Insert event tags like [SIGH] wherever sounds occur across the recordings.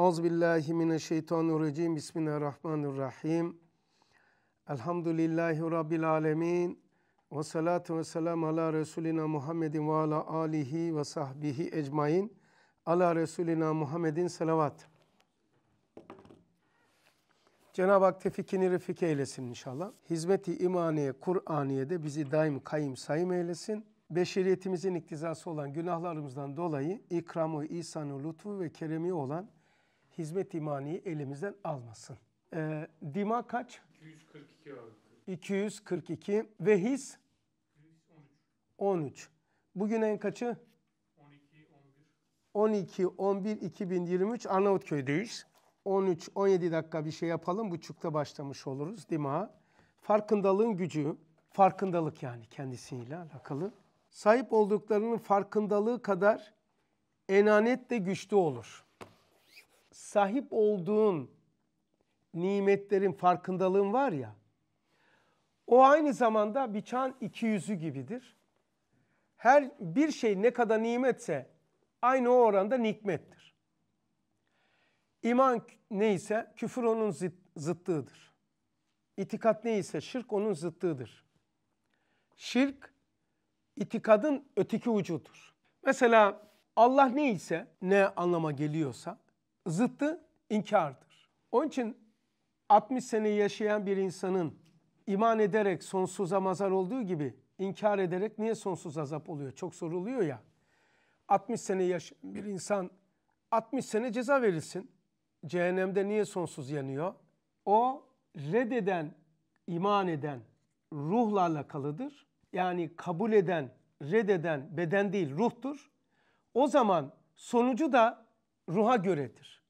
Euzubillahimineşşeytanirracim. Bismillahirrahmanirrahim. Elhamdülillahi Rabbil alemin. Ve salatu ve selam ala Resulina Muhammedin ve ala alihi ve sahbihi ecmain. Ala Resulina Muhammedin salavat. Cenab-ı Hak tefikini refik eylesin inşallah. Hizmeti imaniye, Kur'aniye'de bizi daim kayım sayım eylesin beşeriyetimizin iktizası olan günahlarımızdan dolayı ikramı, ihsanı, lütfu ve keremi olan hizmet imaniyi elimizden almasın. E, dima kaç? 242 abi. 242 ve his? 13. 13. Bugün en kaçı? 12, 11, 2023 Arnavutköy'deyiz. 13, 17 dakika bir şey yapalım. Buçukta başlamış oluruz dima. Farkındalığın gücü, farkındalık yani kendisiyle alakalı. Sahip olduklarının farkındalığı kadar enanet de güçlü olur sahip olduğun nimetlerin farkındalığın var ya, o aynı zamanda bıçağın iki yüzü gibidir. Her bir şey ne kadar nimetse aynı o oranda nikmettir. İman neyse küfür onun zıttığıdır. İtikat neyse şirk onun zıttığıdır. Şirk itikadın öteki ucudur. Mesela Allah neyse ne anlama geliyorsa zıttı inkardır. Onun için 60 seneyi yaşayan bir insanın iman ederek sonsuza mazar olduğu gibi inkar ederek niye sonsuz azap oluyor? Çok soruluyor ya. 60 sene yaşayan bir insan 60 sene ceza verilsin. Cehennemde niye sonsuz yanıyor? O reddeden, iman eden ruhla alakalıdır. Yani kabul eden, reddeden beden değil ruhtur. O zaman sonucu da ruha göredir.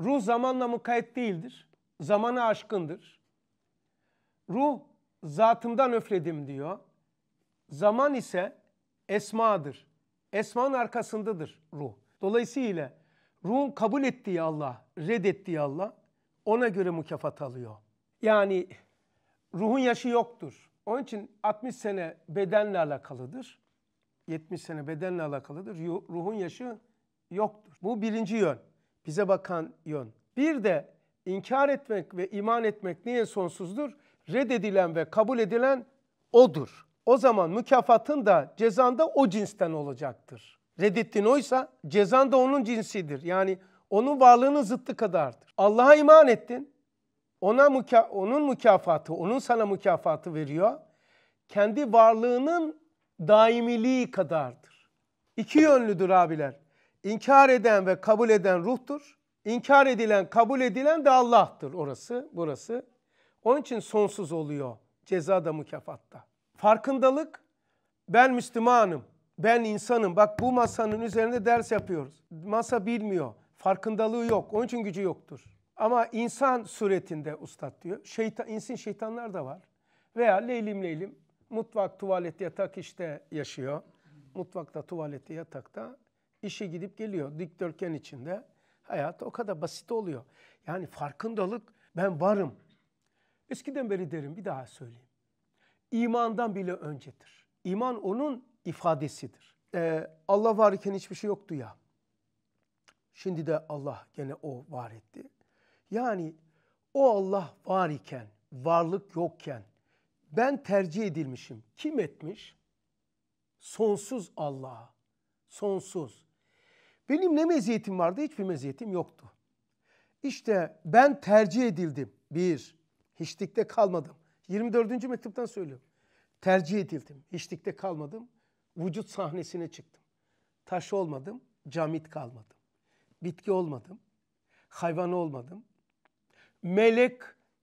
Ruh zamanla mukayyet değildir. Zamana aşkındır. Ruh zatımdan öfledim diyor. Zaman ise esmadır. esman arkasındadır ruh. Dolayısıyla ruhun kabul ettiği Allah, reddettiği Allah ona göre mükafat alıyor. Yani ruhun yaşı yoktur. Onun için 60 sene bedenle alakalıdır. 70 sene bedenle alakalıdır. Ruhun yaşı yoktur. Bu birinci yön, bize bakan yön. Bir de inkar etmek ve iman etmek niye sonsuzdur? Reddedilen ve kabul edilen odur. O zaman mükafatın da cezan da o cinsten olacaktır. Reddettin oysa cezan da onun cinsidir. Yani onun varlığının zıttı kadardır. Allah'a iman ettin. Ona müka onun mükafatı, onun sana mükafatı veriyor. Kendi varlığının daimiliği kadardır. İki yönlüdür abiler. İnkar eden ve kabul eden ruhtur. İnkar edilen, kabul edilen de Allah'tır orası, burası. Onun için sonsuz oluyor ceza cezada mükafatta. Farkındalık, ben Müslümanım, ben insanım. Bak bu masanın üzerinde ders yapıyoruz. Masa bilmiyor, farkındalığı yok. Onun için gücü yoktur. Ama insan suretinde ustad diyor. Şeytan, insin şeytanlar da var. Veya leylim leylim mutfak, tuvalet, yatak işte yaşıyor. Mutfakta, tuvalette, yatakta işe gidip geliyor dikdörtgen içinde. Hayat o kadar basit oluyor. Yani farkındalık ben varım. Eskiden beri derim bir daha söyleyeyim. İmandan bile öncedir. İman onun ifadesidir. Ee, Allah var iken hiçbir şey yoktu ya. Şimdi de Allah gene o var etti. Yani o Allah var iken, varlık yokken ben tercih edilmişim. Kim etmiş? Sonsuz Allah'a. Sonsuz. Benim ne meziyetim vardı? Hiçbir meziyetim yoktu. İşte ben tercih edildim. Bir, hiçlikte kalmadım. 24. mektuptan söylüyorum. Tercih edildim. Hiçlikte kalmadım. Vücut sahnesine çıktım. Taş olmadım, camit kalmadım. Bitki olmadım, hayvan olmadım. Melek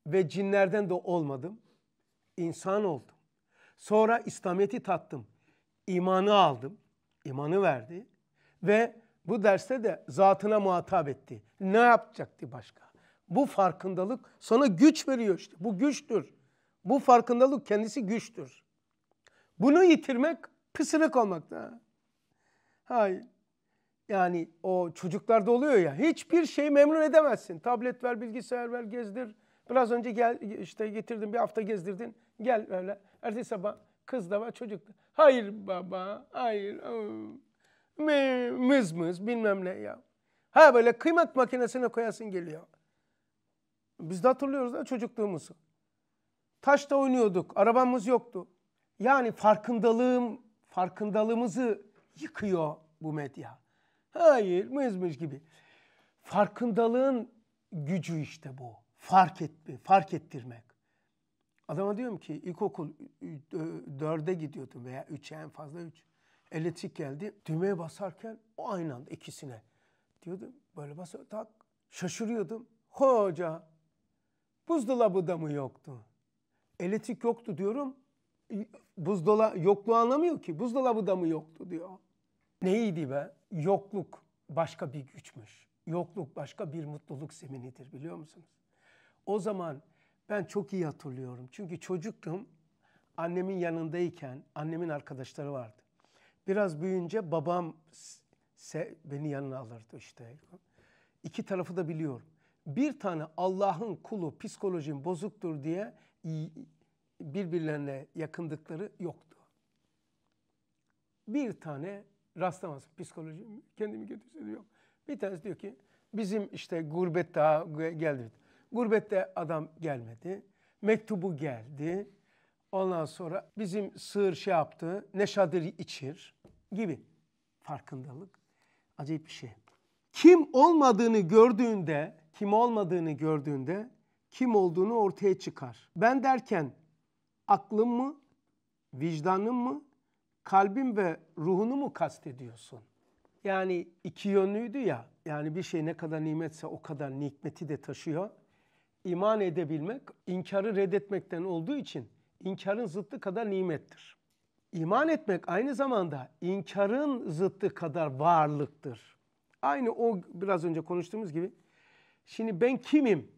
ve cinlerden de olmadım. İnsan oldum. Sonra İslamiyet'i tattım. İmanı aldım. İmanı verdi. Ve bu derste de zatına muhatap etti. Ne yapacaktı başka? Bu farkındalık sana güç veriyor işte. Bu güçtür. Bu farkındalık kendisi güçtür. Bunu yitirmek pısırık olmak. Ha. Hayır. Yani o çocuklarda oluyor ya hiçbir şey memnun edemezsin. Tablet ver, bilgisayar ver, gezdir. Biraz önce gel işte getirdim bir hafta gezdirdin. Gel öyle. Ertesi sabah kız da var çocuk da. Hayır baba, hayır mız mız bilmem ne ya. Ha böyle kıymak makinesine koyasın geliyor. Biz de hatırlıyoruz da çocukluğumuzu. Taşta oynuyorduk, arabamız yoktu. Yani farkındalığım, farkındalığımızı yıkıyor bu medya. Hayır, mızmız gibi. Farkındalığın gücü işte bu. Fark etme, fark ettirmek. Adama diyorum ki ilkokul dörde gidiyordum veya üçe en fazla üç elektrik geldi. Düğmeye basarken o aynı anda ikisine. Diyordum böyle basıyor tak. Şaşırıyordum. Hoca buzdolabı da mı yoktu? Elektrik yoktu diyorum. Buzdola yokluğu anlamıyor ki. Buzdolabı da mı yoktu diyor. Neydi be? Yokluk başka bir güçmüş. Yokluk başka bir mutluluk zeminidir biliyor musunuz? O zaman ben çok iyi hatırlıyorum. Çünkü çocuktum. Annemin yanındayken annemin arkadaşları vardı. Biraz büyüyünce babam beni yanına alırdı işte. İki tarafı da biliyorum. Bir tane Allah'ın kulu psikolojim bozuktur diye birbirlerine yakındıkları yoktu. Bir tane rastlamaz psikoloji kendimi kötü yok. Bir tanesi diyor ki bizim işte gurbette geldi. Gurbette adam gelmedi. Mektubu geldi. Ondan sonra bizim sığır şey yaptı, neşadır içir gibi farkındalık. Acayip bir şey. Kim olmadığını gördüğünde, kim olmadığını gördüğünde kim olduğunu ortaya çıkar. Ben derken aklım mı, vicdanım mı, kalbim ve ruhunu mu kastediyorsun? Yani iki yönlüydü ya. Yani bir şey ne kadar nimetse o kadar nimeti de taşıyor. İman edebilmek, inkarı reddetmekten olduğu için inkarın zıttı kadar nimettir. İman etmek aynı zamanda inkarın zıttı kadar varlıktır. Aynı o biraz önce konuştuğumuz gibi. Şimdi ben kimim?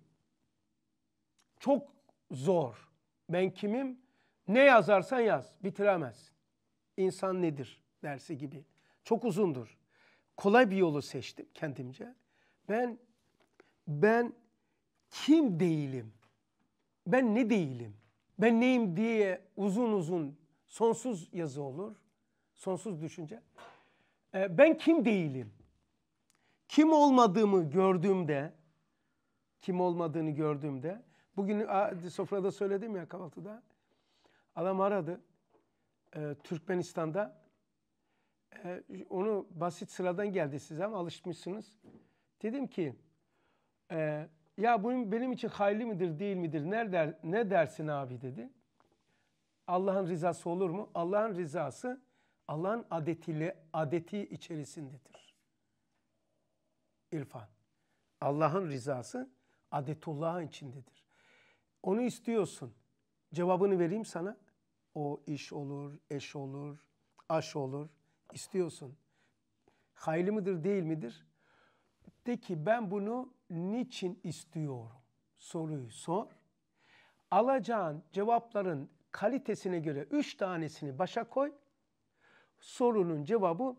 Çok zor. Ben kimim? Ne yazarsan yaz, bitiremezsin. İnsan nedir dersi gibi. Çok uzundur. Kolay bir yolu seçtim kendimce. Ben ben kim değilim? Ben ne değilim? ben neyim diye uzun uzun sonsuz yazı olur. Sonsuz düşünce. Ee, ben kim değilim? Kim olmadığımı gördüğümde, kim olmadığını gördüğümde, bugün sofrada söyledim ya kahvaltıda, adam aradı. E, Türkmenistan'da e, onu basit sıradan geldi size ama alışmışsınız. Dedim ki e, ya bunun benim için hayırlı midir değil midir ne, der, ne dersin abi dedi. Allah'ın rızası olur mu? Allah'ın rızası Allah'ın adetiyle adeti içerisindedir. İrfan. Allah'ın rızası adetullah'ın içindedir. Onu istiyorsun. Cevabını vereyim sana. O iş olur, eş olur, aş olur. İstiyorsun. Hayli midir değil midir? De ki ben bunu niçin istiyorum? Soruyu sor. Alacağın cevapların kalitesine göre üç tanesini başa koy. Sorunun cevabı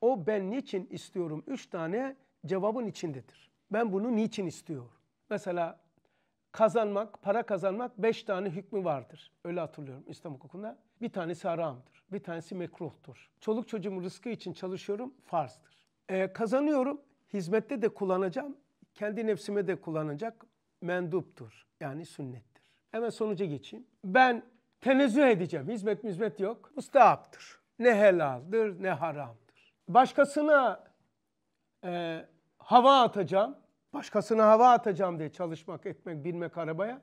o ben niçin istiyorum üç tane cevabın içindedir. Ben bunu niçin istiyorum? Mesela kazanmak, para kazanmak beş tane hükmü vardır. Öyle hatırlıyorum İslam hukukunda. Bir tanesi haramdır, bir tanesi mekruhtur. Çoluk çocuğumun rızkı için çalışıyorum, farzdır. Ee, kazanıyorum, hizmette de kullanacağım, kendi nefsime de kullanacak menduptur. Yani sünnettir. Hemen sonuca geçeyim. Ben tenezzül edeceğim. Hizmet hizmet yok. Müstahaptır. Ne helaldir ne haramdır. Başkasına e, hava atacağım. Başkasına hava atacağım diye çalışmak, etmek, binmek arabaya.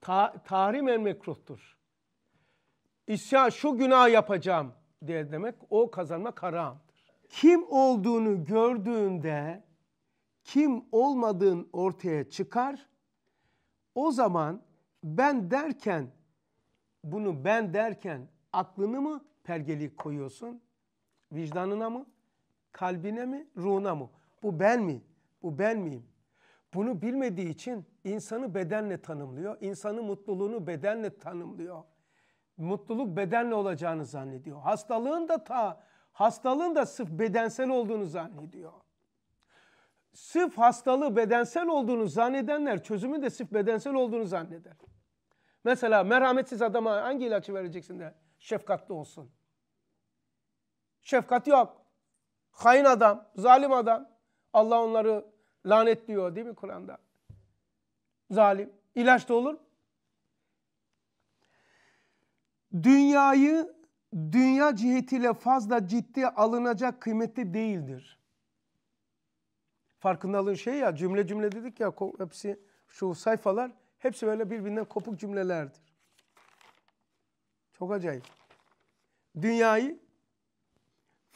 Ta, en mekruhtur. İsyan şu günah yapacağım diye demek o kazanmak haramdır kim olduğunu gördüğünde kim olmadığın ortaya çıkar. O zaman ben derken bunu ben derken aklını mı pergeli koyuyorsun? Vicdanına mı? Kalbine mi? Ruhuna mı? Bu ben mi? Bu ben miyim? Bunu bilmediği için insanı bedenle tanımlıyor. İnsanın mutluluğunu bedenle tanımlıyor. Mutluluk bedenle olacağını zannediyor. Hastalığın da ta hastalığın da sırf bedensel olduğunu zannediyor. Sırf hastalığı bedensel olduğunu zannedenler çözümü de sırf bedensel olduğunu zanneder. Mesela merhametsiz adama hangi ilacı vereceksin de şefkatli olsun. Şefkat yok. Hain adam, zalim adam. Allah onları lanetliyor değil mi Kur'an'da? Zalim. İlaç da olur. Dünyayı dünya cihetiyle fazla ciddi alınacak kıymette değildir. Farkındalığın şey ya cümle cümle dedik ya hepsi şu sayfalar hepsi böyle birbirinden kopuk cümlelerdir. Çok acayip. Dünyayı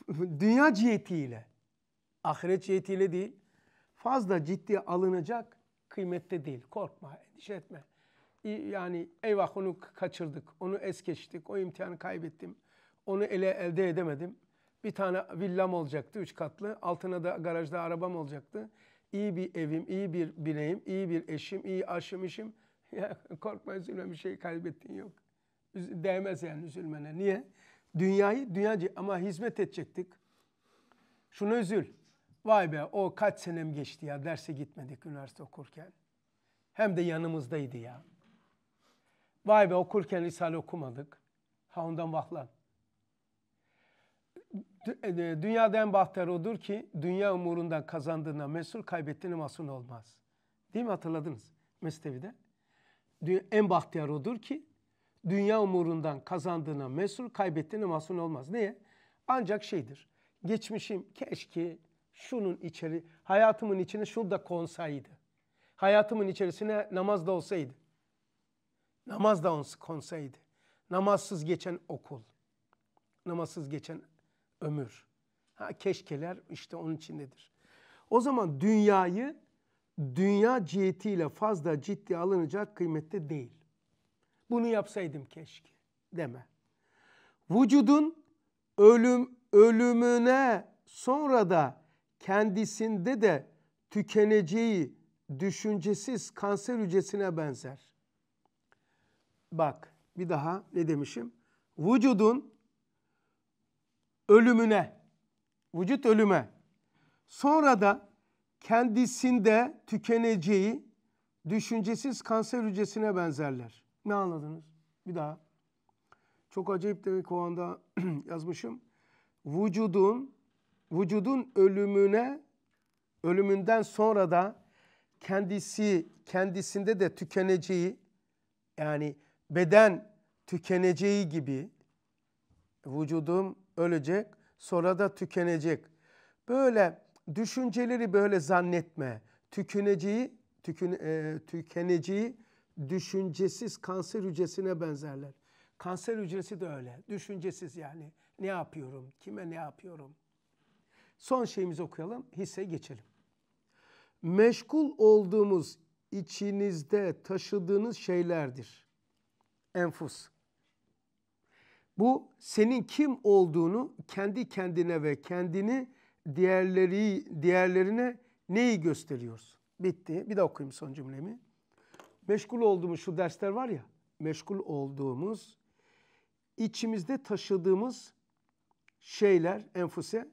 [LAUGHS] dünya cihetiyle ahiret cihetiyle değil fazla ciddi alınacak kıymette değil. Korkma, endişe etme. Yani eyvah onu kaçırdık, onu es geçtik, o imtihanı kaybettim. Onu ele elde edemedim. Bir tane villam olacaktı, üç katlı. Altına da garajda arabam olacaktı. İyi bir evim, iyi bir bireyim, iyi bir eşim, iyi aşım işim. [LAUGHS] korkma üzülme bir şey kaybettin yok. Değmez yani üzülmene. Niye? Dünyayı dünyacı ama hizmet edecektik. Şunu üzül. Vay be o kaç senem geçti ya derse gitmedik üniversite okurken. Hem de yanımızdaydı ya. Vay be okurken Risale okumadık. Ha ondan vahlan. E, dünyada en bahtiyar odur ki dünya umurundan kazandığına mesul, kaybettiğine masum olmaz. Değil mi hatırladınız Mesnevi'de? En bahtiyar odur ki dünya umurundan kazandığına mesul, kaybettiğine masum olmaz. Niye? Ancak şeydir. Geçmişim keşke şunun içeri, hayatımın içine şu da konsaydı. Hayatımın içerisine namaz da olsaydı. Namaz da konsaydı. Namazsız geçen okul, namazsız geçen ömür. Ha keşkeler işte onun içindedir. O zaman dünyayı dünya cihetiyle fazla ciddi alınacak kıymette değil. Bunu yapsaydım keşke deme. Vücudun ölüm ölümüne sonra da kendisinde de tükeneceği düşüncesiz kanser hücresine benzer. Bak bir daha ne demişim? Vücudun ölümüne, vücut ölüme, sonra da kendisinde tükeneceği düşüncesiz kanser hücresine benzerler. Ne anladınız? Bir daha. Çok acayip demek o anda yazmışım. Vücudun, vücudun ölümüne, ölümünden sonra da kendisi, kendisinde de tükeneceği, yani beden tükeneceği gibi vücudum ölecek, sonra da tükenecek. Böyle düşünceleri böyle zannetme. Tükeneceği, tüken, e, tükeneceği düşüncesiz kanser hücresine benzerler. Kanser hücresi de öyle. Düşüncesiz yani. Ne yapıyorum? Kime ne yapıyorum? Son şeyimizi okuyalım. Hisse geçelim. Meşgul olduğumuz içinizde taşıdığınız şeylerdir. Enfus. Bu senin kim olduğunu kendi kendine ve kendini diğerleri diğerlerine neyi gösteriyoruz? Bitti. Bir daha okuyayım son cümlemi. Meşgul olduğumuz şu dersler var ya, meşgul olduğumuz, içimizde taşıdığımız şeyler, enfuse,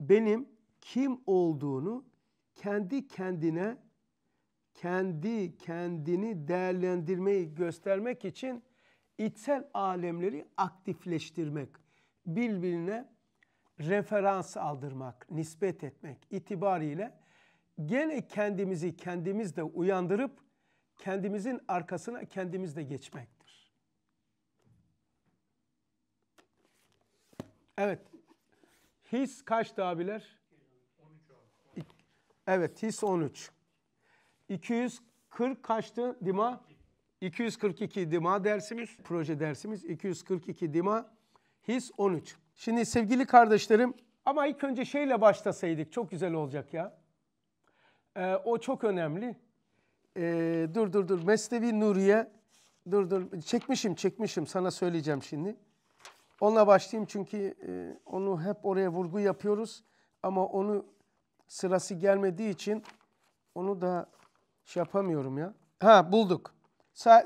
benim kim olduğunu kendi kendine, kendi kendini değerlendirmeyi göstermek için içsel alemleri aktifleştirmek, birbirine referans aldırmak, nispet etmek itibariyle gene kendimizi kendimiz uyandırıp kendimizin arkasına kendimiz de geçmektir. Evet. His kaçtı abiler? Evet his 13. 240 kaçtı Dima? 242 dima dersimiz, proje dersimiz 242 dima, his 13. Şimdi sevgili kardeşlerim ama ilk önce şeyle başlasaydık çok güzel olacak ya. Ee, o çok önemli. Ee, dur dur dur Mesnevi Nuriye dur dur çekmişim çekmişim sana söyleyeceğim şimdi. Onunla başlayayım çünkü e, onu hep oraya vurgu yapıyoruz ama onu sırası gelmediği için onu da şey yapamıyorum ya. Ha bulduk.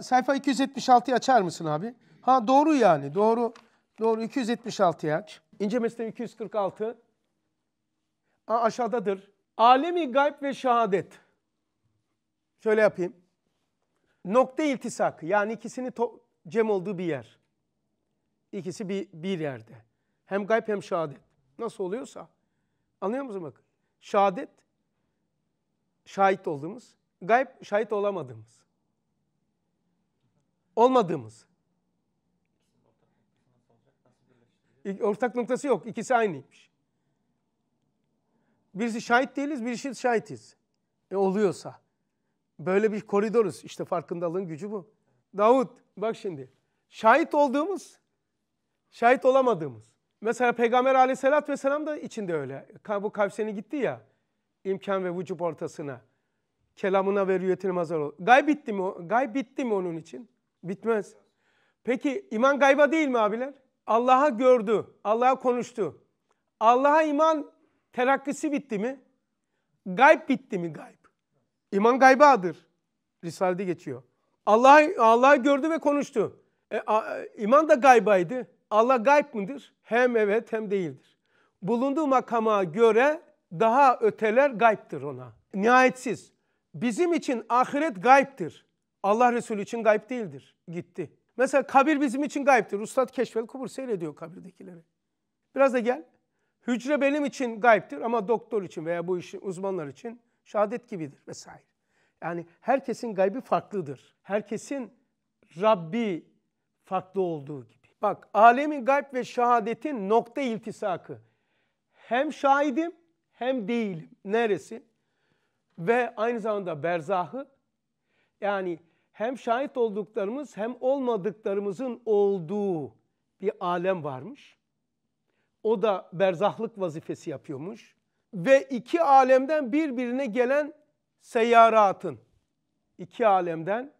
Sayfa 276'yı açar mısın abi? Ha doğru yani. Doğru. Doğru 276'yı aç. İnce mesne 246. Ha, aşağıdadır. Alemi gayb ve şehadet. Şöyle yapayım. Nokta iltisak yani ikisini cem olduğu bir yer. İkisi bir, bir yerde. Hem gayb hem şehadet. Nasıl oluyorsa. Anlıyor musun bak? Şehadet şahit olduğumuz, gayb şahit olamadığımız olmadığımız. Ortak noktası yok. İkisi aynıymış. Birisi şahit değiliz, birisi şahitiz. E oluyorsa. Böyle bir koridoruz. İşte farkındalığın gücü bu. Davut bak şimdi. Şahit olduğumuz, şahit olamadığımız. Mesela Peygamber aleyhissalatü vesselam da içinde öyle. Bu Kavseni gitti ya imkan ve vücub ortasına. Kelamına ve rüyetine mazar ol. Gayb bitti mi? Gayb bitti mi onun için? Bitmez. Peki iman gayba değil mi abiler? Allah'a gördü, Allah'a konuştu. Allah'a iman terakkisi bitti mi? Gayb bitti mi gayb? İman gaybadır. Risalede geçiyor. Allah Allah gördü ve konuştu. E, a, iman da gaybaydı. Allah gayb mıdır? Hem evet hem değildir. Bulunduğu makama göre daha öteler gayptır ona. Nihayetsiz. Bizim için ahiret gayptır. Allah Resulü için gayb değildir. Gitti. Mesela kabir bizim için gayiptir. Ustad keşfel kubur seyrediyor kabirdekileri. Biraz da gel. Hücre benim için gayiptir ama doktor için veya bu işin uzmanlar için şehadet gibidir vesaire. Yani herkesin gaybi farklıdır. Herkesin Rabbi farklı olduğu gibi. Bak alemin gayb ve şehadetin nokta iltisakı. Hem şahidim hem değilim. Neresi? Ve aynı zamanda berzahı yani hem şahit olduklarımız hem olmadıklarımızın olduğu bir alem varmış. O da berzahlık vazifesi yapıyormuş. Ve iki alemden birbirine gelen seyyaratın, iki alemden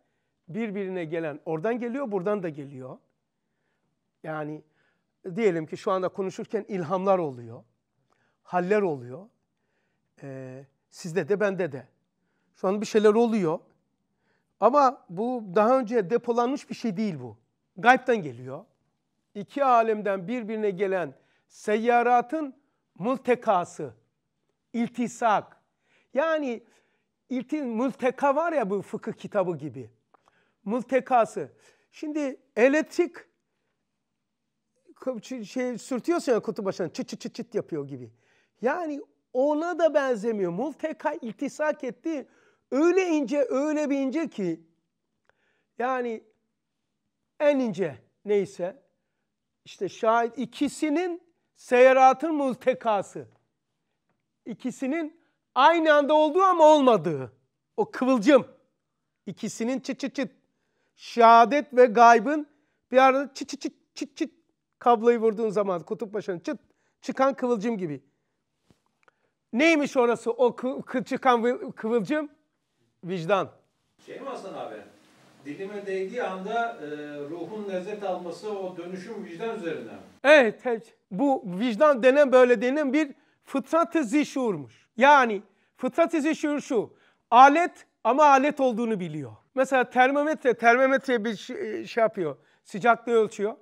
birbirine gelen, oradan geliyor buradan da geliyor. Yani diyelim ki şu anda konuşurken ilhamlar oluyor, haller oluyor. Ee, sizde de bende de. Şu anda bir şeyler oluyor ama bu daha önce depolanmış bir şey değil bu. Gayb'den geliyor. İki alemden birbirine gelen seyyaratın multekası, iltisak. Yani ilti, multeka var ya bu fıkıh kitabı gibi. Multekası. Şimdi elektrik şey sürtüyorsun ya kutu başına çıt çıt çıt çıt yapıyor gibi. Yani ona da benzemiyor. Multeka iltisak etti. Öyle ince, öyle bir ince ki yani en ince neyse işte şahit ikisinin seyaratın multekası. İkisinin aynı anda olduğu ama olmadığı. O kıvılcım. İkisinin çıt çıt çıt. Şehadet ve gaybın bir arada çıt çıt çıt çıt çıt kabloyu vurduğun zaman kutup başına çıt çıkan kıvılcım gibi. Neymiş orası o kı, kı, çıkan kıvılcım? vicdan. Şey mi Hasan abi? Dilime değdiği anda e, ruhun lezzet alması o dönüşüm vicdan üzerine. Evet, evet. Bu vicdan denen böyle denen bir fıtrat-ı zişurmuş. Yani fıtrat-ı zişur şu. Alet ama alet olduğunu biliyor. Mesela termometre, termometre bir şey, e, şey yapıyor. Sıcaklığı ölçüyor.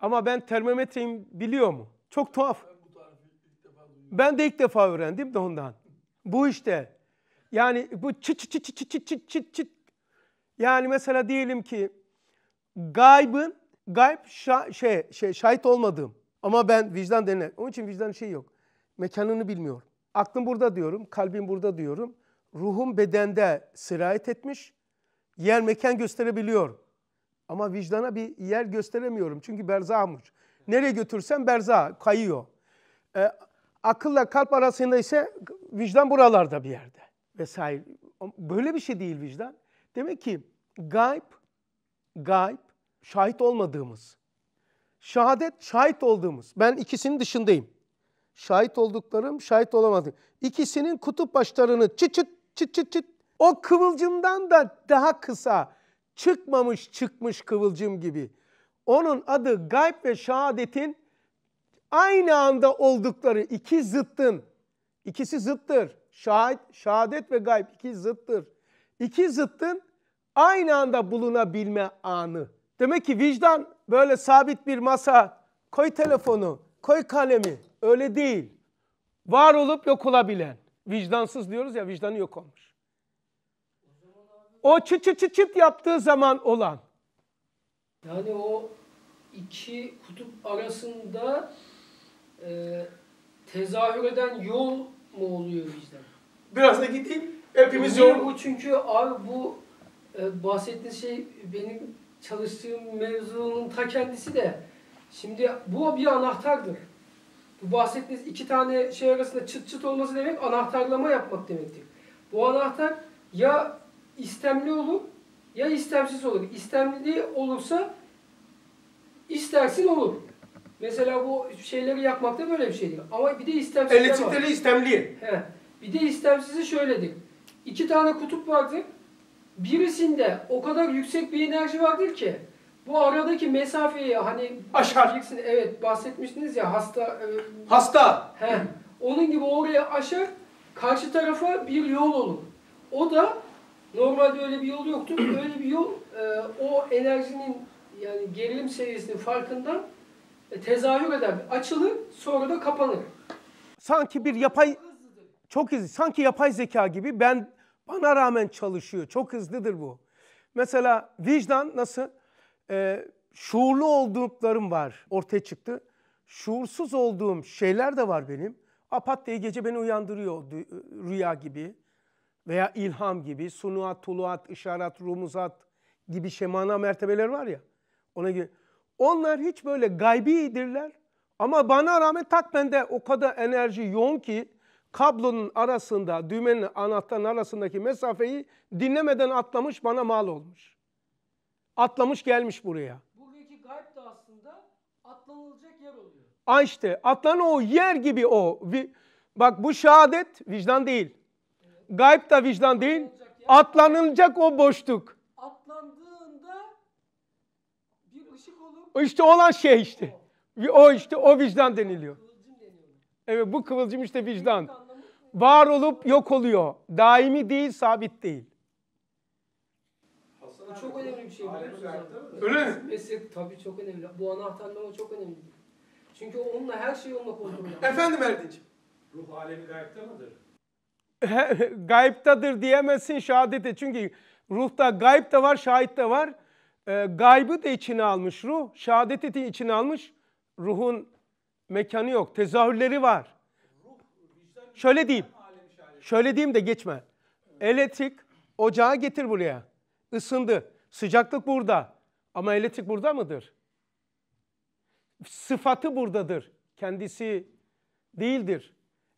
Ama ben termometreyim biliyor mu? Çok tuhaf. Ben de ilk defa öğrendim de ondan. Bu işte yani bu çıt çıt çıt çıt çıt çıt çıt çıt. Yani mesela diyelim ki gaybın gayb şa, şey, şey şahit olmadığım ama ben vicdan denilen. Onun için vicdan şey yok. Mekanını bilmiyorum. Aklım burada diyorum, kalbim burada diyorum. Ruhum bedende sirayet etmiş. Yer mekan gösterebiliyorum. Ama vicdana bir yer gösteremiyorum. Çünkü berzahmış. Nereye götürsem berza kayıyor. E, akılla kalp arasında ise vicdan buralarda bir yerde vesaire. Böyle bir şey değil vicdan. Demek ki gayb, gayb, şahit olmadığımız. Şehadet, şahit olduğumuz. Ben ikisinin dışındayım. Şahit olduklarım, şahit olamadım. İkisinin kutup başlarını çıt çıt çıt çıt çıt. O kıvılcımdan da daha kısa. Çıkmamış çıkmış kıvılcım gibi. Onun adı gayb ve şahadetin aynı anda oldukları iki zıttın. İkisi zıttır şahit, şehadet ve gayb iki zıttır. İki zıttın aynı anda bulunabilme anı. Demek ki vicdan böyle sabit bir masa, koy telefonu, koy kalemi. Öyle değil. Var olup yok olabilen. Vicdansız diyoruz ya vicdanı yok olmuş. O çıt çıt çıt çıt yaptığı zaman olan. Yani o iki kutup arasında e, tezahür eden yol mu oluyor vicdan? Biraz da gideyim. Hepimiz yorgun. Bu çünkü abi bu e, bahsettiğiniz şey benim çalıştığım mevzunun ta kendisi de. Şimdi bu bir anahtardır. Bu bahsettiğiniz iki tane şey arasında çıt çıt olması demek anahtarlama yapmak demektir. Bu anahtar ya istemli olur ya istemsiz olur. İstemli olursa istersin olur. Mesela bu şeyleri yapmak da böyle bir şeydir. Ama bir de istemsiz Elektrikleri istemli. He. Bir de istemsizi şöyledik. İki tane kutup vardı. Birisinde o kadar yüksek bir enerji vardır ki bu aradaki mesafeyi hani aşar. evet bahsetmiştiniz ya hasta. E, hasta. He, onun gibi oraya aşar. Karşı tarafa bir yol olur. O da normalde öyle bir yol yoktu. [CLEARS THROAT] öyle bir yol e, o enerjinin yani gerilim seviyesinin farkından e, tezahür eder. Açılır sonra da kapanır. Sanki bir yapay çok hızlı. Sanki yapay zeka gibi ben bana rağmen çalışıyor. Çok hızlıdır bu. Mesela vicdan nasıl? Ee, şuurlu olduklarım var ortaya çıktı. Şuursuz olduğum şeyler de var benim. Apat diye gece beni uyandırıyor ıı, rüya gibi veya ilham gibi, sunuat, tuluat, işaret, rumuzat gibi şemana mertebeler var ya. Ona gibi. Onlar hiç böyle gaybidirler ama bana rağmen tak bende o kadar enerji yoğun ki kablonun arasında, düğmenin anahtarın arasındaki mesafeyi dinlemeden atlamış bana mal olmuş. Atlamış gelmiş buraya. Bugünkü gayb de aslında atlanılacak yer oluyor. Ay işte atlan o yer gibi o. Bak bu şehadet vicdan değil. Evet. Gayb da vicdan değil. Atlanılacak o boşluk. Atlandığında bir ışık olur. İşte olan şey işte. o işte o vicdan deniliyor. Evet bu kıvılcım işte vicdan. Var olup yok oluyor. Daimi değil, sabit değil. Bu çok önemli bir şey. Öyle mi? Meslek tabii çok önemli. Bu anahtarlama çok önemli. Çünkü onunla her şey onunla kontrol edilir. Efendim Erdinç'im. Ruh alemi gayipte midir? [LAUGHS] gayiptadır diyemezsin şehadete. Çünkü ruhta gayb da var, şahit de var. E, gaybı da içine almış ruh. Şehadeti de içine almış. Ruhun mekanı yok. Tezahürleri var. Şöyle diyeyim. Şöyle diyeyim de geçme. Elektrik ocağı getir buraya. Isındı. Sıcaklık burada. Ama elektrik burada mıdır? Sıfatı buradadır. Kendisi değildir.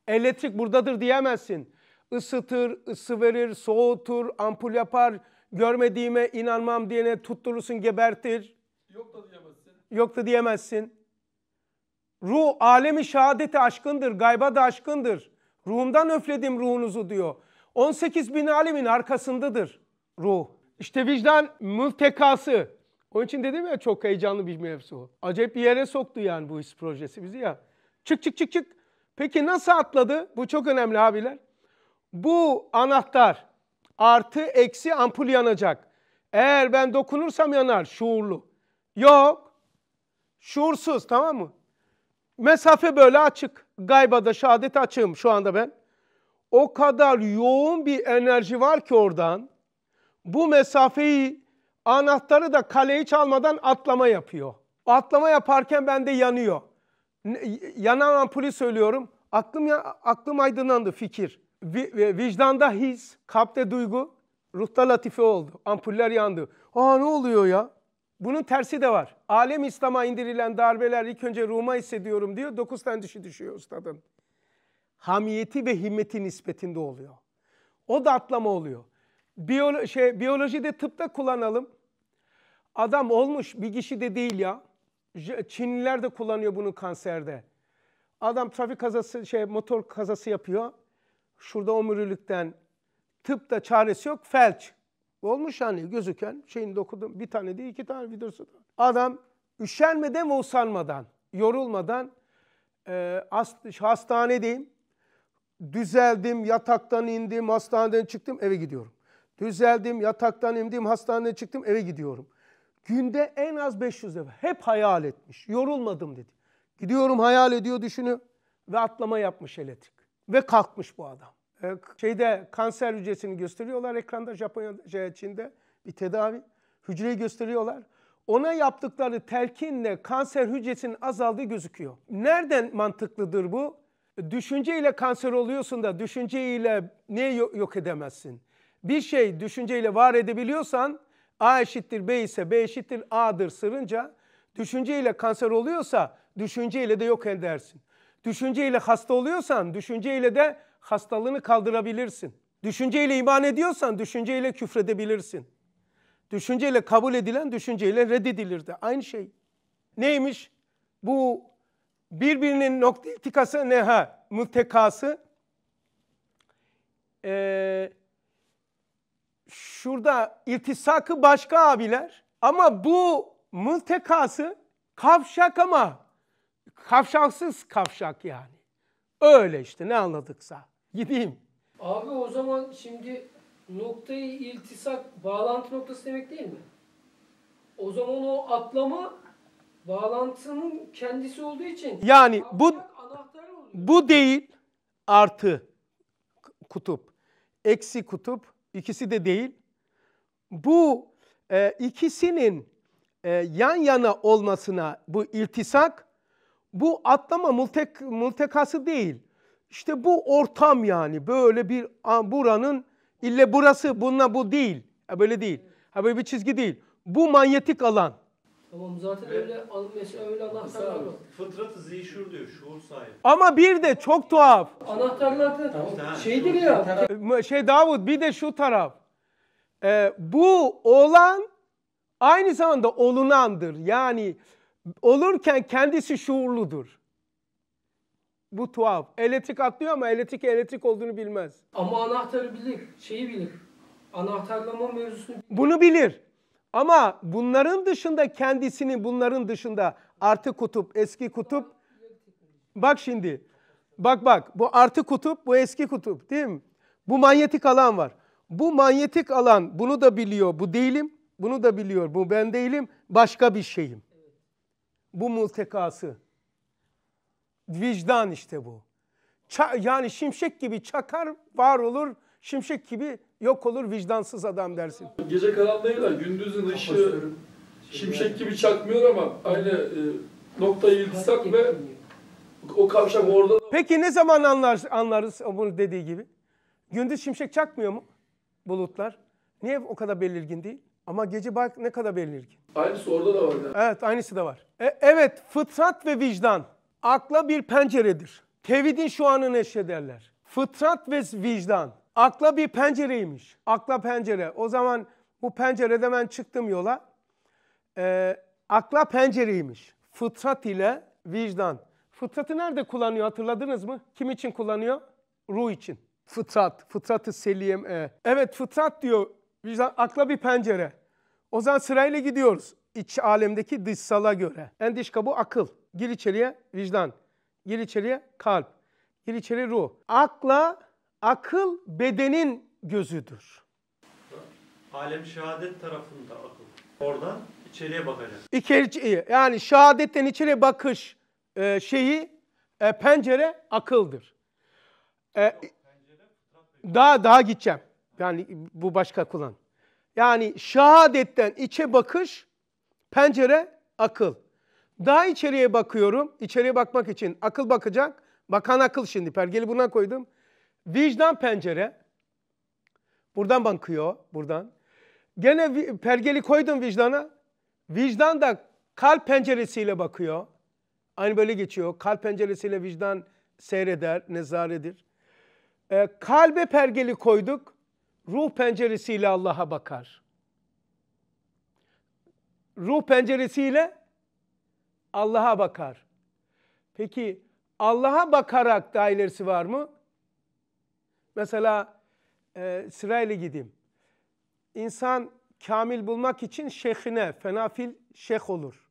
Elektrik buradadır diyemezsin. Isıtır, ısı verir, soğutur, ampul yapar. Görmediğime inanmam diyene tutturursun, gebertir. Yok da diyemezsin. Yok da diyemezsin. Ruh alemi şehadeti aşkındır, gayba da aşkındır. Ruhumdan öfledim ruhunuzu diyor. 18 bin alemin arkasındadır ruh. İşte vicdan mültekası. Onun için dedim ya çok heyecanlı bir mevzu. Acayip bir yere soktu yani bu his projesi bizi ya. Çık çık çık çık. Peki nasıl atladı? Bu çok önemli abiler. Bu anahtar artı eksi ampul yanacak. Eğer ben dokunursam yanar şuurlu. Yok. Şuursuz tamam mı? mesafe böyle açık. Gaybada şehadete açığım şu anda ben. O kadar yoğun bir enerji var ki oradan. Bu mesafeyi anahtarı da kaleyi çalmadan atlama yapıyor. Atlama yaparken bende yanıyor. Yanan ampulü söylüyorum. Aklım, ya, aklım aydınlandı fikir. E, vicdanda his, kalpte duygu, ruhta latife oldu. Ampuller yandı. Aa ne oluyor ya? Bunun tersi de var. Alem İslam'a indirilen darbeler ilk önce Rum'a hissediyorum diyor. Dokuz tane dişi düşüyor üstadın. Hamiyeti ve himmeti nispetinde oluyor. O da atlama oluyor. Biyolo şey, biyolojide tıpta kullanalım. Adam olmuş bir kişi de değil ya. Çinliler de kullanıyor bunu kanserde. Adam trafik kazası şey motor kazası yapıyor. Şurada omurilikten tıpta çaresi yok felç. Olmuş hani gözüken şeyini dokudum. Bir tane değil iki tane vidası Adam üşenmeden ve usanmadan, yorulmadan e, hastanedeyim. Düzeldim, yataktan indim, hastaneden çıktım, eve gidiyorum. Düzeldim, yataktan indim, hastaneden çıktım, eve gidiyorum. Günde en az 500 defa. Hep hayal etmiş. Yorulmadım dedi. Gidiyorum hayal ediyor, düşünüyor. Ve atlama yapmış elektrik. Ve kalkmış bu adam. Ee, şeyde kanser hücresini gösteriyorlar ekranda Japonya'da şey, Çin'de bir tedavi. Hücreyi gösteriyorlar. Ona yaptıkları telkinle kanser hücresinin azaldığı gözüküyor. Nereden mantıklıdır bu? Düşünceyle kanser oluyorsun da düşünceyle ne yok edemezsin? Bir şey düşünceyle var edebiliyorsan A eşittir B ise B eşittir A'dır sırınca düşünceyle kanser oluyorsa düşünceyle de yok edersin. Düşünceyle hasta oluyorsan düşünceyle de hastalığını kaldırabilirsin. Düşünceyle iman ediyorsan düşünceyle küfredebilirsin. Düşünceyle kabul edilen düşünceyle reddedilir de aynı şey. Neymiş? Bu birbirinin nokta iltikası neha mültekası ee, şurada iltisakı başka abiler ama bu mültekası kavşak ama kavşaksız kavşak yani. Öyle işte ne anladıksa. Gideyim. Abi o zaman şimdi noktayı iltisak bağlantı noktası demek değil mi? O zaman o atlama bağlantının kendisi olduğu için yani bu bu değil artı kutup eksi kutup ikisi de değil. Bu e, ikisinin e, yan yana olmasına bu iltisak bu atlama multek, multekası değil. İşte bu ortam yani böyle bir buranın ille burası bununla bu değil. Ha böyle değil. Ha böyle bir çizgi değil. Bu manyetik alan. Tamam zaten evet. öyle mesela öyle anahtarlar var. Fıtratı ı diyor, şuur sahibi. Ama bir de çok tuhaf. Anahtarlar da tamam, şeydir ya. E, şey Davut bir de şu taraf. Ee, bu olan aynı zamanda olunandır. Yani olurken kendisi şuurludur. Bu tuhaf. Elektrik atlıyor ama elektrik elektrik olduğunu bilmez. Ama anahtarı bilir, şeyi bilir. Anahtarlama mevzusunu Bunu bilir. Ama bunların dışında kendisini bunların dışında artı kutup, eski kutup. Bak şimdi. Bak bak bu artı kutup, bu eski kutup değil mi? Bu manyetik alan var. Bu manyetik alan bunu da biliyor. Bu değilim. Bunu da biliyor. Bu ben değilim. Başka bir şeyim. Bu multekası vicdan işte bu. Ça yani şimşek gibi çakar var olur, şimşek gibi yok olur vicdansız adam dersin. Gece karanlığıyla gündüzün ışığı şimşek gibi çakmıyor ama aynı e, noktayı yıldızsak ve o kavşak orada. Peki ne zaman anlar, anlarız bunu dediği gibi? Gündüz şimşek çakmıyor mu bulutlar? Niye o kadar belirgin değil? Ama gece bak ne kadar belirgin. Aynısı orada da var yani. Evet aynısı da var. E, evet fıtrat ve vicdan akla bir penceredir. Tevhidin şu anı derler? Fıtrat ve vicdan. Akla bir pencereymiş. Akla pencere. O zaman bu pencerede ben çıktım yola. E, akla pencereymiş. Fıtrat ile vicdan. Fıtratı nerede kullanıyor hatırladınız mı? Kim için kullanıyor? Ruh için. Fıtrat, fıtratı seliyem. E. Evet fıtrat diyor vicdan, akla bir pencere. O zaman sırayla gidiyoruz. İç alemdeki dışsala göre. En dış kabuğu akıl. Gir içeriye vicdan. Gir içeriye kalp. Gir içeriye ruh. Akla, akıl bedenin gözüdür. Alem şehadet tarafında akıl. Oradan içeriye bakacak. İçeri, yani şehadetten içeriye bakış e, şeyi e, pencere akıldır. E, daha daha gideceğim. Yani bu başka kullan. Yani şehadetten içe bakış pencere akıl. Daha içeriye bakıyorum. İçeriye bakmak için akıl bakacak. Bakan akıl şimdi. Pergeli buna koydum. Vicdan pencere. Buradan bakıyor. Buradan. Gene pergeli koydum vicdana. Vicdan da kalp penceresiyle bakıyor. Aynı böyle geçiyor. Kalp penceresiyle vicdan seyreder, nezaredir. Ee, kalbe pergeli koyduk. Ruh penceresiyle Allah'a bakar. Ruh penceresiyle Allah'a bakar. Peki Allah'a bakarak da ilerisi var mı? Mesela e, sırayla gideyim. İnsan kamil bulmak için şeyhine, fenafil şeyh olur.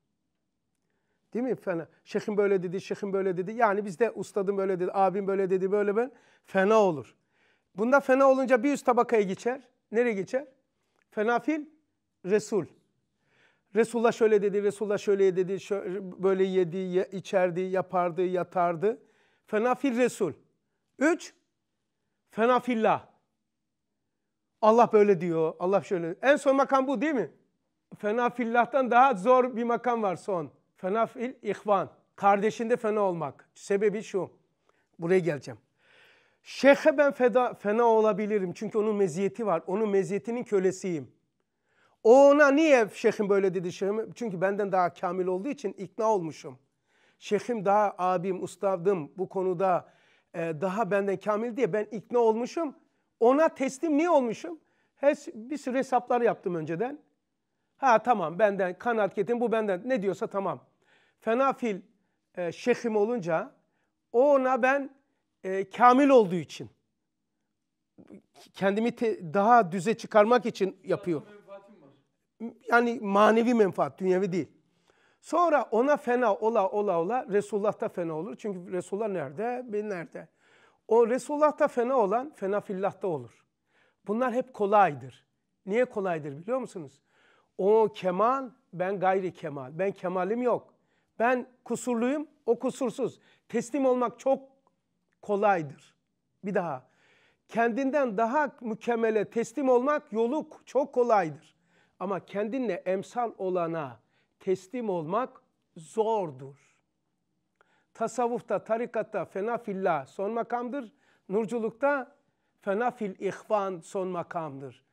Değil mi? Fena. Şeyhim böyle dedi, şeyhim böyle dedi. Yani bizde ustadım böyle dedi, abim böyle dedi, böyle ben. Fena olur. Bunda fena olunca bir üst tabakaya geçer. Nereye geçer? Fenafil, Resul. Resulullah şöyle dedi, Resulullah şöyle dedi, şöyle, böyle yedi, içerdi, yapardı, yatardı. Fenafil Resul. Üç, fenafillah. Allah böyle diyor, Allah şöyle. En son makam bu değil mi? Fenafillah'tan daha zor bir makam var son. Fenafil ihvan. Kardeşinde fena olmak. Sebebi şu. Buraya geleceğim. Şeyhe ben feda, fena olabilirim. Çünkü onun meziyeti var. Onun meziyetinin kölesiyim ona niye şeyhim böyle dedi şeyhim? Çünkü benden daha kamil olduğu için ikna olmuşum. Şeyhim daha abim, ustadım bu konuda e, daha benden kamil diye ben ikna olmuşum. Ona teslim niye olmuşum? Hes, bir sürü hesaplar yaptım önceden. Ha tamam benden kan hareketim bu benden ne diyorsa tamam. Fena fil e, şeyhim olunca ona ben e, kamil olduğu için kendimi te, daha düze çıkarmak için yapıyor yani manevi menfaat, dünyevi değil. Sonra ona fena ola ola ola Resulullah da fena olur. Çünkü Resulullah nerede? Ben nerede? O Resulullah da fena olan fena fillah da olur. Bunlar hep kolaydır. Niye kolaydır biliyor musunuz? O kemal, ben gayri kemal. Ben kemalim yok. Ben kusurluyum, o kusursuz. Teslim olmak çok kolaydır. Bir daha. Kendinden daha mükemmele teslim olmak yolu çok kolaydır. Ama kendinle emsal olana teslim olmak zordur. Tasavvufta, tarikatta fena fillah son makamdır. Nurculukta fena fil ihvan son makamdır.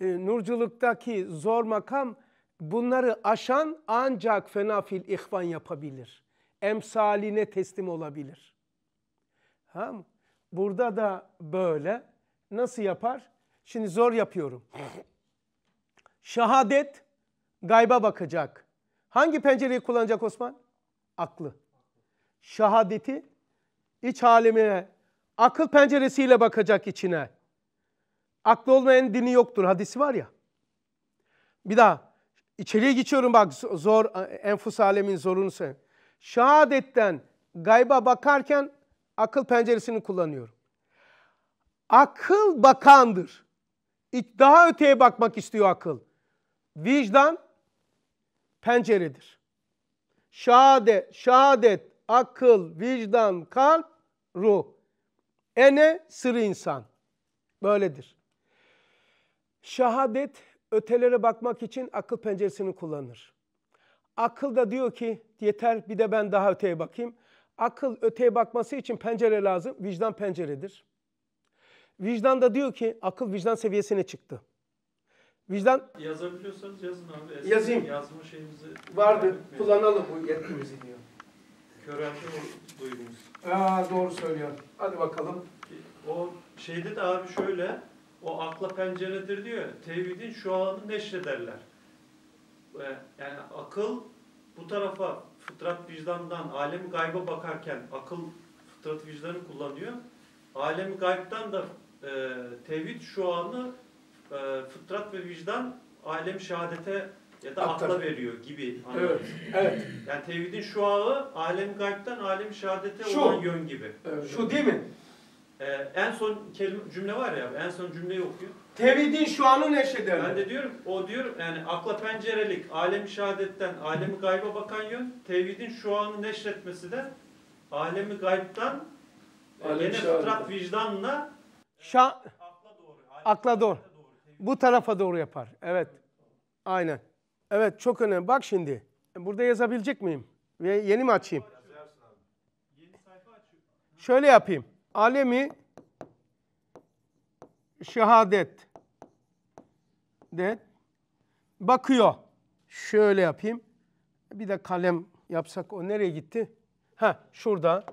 E, nurculuktaki zor makam bunları aşan ancak fena fil ihvan yapabilir. Emsaline teslim olabilir. Ha? Burada da böyle. Nasıl yapar? Şimdi zor yapıyorum. [LAUGHS] Şahadet gayba bakacak. Hangi pencereyi kullanacak Osman? Aklı. Şahadeti iç halimine, akıl penceresiyle bakacak içine. Aklı olmayan dini yoktur hadisi var ya. Bir daha içeriye geçiyorum bak zor enfus alemin zorunu sen. Şahadetten gayba bakarken akıl penceresini kullanıyorum. Akıl bakandır. Daha öteye bakmak istiyor akıl. Vicdan penceredir. Şahadet, şahadet, akıl, vicdan, kalp, ruh. Ene sırrı insan. Böyledir. Şahadet ötelere bakmak için akıl penceresini kullanır. Akıl da diyor ki yeter bir de ben daha öteye bakayım. Akıl öteye bakması için pencere lazım. Vicdan penceredir. Vicdan da diyor ki akıl vicdan seviyesine çıktı. Vicdan... Yazabiliyorsanız yazın abi. Eski Yazayım. Yazma şeyimizi... Vardı. Kullanalım bu yetkimizi diyor. Körelti duygumuz. Aa, doğru söylüyor. Hadi bakalım. O şeyde de abi şöyle, o akla penceredir diyor. Tevhidin şu anı neşrederler. Yani akıl bu tarafa fıtrat vicdandan, alemi gayba bakarken akıl fıtrat vicdanı kullanıyor. Alemi gaybtan da e, tevhid şu anı e, fıtrat ve vicdan alem şehadete ya da Aktar. akla veriyor gibi. Anladım. Evet. evet. Yani tevhidin şu ağı alem gaybden alem şehadete şu, olan yön gibi. Evet. Şu değil mi? Ee, en son kelime, cümle var ya en son cümleyi okuyor. Tevhidin şu anı neşeder. Ben de diyorum o diyor yani akla pencerelik alem şehadetten alemi gayba bakan yön tevhidin şu anı neşretmesi de alemi gaybtan alem yine fıtrat vicdanla Şa akla doğru. Akla doğru. Bu tarafa doğru yapar. Evet. Aynen. Evet çok önemli. Bak şimdi. Burada yazabilecek miyim? Ve yeni mi açayım? Şöyle yapayım. Alemi şehadet de bakıyor. Şöyle yapayım. Bir de kalem yapsak o nereye gitti? Ha şurada.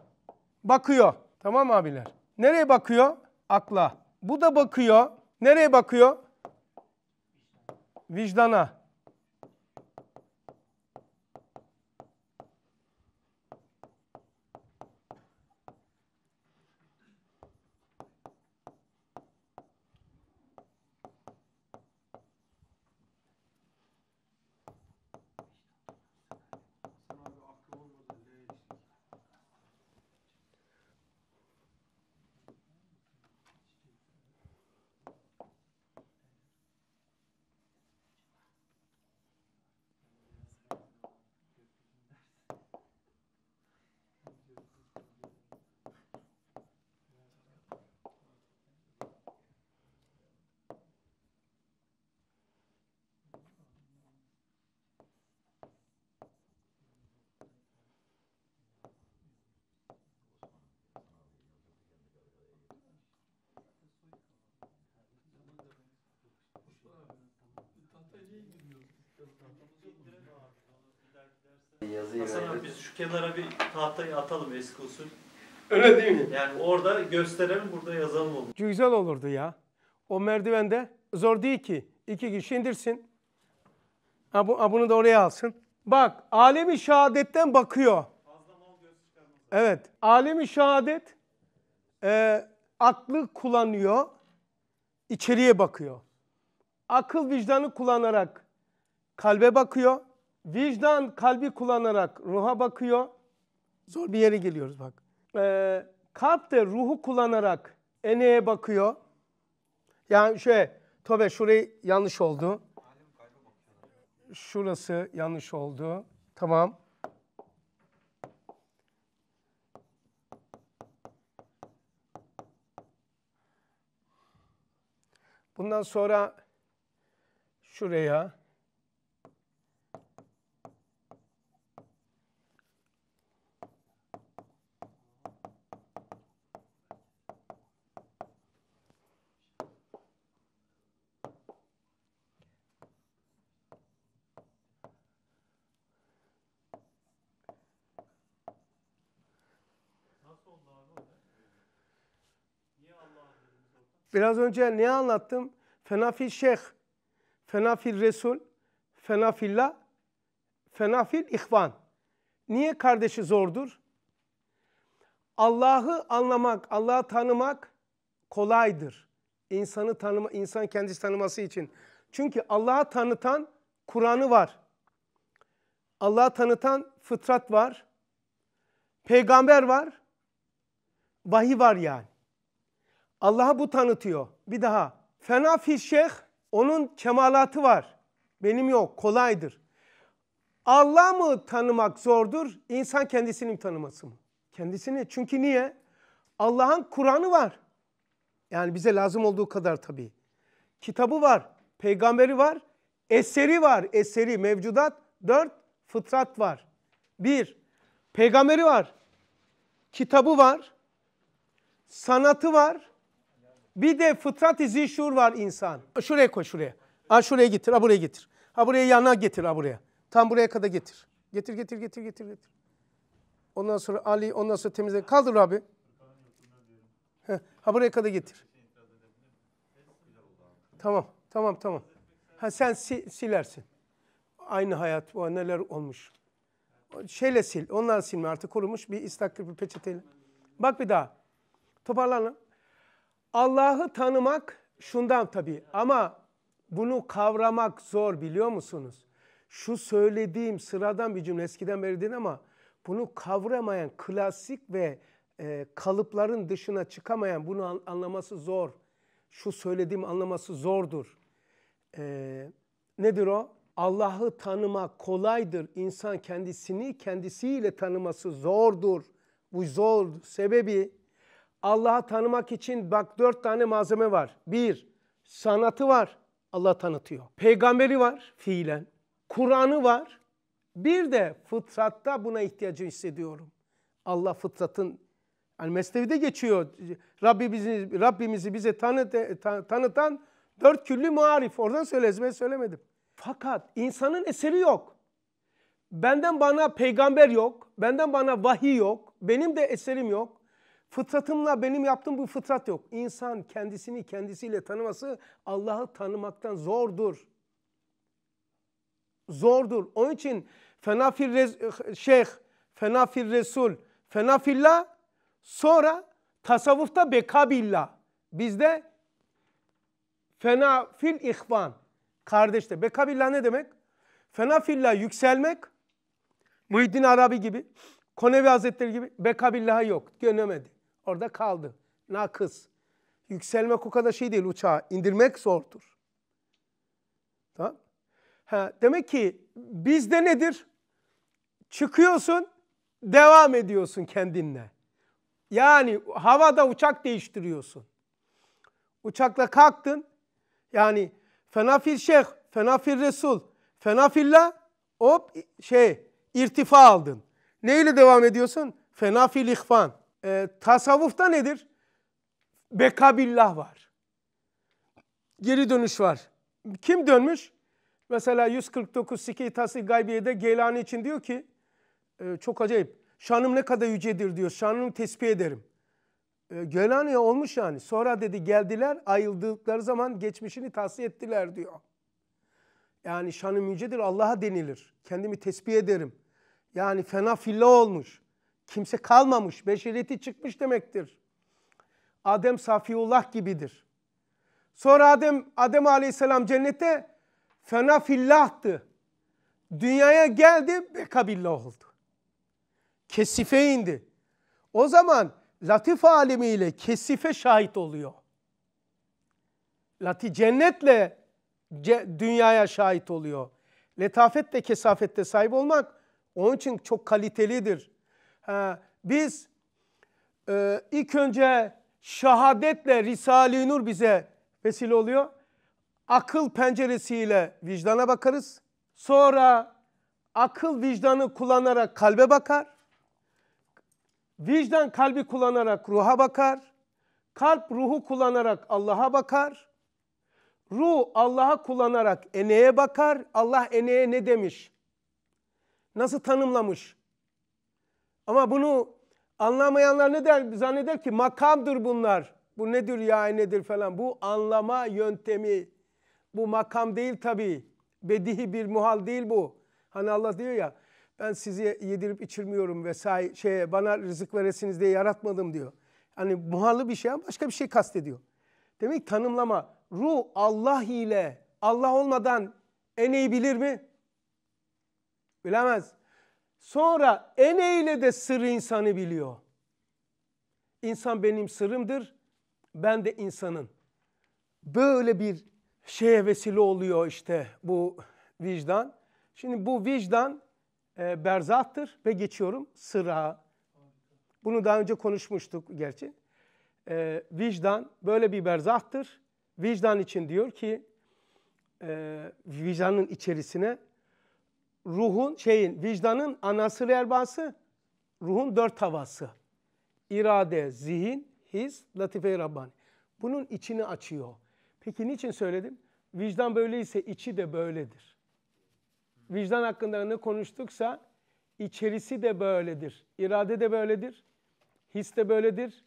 Bakıyor. Tamam abiler. Nereye bakıyor? Akla. Bu da bakıyor. Nereye bakıyor? vicdana, Yazı Hasan abi biz şu kenara bir tahtayı atalım eski usul. Öyle değil mi? Yani orada gösterelim burada yazalım onu. Güzel olurdu ya. O merdivende zor değil ki. İki kişi indirsin. Ha, bu, ha bunu da oraya alsın. Bak alemi şehadetten bakıyor. Evet. Alemi şehadet e, aklı kullanıyor. içeriye bakıyor. Akıl vicdanı kullanarak kalbe bakıyor. Vicdan kalbi kullanarak ruha bakıyor. Zor bir yere geliyoruz bak. Ee, kalp de ruhu kullanarak eneye bakıyor. Yani şöyle, şey, tabi şurayı yanlış oldu. Şurası yanlış oldu. Tamam. Bundan sonra şuraya Biraz önce ne anlattım? Fenafil şeyh, fenafil resul, fenafillah, fenafil ihvan. Niye kardeşi zordur? Allah'ı anlamak, Allah'ı tanımak kolaydır. İnsanı tanıma, insan kendisi tanıması için. Çünkü Allah'ı tanıtan Kur'an'ı var. Allah'ı tanıtan fıtrat var. Peygamber var. Vahiy var yani. Allah'a bu tanıtıyor. Bir daha. Fena fi şeyh onun kemalatı var. Benim yok kolaydır. Allah mı tanımak zordur? İnsan kendisini mi tanıması mı? Kendisini. Çünkü niye? Allah'ın Kur'an'ı var. Yani bize lazım olduğu kadar tabii. Kitabı var, peygamberi var, eseri var. Eseri, mevcudat. Dört, fıtrat var. Bir, peygamberi var. Kitabı var. Sanatı var. Bir de fıtrat izi şuur var insan. Şuraya koy şuraya. Ha şuraya getir, ha buraya getir. Ha buraya yana getir, ha buraya. Tam buraya kadar getir. Getir, getir, getir, getir, getir. Ondan sonra Ali, ondan sonra temizle. Kaldır abi. ha buraya kadar getir. Tamam, tamam, tamam. Ha sen si silersin. Aynı hayat, bu neler olmuş. Şeyle sil, onlar silme artık kurumuş bir istak bir peçeteyle. Bak bir daha. Toparlan lan. Allah'ı tanımak şundan tabii ama bunu kavramak zor biliyor musunuz? Şu söylediğim sıradan bir cümle eskiden beri değil ama bunu kavramayan klasik ve e, kalıpların dışına çıkamayan bunu anlaması zor. Şu söylediğim anlaması zordur. E, nedir o? Allah'ı tanımak kolaydır. İnsan kendisini kendisiyle tanıması zordur. Bu zor sebebi Allah'ı tanımak için bak dört tane malzeme var. Bir, sanatı var. Allah tanıtıyor. Peygamberi var fiilen. Kur'an'ı var. Bir de fıtratta buna ihtiyacı hissediyorum. Allah fıtratın yani Mesnevi'de geçiyor. Rabbimizi, Rabbimizi bize tanıt, tanıtan dört küllü muarif. Oradan söylezme söylemedim. Fakat insanın eseri yok. Benden bana peygamber yok. Benden bana vahiy yok. Benim de eserim yok. Fıtratımla benim yaptığım bu fıtrat yok. İnsan kendisini kendisiyle tanıması Allah'ı tanımaktan zordur. Zordur. Onun için fena fil şeyh, fena fil resul, fena fillah sonra tasavvufta bekabillah. Bizde fena fil ihvan. Kardeşte. Bekabillah ne demek? Fena fillah yükselmek. Muhiddin Arabi gibi. Konevi Hazretleri gibi bekabillahı yok. Dönemedi. Orada kaldı. Nakıs. Yükselmek o kadar şey değil uçağı. İndirmek zordur. Tamam. Ha, demek ki bizde nedir? Çıkıyorsun, devam ediyorsun kendinle. Yani havada uçak değiştiriyorsun. Uçakla kalktın. Yani fenafil şeyh, fenafil resul, fenafilla hop şey irtifa aldın. Neyle devam ediyorsun? Fenafil ihvan. E, tasavvufta nedir? Bekabillah var. Geri dönüş var. Kim dönmüş? Mesela 149 Siki Sikitası Gaybiye'de Geylani için diyor ki e, çok acayip. Şanım ne kadar yücedir diyor. Şanım tesbih ederim. E, ee, Geylani'ye olmuş yani. Sonra dedi geldiler ayrıldıkları zaman geçmişini tahsiye ettiler diyor. Yani şanım yücedir Allah'a denilir. Kendimi tesbih ederim. Yani fena filla olmuş kimse kalmamış. Beşeriyeti çıkmış demektir. Adem Safiullah gibidir. Sonra Adem, Adem aleyhisselam cennete fena fillahtı. Dünyaya geldi ve kabillah oldu. Kesife indi. O zaman latif alemiyle kesife şahit oluyor. Lati cennetle ce, dünyaya şahit oluyor. Letafet Letafetle kesafette sahip olmak onun için çok kalitelidir. Ha, biz e, ilk önce şahadetle Risale-i Nur bize vesile oluyor. Akıl penceresiyle vicdana bakarız. Sonra akıl vicdanı kullanarak kalbe bakar. Vicdan kalbi kullanarak ruha bakar. Kalp ruhu kullanarak Allah'a bakar. Ruh Allah'a kullanarak eneye bakar. Allah eneye ne demiş? Nasıl tanımlamış? Ama bunu anlamayanlar ne der? Zanneder ki makamdır bunlar. Bu nedir ya nedir falan. Bu anlama yöntemi. Bu makam değil tabii. Bedihi bir muhal değil bu. Hani Allah diyor ya ben sizi yedirip içirmiyorum vesaire şeye bana rızık veresiniz diye yaratmadım diyor. Hani muhallı bir şey ama başka bir şey kastediyor. Demek tanımlama. Ruh Allah ile Allah olmadan en iyi bilir mi? Bilemez. Sonra ene ile de sır insanı biliyor. İnsan benim sırrımdır. Ben de insanın. Böyle bir şeye vesile oluyor işte bu vicdan. Şimdi bu vicdan e, berzahtır ve geçiyorum sıra. Bunu daha önce konuşmuştuk gerçi. E, vicdan böyle bir berzahtır. Vicdan için diyor ki e, vicdanın içerisine ruhun şeyin vicdanın anası erbası, ruhun dört havası. irade, zihin, his, latife-i Rabbani. Bunun içini açıyor. Peki niçin söyledim? Vicdan böyleyse içi de böyledir. Vicdan hakkında ne konuştuksa içerisi de böyledir. İrade de böyledir. His de böyledir.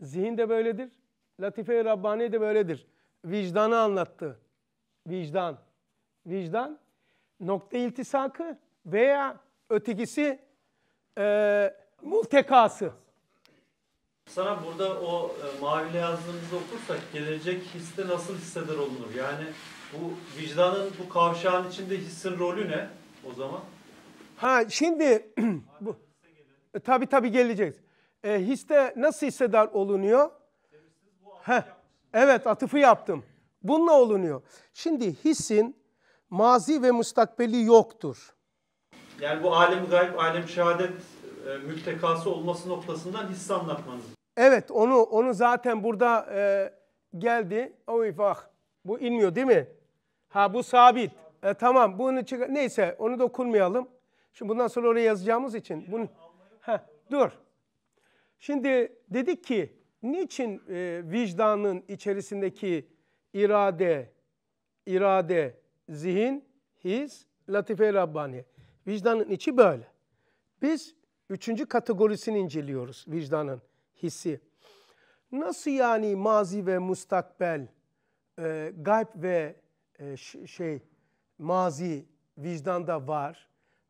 Zihin de böyledir. Latife-i Rabbani de böyledir. Vicdanı anlattı. Vicdan. Vicdan nokta iltisakı veya ötekisi e, multekası. Sana burada o e, maviyle yazdığımızı okursak gelecek hisse nasıl hisseder olunur? Yani bu vicdanın bu kavşağın içinde hissin rolü ne o zaman? Ha şimdi [CLEARS THROAT] bu e, tabi tabii geleceğiz. E, histe nasıl hisseder olunuyor? Demişsiniz, bu atıf Heh, evet atıfı yaptım. Bununla olunuyor. Şimdi hissin mazi ve mustakbeli yoktur. Yani bu alem gayb, alem şehadet e, mültekası olması noktasından hisse anlatmanız. Evet onu onu zaten burada e, geldi. Oy bak bu inmiyor değil mi? Ha bu sabit. E, tamam bunu çık neyse onu dokunmayalım. Şimdi bundan sonra oraya yazacağımız için bunu Heh, dur. Şimdi dedik ki niçin e, vicdanın içerisindeki irade irade zihin, his, latife-i Rabbaniye. Vicdanın içi böyle. Biz üçüncü kategorisini inceliyoruz vicdanın hissi. Nasıl yani mazi ve mustakbel, e, gayb ve e, şey mazi vicdanda var.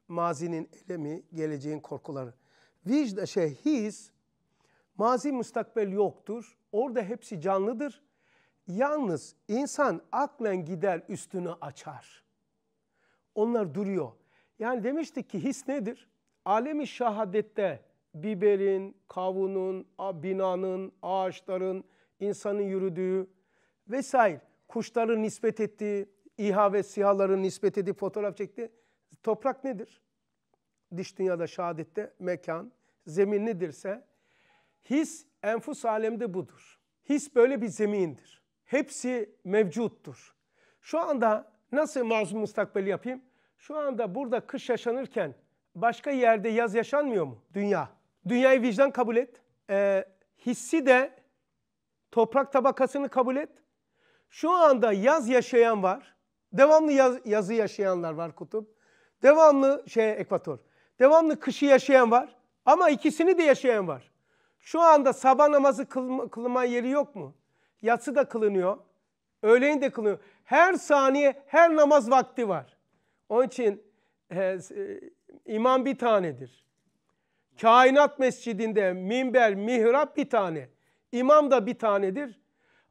Mazinin elemi, geleceğin korkuları. Vicda şey his mazi mustakbel yoktur. Orada hepsi canlıdır. Yalnız insan aklen gider üstünü açar. Onlar duruyor. Yani demiştik ki his nedir? Alemi şahadette biberin, kavunun, binanın, ağaçların, insanın yürüdüğü vesaire kuşları nispet etti, İHA ve SİHA'ların nispet edip fotoğraf çekti. Toprak nedir? Diş dünyada şahadette mekan, zemin nedirse his enfus alemde budur. His böyle bir zemindir hepsi mevcuttur. Şu anda nasıl mazlum mustakbeli yapayım? Şu anda burada kış yaşanırken başka yerde yaz yaşanmıyor mu? Dünya. Dünyayı vicdan kabul et. E, hissi de toprak tabakasını kabul et. Şu anda yaz yaşayan var. Devamlı yaz, yazı yaşayanlar var kutup. Devamlı şey ekvator. Devamlı kışı yaşayan var. Ama ikisini de yaşayan var. Şu anda sabah namazı kılma, kılma yeri yok mu? Yatsı da kılınıyor. Öğleyin de kılınıyor. Her saniye, her namaz vakti var. Onun için e, e, imam bir tanedir. Kainat mescidinde minber, mihrap bir tane. İmam da bir tanedir.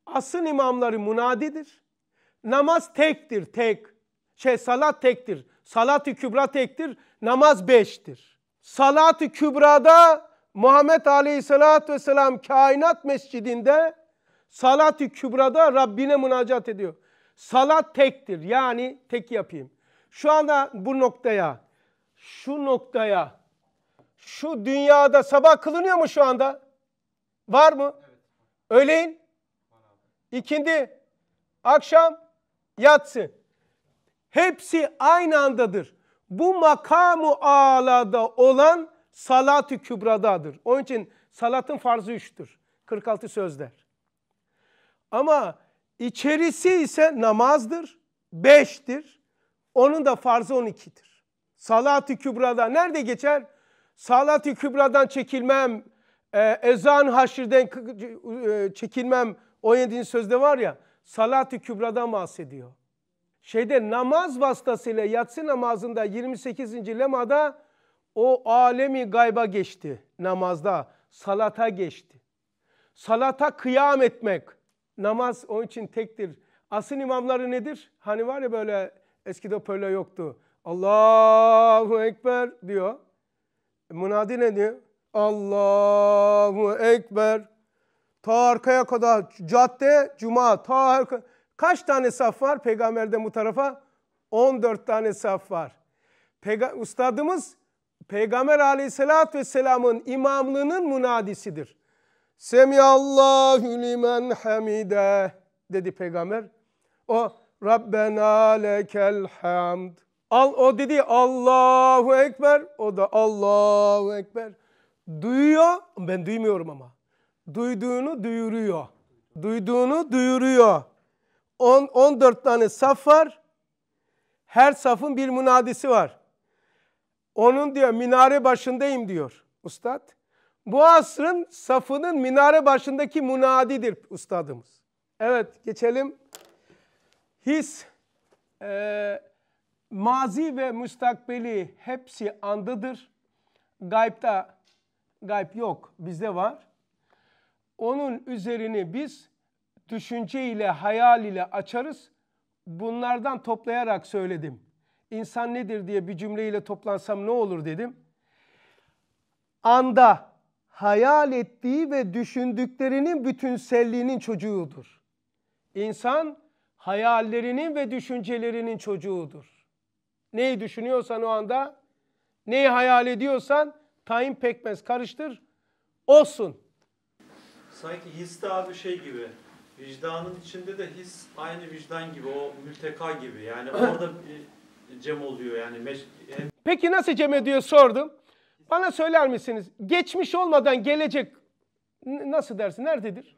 Asıl imamları munadidir. Namaz tektir, tek. Şey salat tektir. Salat-ı kübra tektir. Namaz beştir. Salat-ı kübrada Muhammed Aleyhisselatü Vesselam kainat mescidinde Salat-ı Kübra'da Rabbine münacat ediyor. Salat tektir. Yani tek yapayım. Şu anda bu noktaya, şu noktaya, şu dünyada sabah kılınıyor mu şu anda? Var mı? Öğleyin, ikindi, akşam, yatsı. Hepsi aynı andadır. Bu makamu alada olan salat-ı kübradadır. Onun için salatın farzı üçtür. 46 sözler. Ama içerisi ise namazdır, beştir. Onun da farzı on ikidir. Salat-ı Kübra'da nerede geçer? Salat-ı Kübra'dan çekilmem, e, ezan haşirden e, çekilmem, çekilmem 17. sözde var ya Salat-ı Kübra'dan bahsediyor. Şeyde namaz vasıtasıyla yatsı namazında 28. lemada o alemi gayba geçti namazda. Salata geçti. Salata kıyam etmek, Namaz onun için tektir. Asıl imamları nedir? Hani var ya böyle eskide böyle yoktu. Allahu Ekber diyor. E, münadi ne diyor? Allahu Ekber. Ta arkaya kadar cadde, cuma, ta arka... Kaç tane saf var peygamberden bu tarafa? 14 tane saf var. Peyga Ustadımız Peygamber aleyhissalatü vesselamın imamlığının münadisidir. Semiyallahu limen hamide dedi peygamber. O Rabbena lekel hamd. Al, o dedi Allahu Ekber. O da Allahu Ekber. Duyuyor. Ben duymuyorum ama. Duyduğunu duyuruyor. Duyduğunu duyuruyor. 10, 14 tane saf var. Her safın bir münadisi var. Onun diyor minare başındayım diyor ustad. Bu asrın safının minare başındaki munadidir ustadımız. Evet geçelim. His, e, mazi ve müstakbeli hepsi andıdır. Gayb'da, gayb yok bizde var. Onun üzerini biz düşünce ile hayal ile açarız. Bunlardan toplayarak söyledim. İnsan nedir diye bir cümleyle toplansam ne olur dedim. Anda hayal ettiği ve düşündüklerinin bütünselliğinin çocuğudur. İnsan hayallerinin ve düşüncelerinin çocuğudur. Neyi düşünüyorsan o anda, neyi hayal ediyorsan tayin pekmez karıştır, olsun. Sanki his de abi şey gibi, vicdanın içinde de his aynı vicdan gibi, o mülteka gibi. Yani orada cem oluyor yani. Peki nasıl cem ediyor sordum. Bana söyler misiniz? Geçmiş olmadan gelecek nasıl dersin? Nerededir?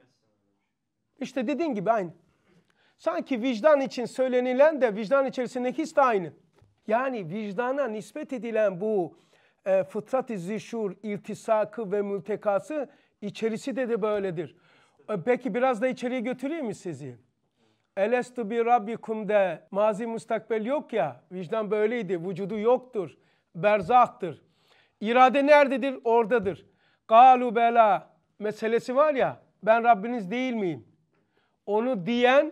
İşte dediğin gibi aynı. Sanki vicdan için söylenilen de vicdan içerisindeki his de aynı. Yani vicdana nispet edilen bu e, fıtrat-ı zişur, iltisakı ve mültekası içerisi de de böyledir. E, peki biraz da içeriye götüreyim mi sizi? Elestu bi rabbikum de mazi mustakbel yok ya, vicdan böyleydi, vücudu yoktur, berzahtır. İrade nerededir? Oradadır. Galu bela meselesi var ya ben Rabbiniz değil miyim? Onu diyen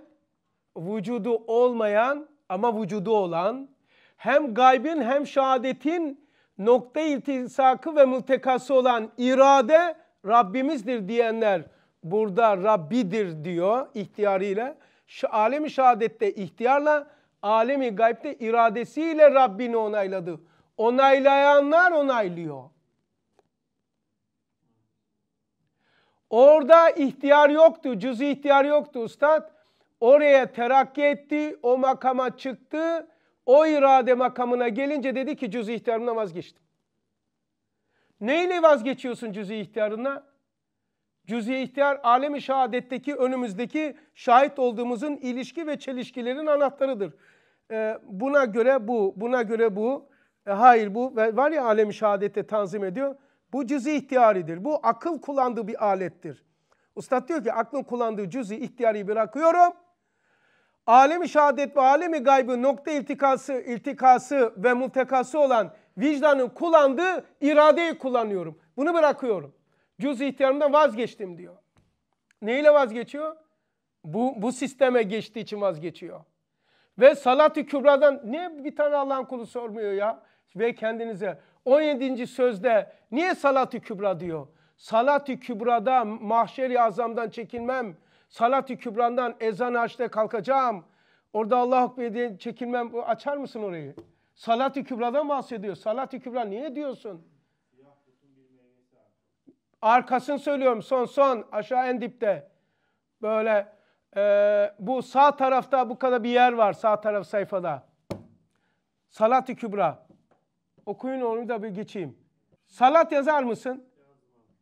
vücudu olmayan ama vücudu olan hem gaybin hem şehadetin nokta iltisakı ve multekası olan irade Rabbimizdir diyenler burada Rabbidir diyor ihtiyarıyla. Şu alemi şehadette ihtiyarla, alemi gaybde iradesiyle Rabbini onayladı. Onaylayanlar onaylıyor. Orada ihtiyar yoktu, cüz'i ihtiyar yoktu ustad. Oraya terakki etti, o makama çıktı. O irade makamına gelince dedi ki cüz'i ihtiyarımdan vazgeçtim. Neyle vazgeçiyorsun cüz ihtiyarına? Cüz'i ihtiyar alemi şehadetteki önümüzdeki şahit olduğumuzun ilişki ve çelişkilerin anahtarıdır. Ee, buna göre bu, buna göre bu. E hayır bu var ya alemi şehadette tanzim ediyor. Bu cüz ihtiyaridir. Bu akıl kullandığı bir alettir. Ustad diyor ki aklın kullandığı cüz-i ihtiyari bırakıyorum. Alemi şehadet ve alemi gaybı nokta iltikası, iltikası ve multekası olan vicdanın kullandığı iradeyi kullanıyorum. Bunu bırakıyorum. Cüz-i ihtiyarımdan vazgeçtim diyor. Neyle vazgeçiyor? Bu, bu sisteme geçtiği için vazgeçiyor. Ve salat-ı kübradan niye bir tane Allah'ın kulu sormuyor ya? ve kendinize. 17. sözde niye salat-ı kübra diyor? Salat-ı kübrada mahşeri azamdan çekilmem. Salat-ı kübrandan ezan açta kalkacağım. Orada Allah Akber diye çekilmem. Açar mısın orayı? Salat-ı kübradan bahsediyor. Salat-ı kübra niye diyorsun? Arkasını söylüyorum son son aşağı en dipte. Böyle e, bu sağ tarafta bu kadar bir yer var sağ taraf sayfada. Salat-ı kübra. Okuyun onu da bir geçeyim. Salat yazar mısın?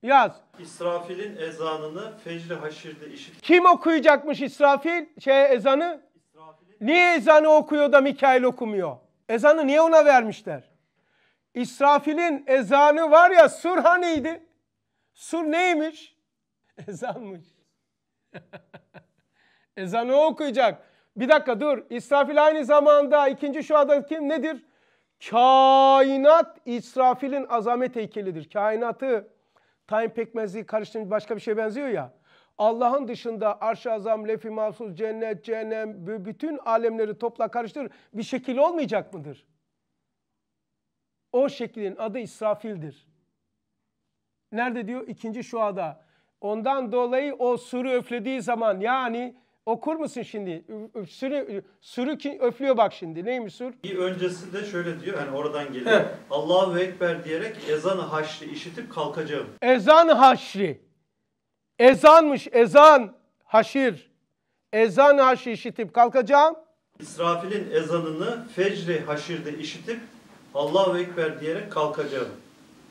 Yaz. İsrafil'in ezanını fecri haşirde işit. Kim okuyacakmış İsrafil? Şey ezanı? Niye ezanı okuyor da Mikail okumuyor? Ezanı niye ona vermişler? İsrafil'in ezanı var ya sur haneydi. Sur neymiş? [LAUGHS] Ezanmış. [LAUGHS] ezanı okuyacak. Bir dakika dur. İsrafil aynı zamanda ikinci şu anda kim nedir? Kainat İsrafil'in azamet heykelidir. Kainatı tayin pekmezliği karıştırmış başka bir şeye benziyor ya. Allah'ın dışında arş-ı azam, lef-i mahsus, cennet, cehennem, bütün alemleri topla karıştır bir şekil olmayacak mıdır? O şeklin adı İsrafil'dir. Nerede diyor? İkinci şuada. Ondan dolayı o sürü öflediği zaman yani Okur musun şimdi? Sürü, sürü ki, öflüyor bak şimdi. Neymiş sür? Bir öncesi de şöyle diyor. Hani oradan geliyor. Evet. Allahu Ekber diyerek ezanı haşri işitip kalkacağım. Ezan haşri. Ezanmış ezan haşir. Ezan haşri işitip kalkacağım. İsrafil'in ezanını fecri haşirde işitip Allahu Ekber diyerek kalkacağım.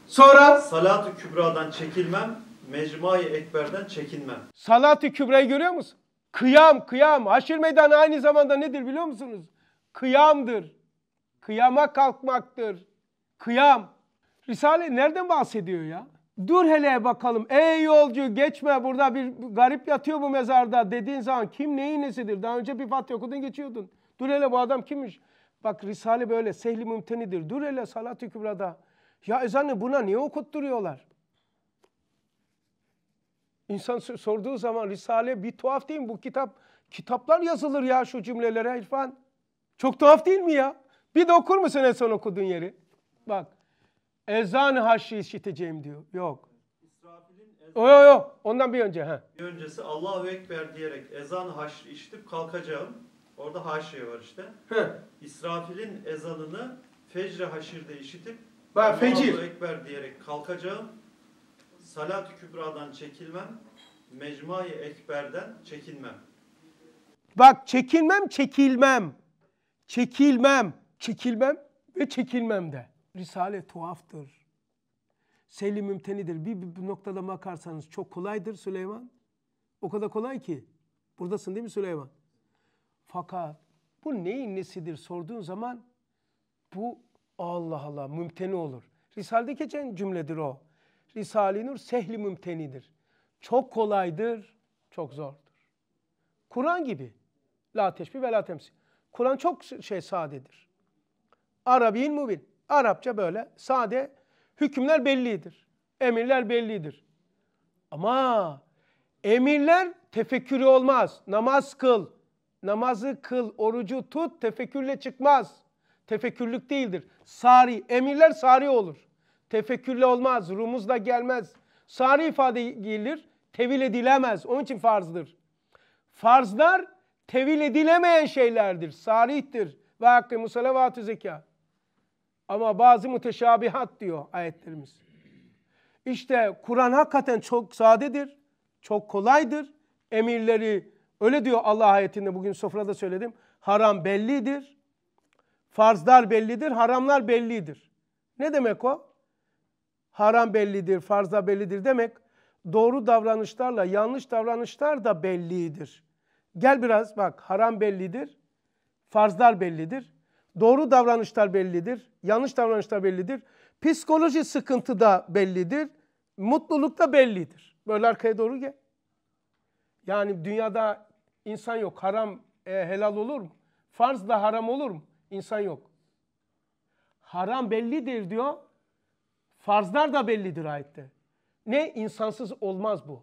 Sonra? Salat-ı Kübra'dan çekilmem, Mecmai Ekber'den çekinmem. Salat-ı Kübra'yı görüyor musun? Kıyam, kıyam. Haşir meydanı aynı zamanda nedir biliyor musunuz? Kıyamdır. Kıyama kalkmaktır. Kıyam. Risale nereden bahsediyor ya? Dur hele bakalım. Ey yolcu geçme burada bir garip yatıyor bu mezarda dediğin zaman kim neyin nesidir? Daha önce bir Fatih okudun geçiyordun. Dur hele bu adam kimmiş? Bak Risale böyle sehli mümtenidir. Dur hele salat-ı kübrada. Ya ezanı buna niye okutturuyorlar? İnsan sorduğu zaman Risale bir tuhaf değil mi? Bu kitap kitaplar yazılır ya şu cümlelere İrfan. Çok tuhaf değil mi ya? Bir de okur musun en son okuduğun yeri? Bak. Ezan haşri işiteceğim diyor. Yok. Yo yo yo. Ondan bir önce. ha. Bir öncesi Allahu Ekber diyerek ezan haş işitip kalkacağım. Orada haşiye var işte. Hı. İsrafil'in ezanını fecre haşirde işitip Bak, fecir. Allahu Ekber diyerek kalkacağım. Salat-ı Kübra'dan çekilmem, Mecmai Ekber'den çekilmem. Bak çekilmem çekilmem. Çekilmem, çekilmem ve çekilmem de. Risale tuhaftır. Selim mümtenidir. Bir, bir, bir noktada bakarsanız çok kolaydır Süleyman. O kadar kolay ki. Buradasın değil mi Süleyman? Fakat bu neyin nesidir sorduğun zaman bu Allah Allah mümteni olur. Risale'de geçen cümledir o. Risale-i Nur sehli mümtenidir. Çok kolaydır, çok zordur. Kur'an gibi. La teşbih ve la temsil. Kur'an çok şey sadedir. Arabiyin mubin. Arapça böyle sade hükümler bellidir. Emirler bellidir. Ama emirler tefekkürü olmaz. Namaz kıl, namazı kıl, orucu tut, tefekkürle çıkmaz. Tefekkürlük değildir. Sari, emirler sari olur. Tefekkürle olmaz, rumuzla gelmez. Sari ifade gelir, tevil edilemez. Onun için farzdır. Farzlar tevil edilemeyen şeylerdir. Sarihtir ve hakkı musalavatü zeka. Ama bazı müteşabihat diyor ayetlerimiz. İşte Kur'an hakikaten çok sadedir, çok kolaydır. Emirleri öyle diyor Allah ayetinde bugün sofrada söyledim. Haram bellidir, farzlar bellidir, haramlar bellidir. Ne demek o? haram bellidir, farza bellidir demek doğru davranışlarla yanlış davranışlar da bellidir. Gel biraz bak haram bellidir, farzlar bellidir. Doğru davranışlar bellidir, yanlış davranışlar bellidir. Psikoloji sıkıntı da bellidir, mutluluk da bellidir. Böyle arkaya doğru gel. Yani dünyada insan yok, haram e, helal olur mu? Farz da haram olur mu? İnsan yok. Haram bellidir diyor, Farzlar da bellidir ayette. Ne insansız olmaz bu.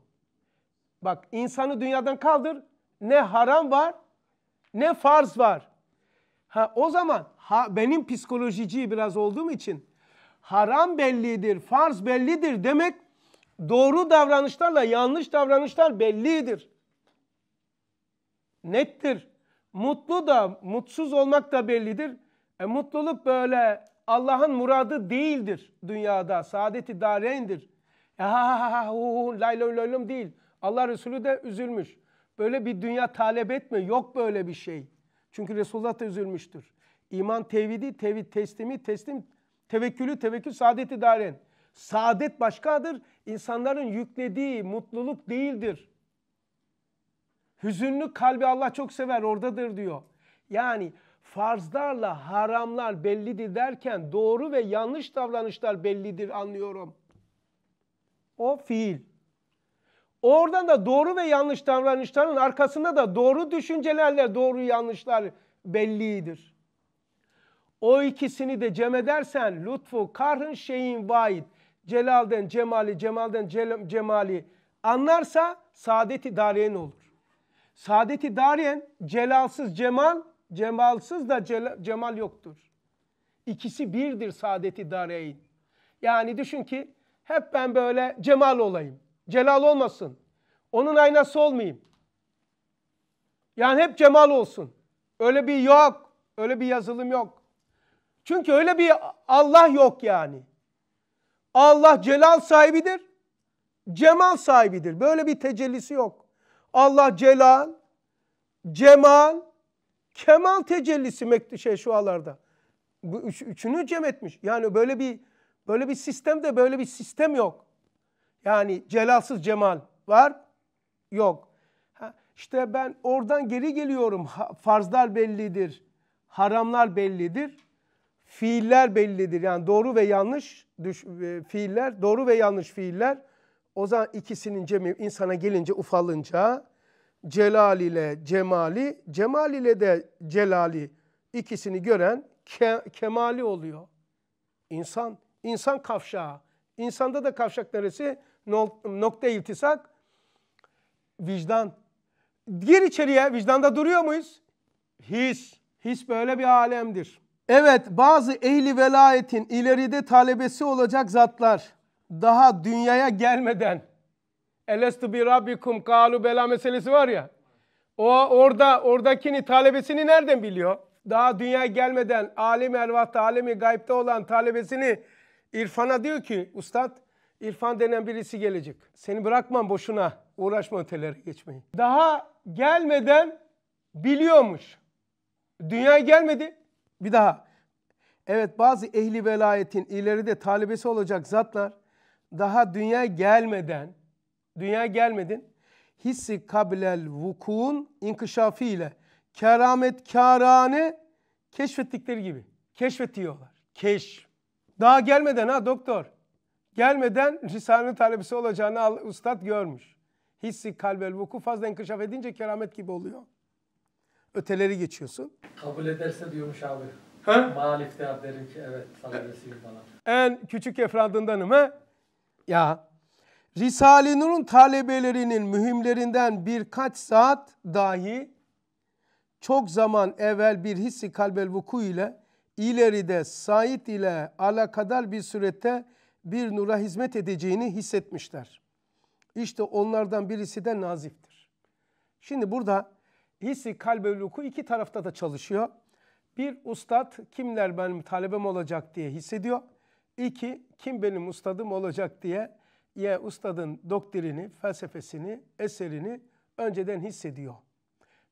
Bak insanı dünyadan kaldır. Ne haram var ne farz var. Ha o zaman ha, benim psikolojici biraz olduğum için haram bellidir, farz bellidir demek doğru davranışlarla yanlış davranışlar bellidir. Nettir. Mutlu da mutsuz olmak da bellidir. E, mutluluk böyle Allah'ın muradı değildir dünyada. Saadeti darendir. Ha ha ha lay lay değil. Allah Resulü de üzülmüş. Böyle bir dünya talep etme. Yok böyle bir şey. Çünkü Resulullah da üzülmüştür. İman tevhidi, tevhid teslimi, teslim, tevekkülü, tevekkül, saadeti daren. Saadet başkadır. İnsanların yüklediği mutluluk değildir. Hüzünlü kalbi Allah çok sever oradadır diyor. Yani farzlarla haramlar bellidir derken doğru ve yanlış davranışlar bellidir anlıyorum. O fiil. Oradan da doğru ve yanlış davranışların arkasında da doğru düşüncelerle doğru yanlışlar bellidir. O ikisini de cem edersen lütfu karhın şeyin vaid celalden cemali cemalden cel cemali anlarsa saadeti dariyen olur. Saadeti dariyen celalsız cemal Cemalsız da cemal yoktur. İkisi birdir saadeti dareyn. Yani düşün ki hep ben böyle cemal olayım. Celal olmasın. Onun aynası olmayayım. Yani hep cemal olsun. Öyle bir yok. Öyle bir yazılım yok. Çünkü öyle bir Allah yok yani. Allah celal sahibidir. Cemal sahibidir. Böyle bir tecellisi yok. Allah celal, cemal, Kemal tecellisi mekti şey şualarda. Bu üç, üçünü cem etmiş. Yani böyle bir böyle bir sistem de böyle bir sistem yok. Yani celalsız cemal var yok. Ha, işte ben oradan geri geliyorum. Ha, farzlar bellidir. Haramlar bellidir. Fiiller bellidir. Yani doğru ve yanlış düş, e, fiiller, doğru ve yanlış fiiller. O zaman ikisinin cemi insana gelince ufalınca celal ile cemali, cemal ile de celali ikisini gören ke, kemali oluyor. İnsan, insan kavşağı. İnsanda da kavşak neresi? Nokta iltisak, vicdan. Gir içeriye, vicdanda duruyor muyuz? His, his böyle bir alemdir. Evet, bazı ehli velayetin ileride talebesi olacak zatlar daha dünyaya gelmeden Elestu bi rabbikum kalu bela meselesi var ya. O orada oradakini talebesini nereden biliyor? Daha dünya gelmeden alim ervahta, alimi gaybde olan talebesini İrfan'a diyor ki ustad İrfan denen birisi gelecek. Seni bırakmam boşuna uğraşma ötelere geçmeyi. Daha gelmeden biliyormuş. Dünya gelmedi. Bir daha. Evet bazı ehli velayetin ileride talebesi olacak zatlar daha dünya gelmeden Dünya gelmedin. Hissi kablel vukuun inkışafı ile keramet karane keşfettikleri gibi. Keşfetiyorlar. Keş. Daha gelmeden ha doktor. Gelmeden Risale'nin talebesi olacağını ustad görmüş. Hissi kalbel vuku fazla inkışaf edince keramet gibi oluyor. Öteleri geçiyorsun. Kabul ederse diyormuş abi. Ha? Maalif derim ki evet talebesiyim bana. En küçük efradındanım ha? Ya Risale-i Nur'un talebelerinin mühimlerinden birkaç saat dahi çok zaman evvel bir hissi kalbel vuku ile ileride Said ile alakadar bir surette bir nura hizmet edeceğini hissetmişler. İşte onlardan birisi de naziftir. Şimdi burada hissi kalbel vuku iki tarafta da çalışıyor. Bir ustad kimler benim talebem olacak diye hissediyor. İki kim benim ustadım olacak diye ya ustadın doktrini, felsefesini, eserini önceden hissediyor.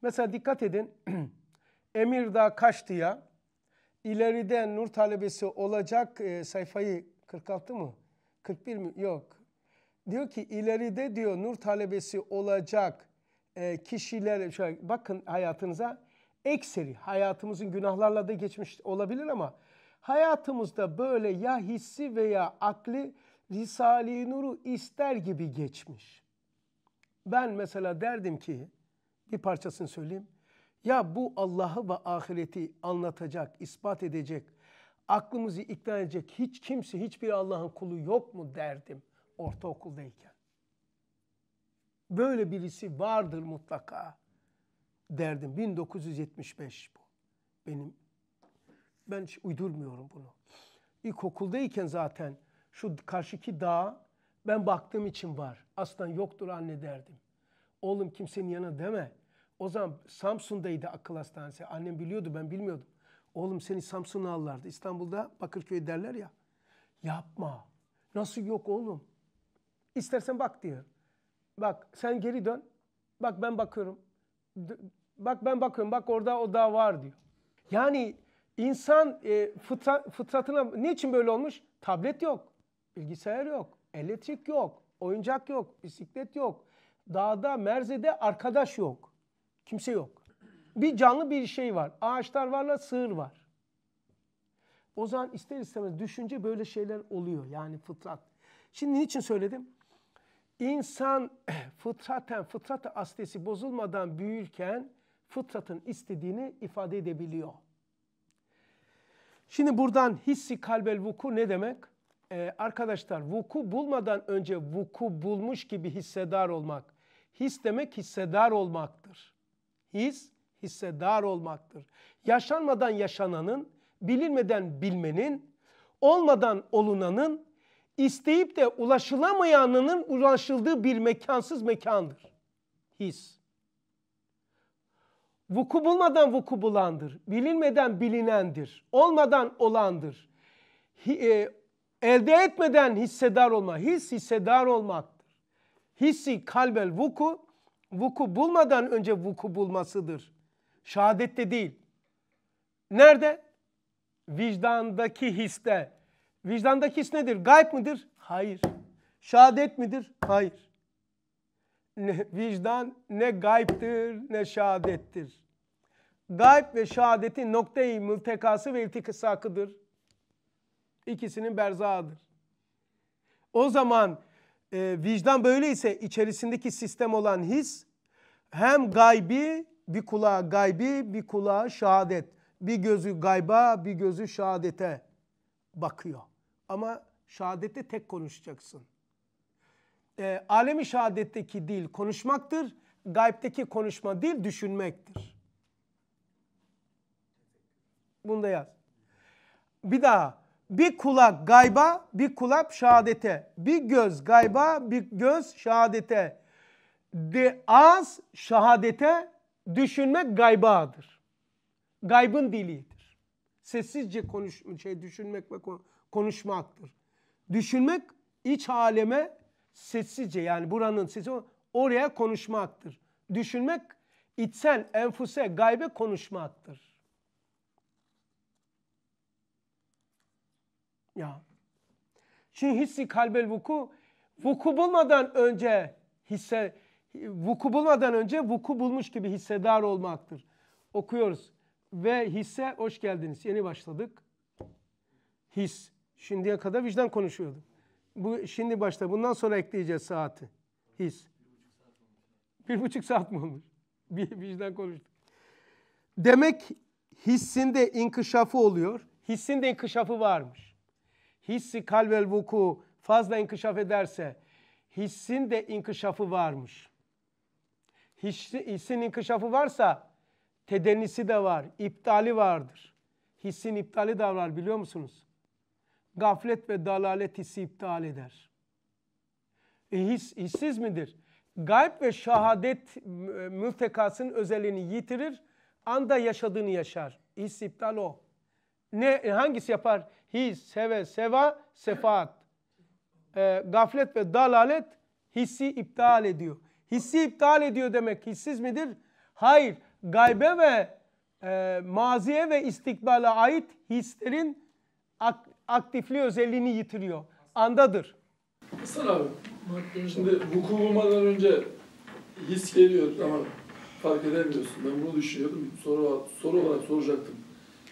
Mesela dikkat edin [CLEARS THROAT] Emirdağ Kaştı'ya ileride nur talebesi olacak e, sayfayı 46 mı? 41 mi? Yok. Diyor ki ileride diyor nur talebesi olacak e, kişiler şöyle bakın hayatınıza ekseri hayatımızın günahlarla da geçmiş olabilir ama hayatımızda böyle ya hissi veya akli Risale-i Nur'u ister gibi geçmiş. Ben mesela derdim ki bir parçasını söyleyeyim. Ya bu Allah'ı ve ahireti anlatacak, ispat edecek, aklımızı ikna edecek hiç kimse, hiçbir Allah'ın kulu yok mu derdim ortaokuldayken. Böyle birisi vardır mutlaka derdim. 1975 bu benim. Ben hiç uydurmuyorum bunu. İlkokuldayken zaten şu karşıki dağ, ben baktığım için var. Aslan yoktur anne derdim. Oğlum kimsenin yanına deme. O zaman Samsun'daydı akıl hastanesi. Annem biliyordu ben bilmiyordum. Oğlum seni Samsun'a alırlardı. İstanbul'da Bakırköy derler ya. Yapma. Nasıl yok oğlum? İstersen bak diyor. Bak sen geri dön. Bak ben bakıyorum. Bak ben bakıyorum. Bak orada o dağ var diyor. Yani insan e, fıtra, fıtratına niçin böyle olmuş? Tablet yok. Bilgisayar yok, elektrik yok, oyuncak yok, bisiklet yok. Dağda, merzede arkadaş yok. Kimse yok. Bir canlı bir şey var. Ağaçlar varla sığır var. O zaman ister istemez düşünce böyle şeyler oluyor. Yani fıtrat. Şimdi niçin söyledim? İnsan [CLEARS THROAT] fıtraten, fıtrat astesi bozulmadan büyürken fıtratın istediğini ifade edebiliyor. Şimdi buradan hissi kalbel vuku ne demek? e, arkadaşlar vuku bulmadan önce vuku bulmuş gibi hissedar olmak. His demek hissedar olmaktır. His hissedar olmaktır. Yaşanmadan yaşananın, bilinmeden bilmenin, olmadan olunanın, isteyip de ulaşılamayanının ulaşıldığı bir mekansız mekandır. His. Vuku bulmadan vuku bulandır, bilinmeden bilinendir, olmadan olandır. Hi, e, Elde etmeden hissedar olma. His hissedar olmaktır. Hissi kalbel vuku, vuku bulmadan önce vuku bulmasıdır. Şehadette değil. Nerede? Vicdandaki histe. Vicdandaki his nedir? Gayb mıdır? Hayır. Şehadet midir? Hayır. Ne vicdan ne gayiptir ne şehadettir. Gayb ve şehadetin noktayı mültekası ve iltikasakıdır. İkisinin berzağıdır. O zaman e, vicdan böyleyse içerisindeki sistem olan his hem gaybi bir kulağa gaybi bir kulağa şehadet. Bir gözü gayba bir gözü şehadete bakıyor. Ama şehadette tek konuşacaksın. E, alemi şehadetteki dil konuşmaktır. Gayb'deki konuşma dil düşünmektir. Bunu da yaz. Bir daha bir kulak gayba, bir kulak şahadete. Bir göz gayba, bir göz şahadete. De az şahadete düşünmek gaybadır. Gaybın dilidir. Sessizce konuş, şey düşünmek ve konuşmaktır. Düşünmek iç aleme sessizce yani buranın sesi oraya konuşmaktır. Düşünmek içsel enfuse gaybe konuşmaktır. Ya. Şimdi hissi kalbel vuku vuku bulmadan önce hisse vuku bulmadan önce vuku bulmuş gibi hissedar olmaktır. Okuyoruz. Ve hisse hoş geldiniz. Yeni başladık. His. Şimdiye kadar vicdan konuşuyordum Bu şimdi başta. Bundan sonra ekleyeceğiz saati. His. Bir buçuk saat mi olmuş? [LAUGHS] Bir vicdan konuştuk. Demek hissinde inkışafı oluyor. Hissinde inkışafı varmış hissi kalbel vuku fazla inkişaf ederse hissin de inkişafı varmış. Hissi, hissin inkişafı varsa tedenisi de var, iptali vardır. Hissin iptali de var biliyor musunuz? Gaflet ve dalalet hissi iptal eder. E his, hissiz midir? Gayb ve şahadet e, mültekasının özelliğini yitirir, anda yaşadığını yaşar. His iptal o. Ne, e, hangisi yapar? his, seve, seva, sefaat. E, gaflet ve dalalet hissi iptal ediyor. Hissi iptal ediyor demek hissiz midir? Hayır. Gaybe ve e, maziye ve istikbala ait hislerin ak, aktifliği özelliğini yitiriyor. Andadır. Hasan abi, şimdi vuku bulmadan önce his geliyor ama fark edemiyorsun. Ben bunu düşünüyordum. Soru, soru olarak soracaktım.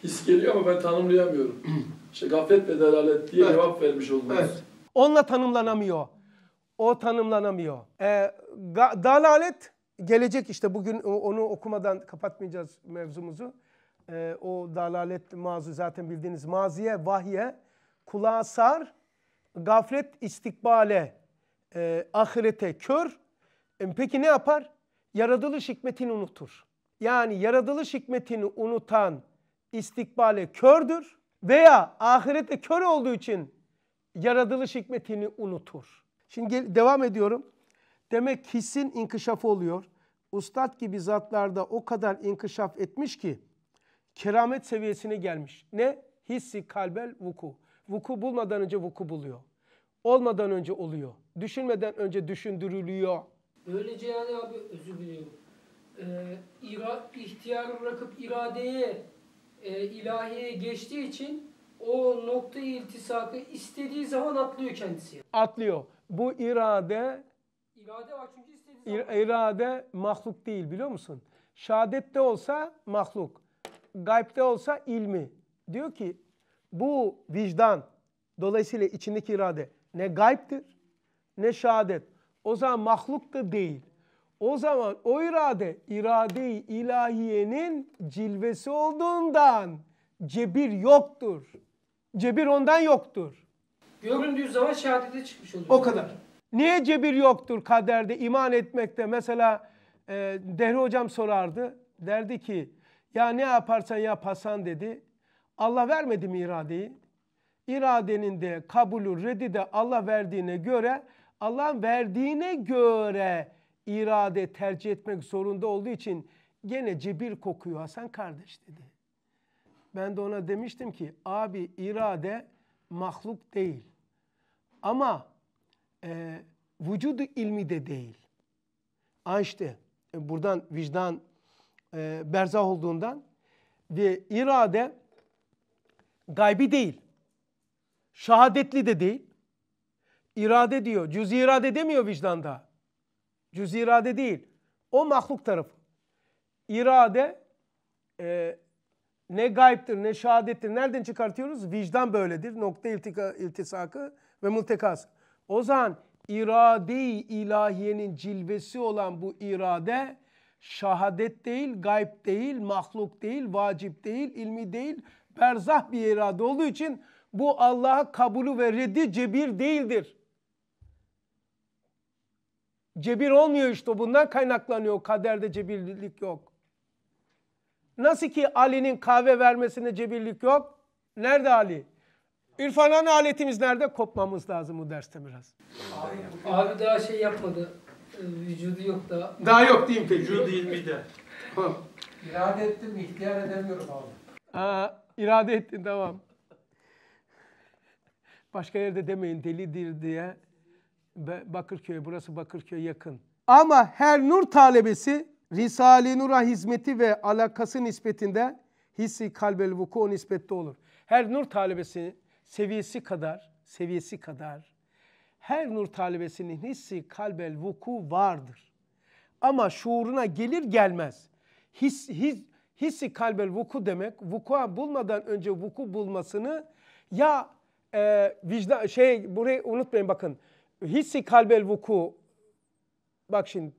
His geliyor ama ben tanımlayamıyorum. [CLEARS THROAT] İşte gaflet ve delalet diye evet. cevap vermiş oldunuz. Evet. Onunla tanımlanamıyor. O tanımlanamıyor. Ee, dalalet gelecek işte bugün onu okumadan kapatmayacağız mevzumuzu. Ee, o dalalet mazı zaten bildiğiniz maziye, vahye, kulağa sar, gaflet istikbale, e, ahirete kör. E, peki ne yapar? Yaradılış hikmetini unutur. Yani yaradılış hikmetini unutan istikbale kördür veya ahirette kör olduğu için yaratılış hikmetini unutur. Şimdi devam ediyorum. Demek hissin inkişafı oluyor. Ustad gibi zatlarda o kadar inkişaf etmiş ki keramet seviyesine gelmiş. Ne? Hissi kalbel vuku. Vuku bulmadan önce vuku buluyor. Olmadan önce oluyor. Düşünmeden önce düşündürülüyor. Böylece yani abi özür diliyorum. Ee, ihtiyarı bırakıp iradeye e, ilahiye geçtiği için o nokta iltisakı istediği zaman atlıyor kendisi. Atlıyor. Bu irade irade var çünkü istediği zaman. irade mahluk değil biliyor musun? Şahadette olsa mahluk. Gaybde olsa ilmi. Diyor ki bu vicdan dolayısıyla içindeki irade ne gaybtir ne şahadet. O zaman mahluk da değil. O zaman o irade irade-i ilahiyenin cilvesi olduğundan cebir yoktur. Cebir ondan yoktur. Göründüğü zaman şehadete çıkmış oluyor. O kadar. Niye cebir yoktur kaderde iman etmekte? Mesela e, Dehri hocam sorardı. Derdi ki ya ne yaparsan yap Hasan dedi. Allah vermedi mi iradeyi? İradenin de kabulü reddi de Allah verdiğine göre Allah'ın verdiğine göre irade tercih etmek zorunda olduğu için gene cebir kokuyor Hasan kardeş dedi. Ben de ona demiştim ki abi irade mahluk değil. Ama e, vücudu ilmi de değil. Ha e, buradan vicdan e, berzah olduğundan ve irade gaybi değil. Şahadetli de değil. İrade diyor. Cüz irade demiyor vicdanda. Cüz irade değil. O mahluk tarafı. İrade e, ne gayiptir ne şehadettir. Nereden çıkartıyoruz? Vicdan böyledir. Nokta iltika, iltisakı ve multekası. O zaman irade-i ilahiyenin cilvesi olan bu irade şahadet değil, gayb değil, mahluk değil, vacip değil, ilmi değil, berzah bir irade olduğu için bu Allah'a kabulü ve reddi cebir değildir. Cebir olmuyor işte bundan kaynaklanıyor. Kaderde cebirlik yok. Nasıl ki Ali'nin kahve vermesine cebirlik yok? Nerede Ali? İrfan Han aletimiz nerede? Kopmamız lazım bu derste biraz. Abi, abi daha şey yapmadı. Ee, vücudu yok daha. Daha yok değil mi peki? Vücudu mi de. İrade ettim, ihtiyar edemiyorum abi. Aa, irade ettin, tamam. Başka yerde demeyin delidir diye. Bakırköy, burası Bakırköy yakın. Ama her nur talebesi Risale-i Nur'a hizmeti ve alakası nispetinde hissi kalbel vuku o nispette olur. Her nur talebesi seviyesi kadar, seviyesi kadar her nur talebesinin hissi kalbel vuku vardır. Ama şuuruna gelir gelmez. His, his, hissi kalbel vuku demek vukua bulmadan önce vuku bulmasını ya e, vicdan şey burayı unutmayın bakın hissi kalbel vuku bak şimdi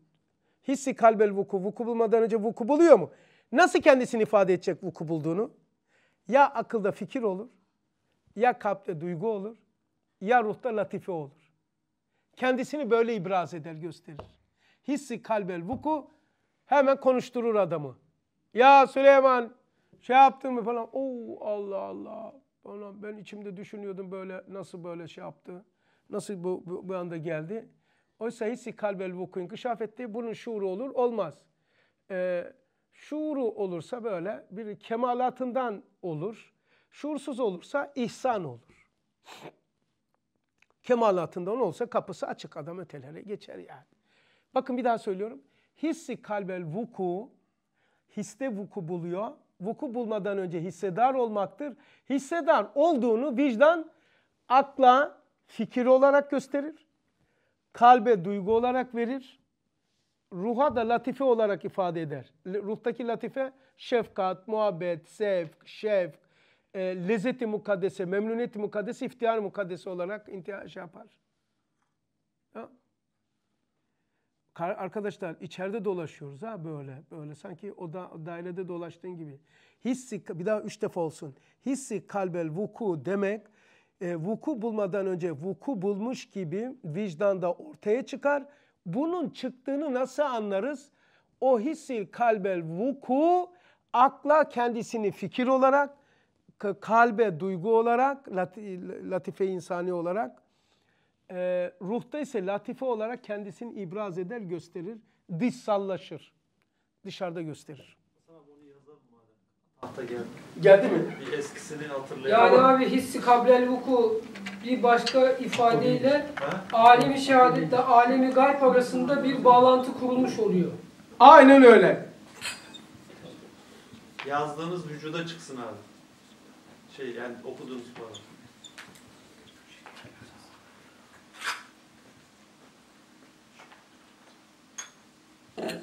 hissi kalbel vuku vuku bulmadan önce vuku buluyor mu? Nasıl kendisini ifade edecek vuku bulduğunu? Ya akılda fikir olur ya kalpte duygu olur ya ruhta latife olur. Kendisini böyle ibraz eder gösterir. Hissi kalbel vuku hemen konuşturur adamı. Ya Süleyman şey yaptın mı falan. Oo Allah Allah. Bana ben içimde düşünüyordum böyle nasıl böyle şey yaptı. Nasıl bu, bu, bu anda geldi? Oysa hissi kalbel vuku inkişaf etti. Bunun şuuru olur. Olmaz. Ee, şuuru olursa böyle bir kemalatından olur. Şuursuz olursa ihsan olur. Kemalatından olsa kapısı açık adam ötelere geçer yani. Bakın bir daha söylüyorum. Hissi kalbel vuku, histe vuku buluyor. Vuku bulmadan önce hissedar olmaktır. Hissedar olduğunu vicdan akla fikir olarak gösterir. Kalbe duygu olarak verir. Ruha da latife olarak ifade eder. Ruhtaki latife şefkat, muhabbet, sevk, şefk, e, lezzeti mukaddese, memnuniyeti mukaddese, iftihar mukaddese olarak intihar şey yapar. Ya. Arkadaşlar içeride dolaşıyoruz ha böyle. Böyle sanki o da dairede dolaştığın gibi. Hissi bir daha üç defa olsun. Hissi kalbel vuku demek e, vuku bulmadan önce vuku bulmuş gibi vicdanda ortaya çıkar. Bunun çıktığını nasıl anlarız? O hissi kalbel vuku akla kendisini fikir olarak, kalbe duygu olarak, latife insani olarak, e, ruhta ise latife olarak kendisini ibraz eder, gösterir, dışsallaşır, dışarıda gösterir. Ata geldi. Geldi mi? Bir eskisini hatırlayalım. Yani abi hissi kablel vuku bir başka ifadeyle alemi şehadetle alemi gayb arasında bir bağlantı kurulmuş oluyor. Aynen öyle. Yazdığınız vücuda çıksın abi. Şey yani okuduğunuz falan. Evet.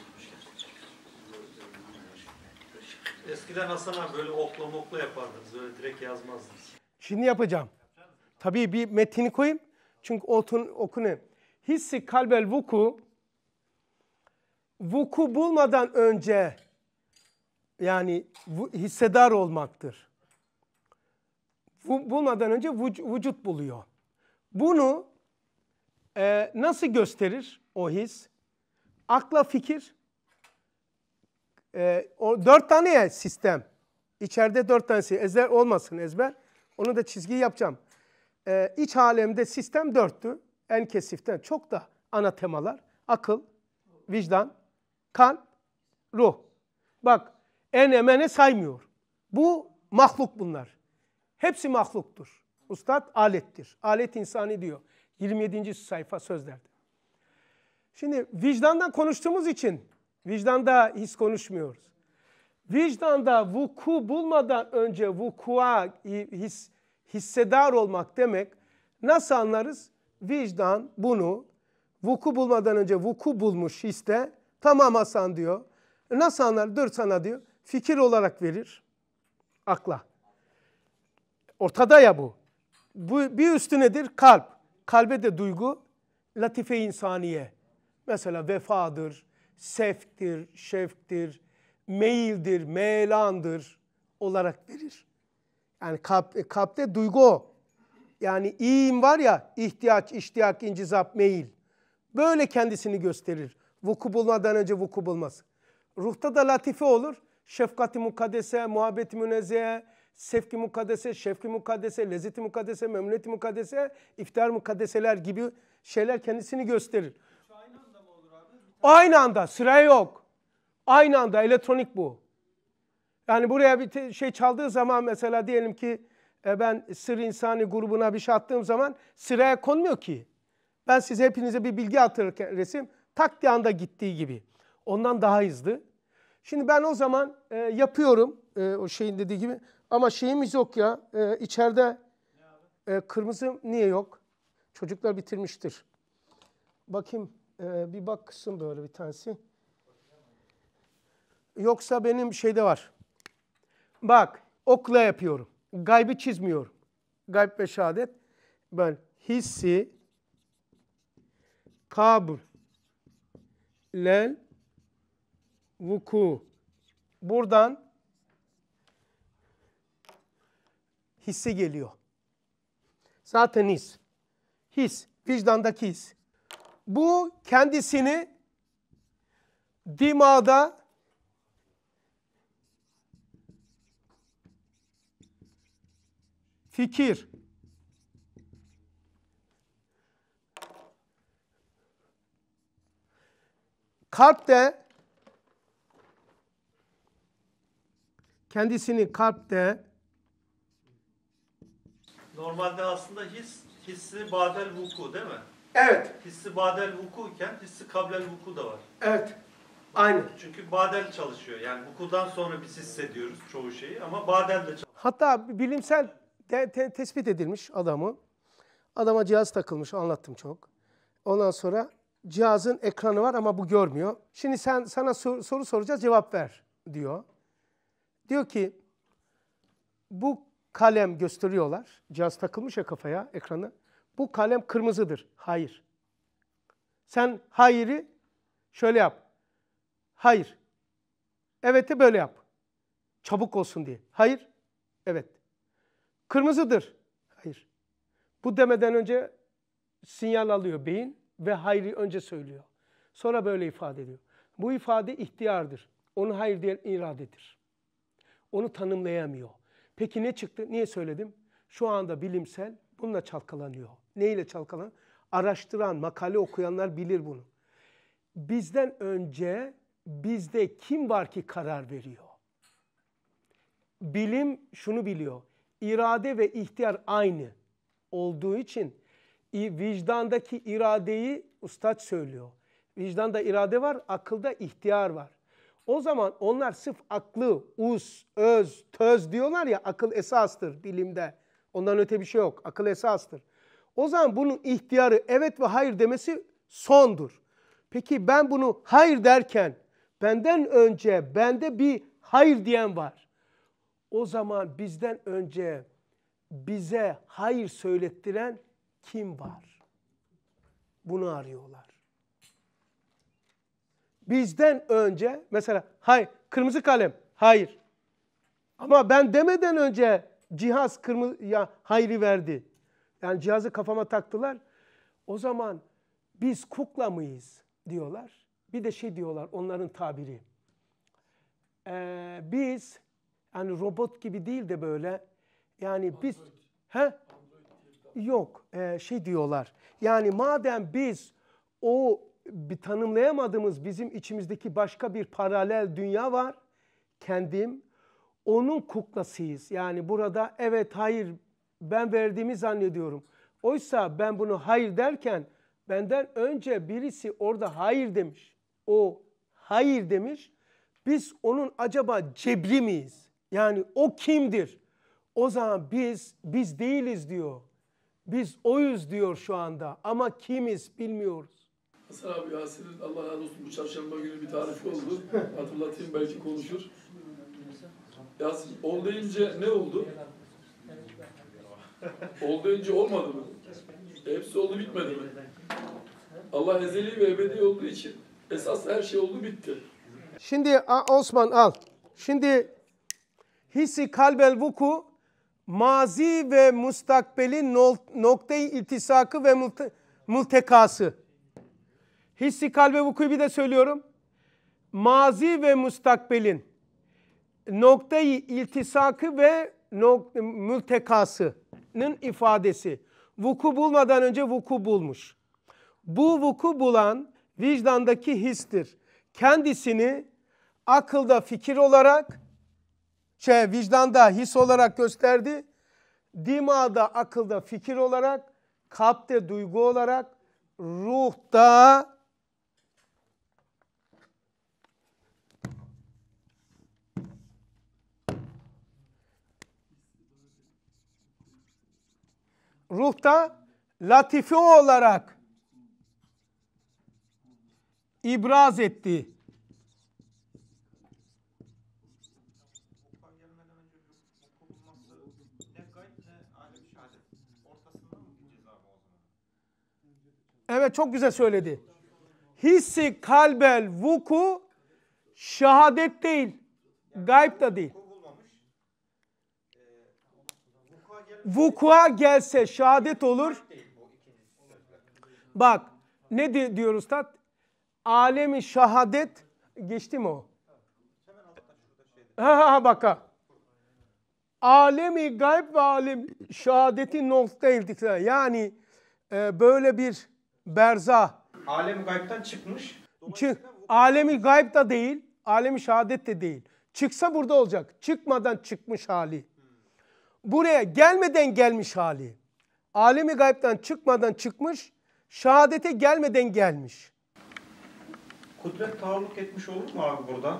Eskiden Hasan abi böyle okla mokla yapardınız. Öyle direkt yazmazdınız. Şimdi yapacağım. Tabii bir metini koyayım. Çünkü otun, okunu. Hissi kalbel vuku vuku bulmadan önce yani hissedar olmaktır. Bulmadan önce vücut buluyor. Bunu e, nasıl gösterir o his? Akla fikir e, o dört tane ya sistem. İçeride dört tanesi ezber olmasın ezber. Onu da çizgi yapacağım. E, iç alemde sistem dörttü. En kesiften çok da ana temalar. Akıl, vicdan, kan, ruh. Bak en emene saymıyor. Bu mahluk bunlar. Hepsi mahluktur. Ustad alettir. Alet insani diyor. 27. sayfa sözlerde. Şimdi vicdandan konuştuğumuz için Vicdanda his konuşmuyoruz. Vicdanda vuku bulmadan önce vukua his, hissedar olmak demek nasıl anlarız? Vicdan bunu vuku bulmadan önce vuku bulmuş histe tamam Hasan diyor. E, nasıl anlar? Dur sana diyor. Fikir olarak verir akla. Ortada ya bu. Bu bir üstü nedir? Kalp. Kalbe de duygu, latife insaniye. Mesela vefadır, seftir, şeftir, meyildir, melandır olarak verir. Yani kalp, e, kalpte duygu Yani iyiyim var ya ihtiyaç, iştiyak, incizap, meyil. Böyle kendisini gösterir. Vuku bulmadan önce vuku bulmaz. Ruhta da latife olur. Şefkati mukaddese, muhabbeti münezzeye, sevki mukaddese, şefki mukaddese, lezzeti mukaddese, memnuniyeti mukaddese, iftar mukaddeseler gibi şeyler kendisini gösterir. Aynı anda sıra yok. Aynı anda elektronik bu. Yani buraya bir şey çaldığı zaman mesela diyelim ki e ben Sır insani grubuna bir şey attığım zaman sıraya konmuyor ki. Ben size hepinize bir bilgi atırken resim tak diye anda gittiği gibi. Ondan daha hızlı. Şimdi ben o zaman e, yapıyorum e, o şeyin dediği gibi. Ama şeyimiz yok ya e, içeride e, kırmızı niye yok? Çocuklar bitirmiştir. Bakayım. Ee, bir bak kısım böyle bir tanesi. Yoksa benim şeyde var. Bak okla yapıyorum. Gaybı çizmiyorum. Gayb ve şehadet. Ben hissi kabul lel vuku. Buradan hisse geliyor. Zaten his. His. Vicdandaki his. Bu kendisini dimağda fikir kalpte kendisini kalpte normalde aslında his hissi badel vuku değil mi? Evet. Hissi badel vuku iken hissi kablel vuku da var. Evet. Aynı. Çünkü badel çalışıyor. Yani vukudan sonra biz hissediyoruz çoğu şeyi ama badel de çalışıyor. Hatta bilimsel te- te- tespit edilmiş adamı. Adama cihaz takılmış anlattım çok. Ondan sonra cihazın ekranı var ama bu görmüyor. Şimdi sen sana sor- soru soracağız cevap ver diyor. Diyor ki bu kalem gösteriyorlar. Cihaz takılmış ya kafaya ekranı bu kalem kırmızıdır. Hayır. Sen hayırı şöyle yap. Hayır. Evet'i böyle yap. Çabuk olsun diye. Hayır. Evet. Kırmızıdır. Hayır. Bu demeden önce sinyal alıyor beyin ve hayrı önce söylüyor. Sonra böyle ifade ediyor. Bu ifade ihtiyardır. Onu hayır diyen iradedir. Onu tanımlayamıyor. Peki ne çıktı? Niye söyledim? Şu anda bilimsel bununla çalkalanıyor. Neyle çalkalan? Araştıran, makale okuyanlar bilir bunu. Bizden önce bizde kim var ki karar veriyor? Bilim şunu biliyor. İrade ve ihtiyar aynı olduğu için vicdandaki iradeyi ustaç söylüyor. Vicdanda irade var, akılda ihtiyar var. O zaman onlar sırf aklı, us, öz, töz diyorlar ya akıl esastır bilimde. Ondan öte bir şey yok. Akıl esastır. O zaman bunun ihtiyarı evet ve hayır demesi sondur. Peki ben bunu hayır derken benden önce bende bir hayır diyen var. O zaman bizden önce bize hayır söylettiren kim var? Bunu arıyorlar. Bizden önce mesela hayır kırmızı kalem hayır. Ama ben demeden önce cihaz kırmızı ya hayri verdi. Yani cihazı kafama taktılar. O zaman biz kukla mıyız diyorlar. Bir de şey diyorlar onların tabiri. Ee, biz yani robot gibi değil de böyle yani biz he yok e, şey diyorlar. Yani madem biz o bir tanımlayamadığımız bizim içimizdeki başka bir paralel dünya var. Kendim onun kuklasıyız. Yani burada evet hayır ben verdiğimi zannediyorum. Oysa ben bunu hayır derken benden önce birisi orada hayır demiş. O hayır demiş. Biz onun acaba cebri miyiz? Yani o kimdir? O zaman biz biz değiliz diyor. Biz oyuz diyor şu anda ama kimiz bilmiyoruz. Hasan abi Yasir'in Allah razı olsun bu çarşamba günü bir tarif oldu. Hatırlatayım belki konuşur. Yaz ol deyince ne oldu? Ol deyince olmadı mı? Hepsi oldu bitmedi mi? Allah ezeli ve ebedi olduğu için esas her şey oldu bitti. Şimdi Osman al. Şimdi hissi kalbel vuku mazi ve mustakbelin noktayı iltisakı ve multekası. Hissi kalbe vuku bir de söylüyorum. Mazi ve mustakbelin noktayı iltisakı ve nok mültekasının ifadesi. Vuku bulmadan önce vuku bulmuş. Bu vuku bulan vicdandaki histir. Kendisini akılda fikir olarak, şey vicdanda his olarak gösterdi. Dimağda akılda fikir olarak, kalpte duygu olarak, ruhta ruhta latife olarak ibraz etti. Evet çok güzel söyledi. Hissi kalbel vuku şehadet değil. Gayb da değil. Vukua gelse şehadet olur. Bak ne di diyoruz tat? Alemi şehadet geçti mi o? Ha ha bak ha. Alemi gayb ve alem şehadeti nokta ildikler. Yani e, böyle bir berza. Alemi gaybtan çıkmış. Çık. Alemi gayb da değil. Alemi şehadet de değil. Çıksa burada olacak. Çıkmadan çıkmış hali buraya gelmeden gelmiş hali. Alemi gaybden çıkmadan çıkmış, şehadete gelmeden gelmiş. Kudret taalluk etmiş olur mu abi burada?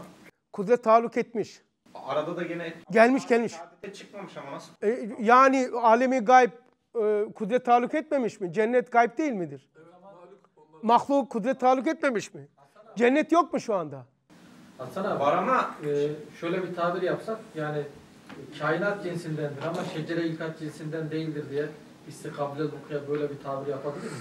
Kudret taalluk etmiş. Arada da gene gelmiş gelmiş. Çıkmamış ama nasıl? E, yani alemi gayb e, kudret taalluk etmemiş mi? Cennet gayb değil midir? Evet, Mahluk kudret taalluk etmemiş mi? Cennet yok mu şu anda? Hasan abi var ama e, şöyle bir tabir yapsak yani kainat cinsindendir ama şecere ilkat cinsinden değildir diye istikable rukiye böyle bir tabir yapabilir mi?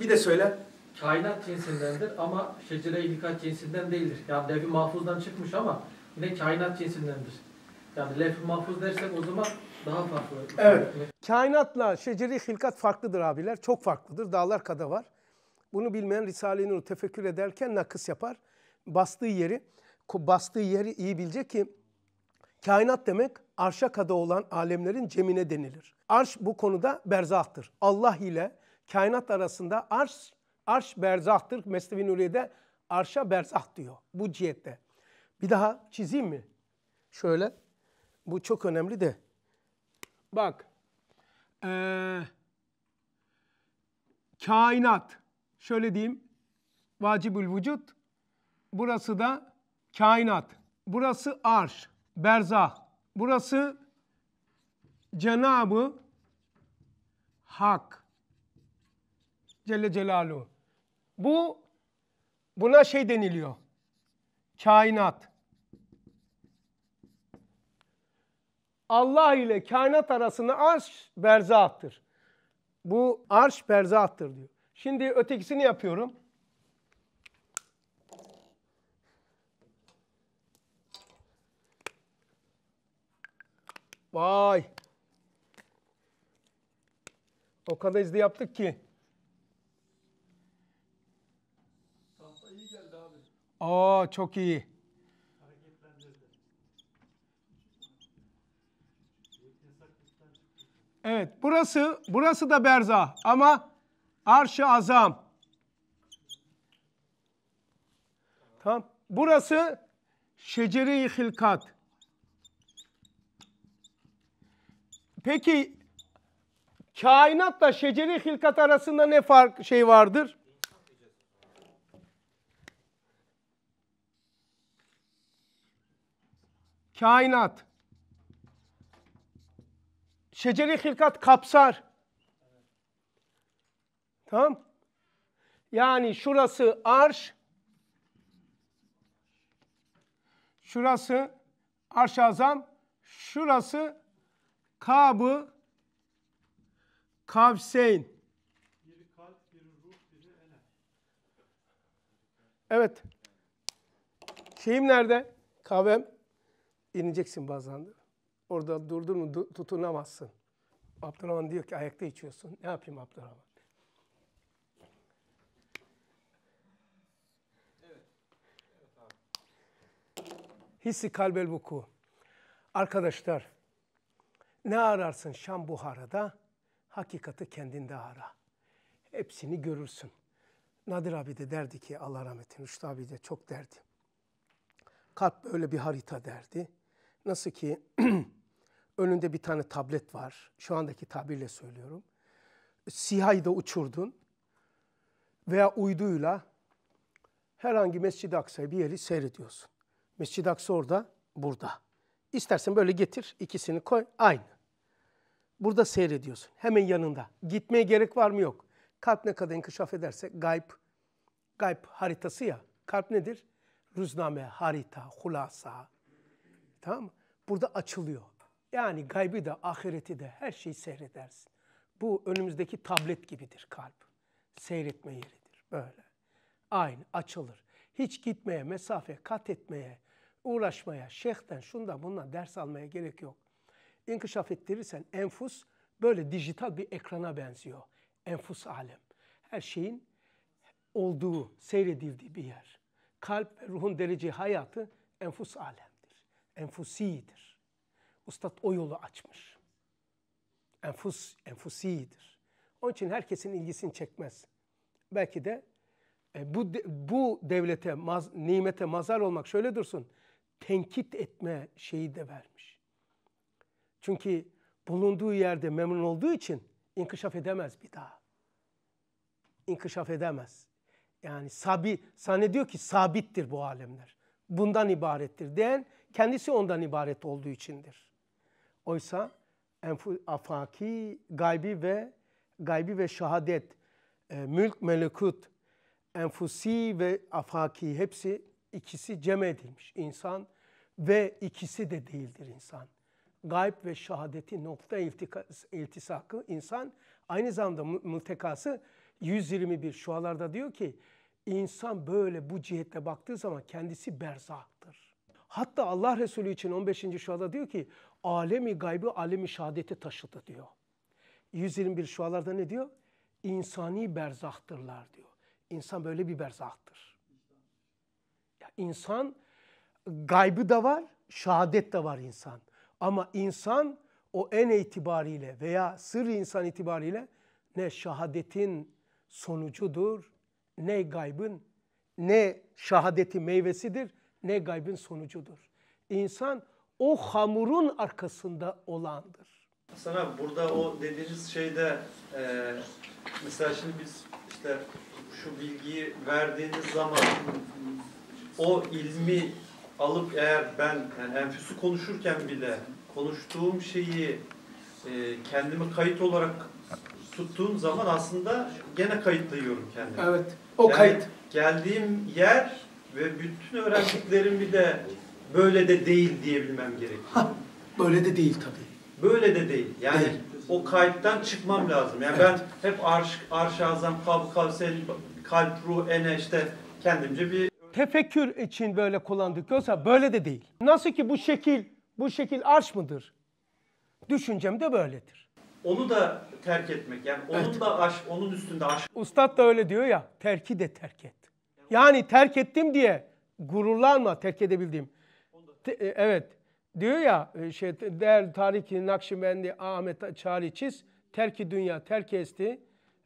Bir de söyle. Kainat cinsindendir ama şecere ilkat cinsinden değildir. Yani lef mahfuzdan çıkmış ama yine kainat cinsindendir. Yani lef mahfuz dersek o zaman daha farklı. Evet. Kainatla şecere ilkat farklıdır abiler. Çok farklıdır. Dağlar kada var. Bunu bilmeyen Risale-i Nur tefekkür ederken nakıs yapar. Bastığı yeri, bastığı yeri iyi bilecek ki Kainat demek arşa kada olan alemlerin cemine denilir. Arş bu konuda berzahtır. Allah ile kainat arasında arş, arş berzahtır. Mesnevi Nuriye'de arşa berzah diyor bu cihette. Bir daha çizeyim mi? Şöyle. Bu çok önemli de. Bak. Ee, kainat. Şöyle diyeyim. Vacibül vücut. Burası da kainat. Burası arş berzah. Burası Cenabı Hak Celle Celalu. Bu buna şey deniliyor. Kainat. Allah ile kainat arasında arş berzahtır. Bu arş berzahtır diyor. Şimdi ötekisini yapıyorum. Vay. O kadar hızlı yaptık ki. Tahta iyi geldi abi. Aa çok iyi. Evet burası burası da berza ama Arşı azam. Tamam. Burası şeceri-i hilkat. Peki kainatla şeceri hilkat arasında ne fark şey vardır? Kainat. Şeceri hilkat kapsar. Tamam? Yani şurası arş. Şurası arş azam. Şurası Kabı kavseyn. Evet. Şeyim nerede? Kavem. İneceksin bazen. Orada durdun mu tutunamazsın. Abdurrahman diyor ki ayakta içiyorsun. Ne yapayım Abdurrahman? Evet. Evet, Hissi kalbel vuku. Arkadaşlar ne ararsın Şam Buhara'da? Hakikati kendinde ara. Hepsini görürsün. Nadir abi de derdi ki Allah rahmet eylesin, Rüştü abi de çok derdi. Kalp böyle bir harita derdi. Nasıl ki [CLEARS THROAT] önünde bir tane tablet var. Şu andaki tabirle söylüyorum. Sihayı da uçurdun veya uyduyla herhangi Mescid-i Aksa'yı bir yeri seyrediyorsun. Mescid-i Aksa orada, burada. İstersen böyle getir, ikisini koy, aynı. Burada seyrediyorsun, hemen yanında. Gitmeye gerek var mı? Yok. Kalp ne kadar inkişaf ederse, gayb, gayb haritası ya. Kalp nedir? Rüzname, harita, hulasa. Tamam mı? Burada açılıyor. Yani gaybi de ahireti de, her şeyi seyredersin. Bu önümüzdeki tablet gibidir kalp. Seyretme yeridir, böyle. Aynı, açılır. Hiç gitmeye, mesafe kat etmeye, uğraşmaya, şeyhten, şundan bundan ders almaya gerek yok. İnkişaf ettirirsen enfus böyle dijital bir ekrana benziyor. Enfus alem. Her şeyin olduğu, seyredildiği bir yer. Kalp ve ruhun derece hayatı enfus alemdir. Enfusidir. Ustad o yolu açmış. Enfus, enfusidir. Onun için herkesin ilgisini çekmez. Belki de e, bu bu devlete, maz, nimete mazar olmak şöyle dursun tenkit etme şeyi de vermiş. Çünkü bulunduğu yerde memnun olduğu için inkişaf edemez bir daha. İnkişaf edemez. Yani sabi, sana diyor ki sabittir bu alemler. Bundan ibarettir diyen kendisi ondan ibaret olduğu içindir. Oysa afaki, gaybi ve gaybi ve şahadet, e, mülk, melekut, enfusi ve afaki hepsi İkisi cem edilmiş insan ve ikisi de değildir insan. Gayb ve şahadeti nokta iltisakı insan aynı zamanda mültekası 121 şualarda diyor ki insan böyle bu cihette baktığı zaman kendisi berzaktır. Hatta Allah Resulü için 15. şuada diyor ki alemi gaybı alemi şahadeti taşıdı diyor. 121 şualarda ne diyor? İnsani berzahtırlar diyor. İnsan böyle bir berzahtır. İnsan gaybı da var, şahadet de var insan. Ama insan o en itibariyle veya sır insan itibariyle ne şahadetin sonucudur, ne gaybın, ne şahadeti meyvesidir, ne gaybın sonucudur. İnsan o hamurun arkasında olandır. Sana burada o dediğiniz şeyde e, mesela şimdi biz işte şu bilgiyi verdiğiniz zaman o ilmi alıp eğer ben yani enfüsü konuşurken bile konuştuğum şeyi e, kendimi kayıt olarak tuttuğum zaman aslında gene kayıtlıyorum kendimi. Evet. O yani kayıt. Geldiğim yer ve bütün öğrendiklerimi de böyle de değil diyebilmem gerekiyor. Ha, böyle de değil tabii. Böyle de değil. Yani değil. o kayıttan çıkmam lazım. Yani evet. ben hep arş, arş azam, kab, kavsel, kalp, ruh, ene işte kendimce bir tefekkür için böyle kullandık. Yoksa böyle de değil. Nasıl ki bu şekil, bu şekil arş mıdır? Düşüncem de böyledir. Onu da terk etmek yani onun evet. da aşk, onun üstünde aşk. Ustad da öyle diyor ya, terki de terk et. Yani terk ettim diye gururlanma terk edebildiğim. E, evet. Diyor ya e, şey der Tariki Nakşibendi Ahmet Çağrı terki dünya terk etti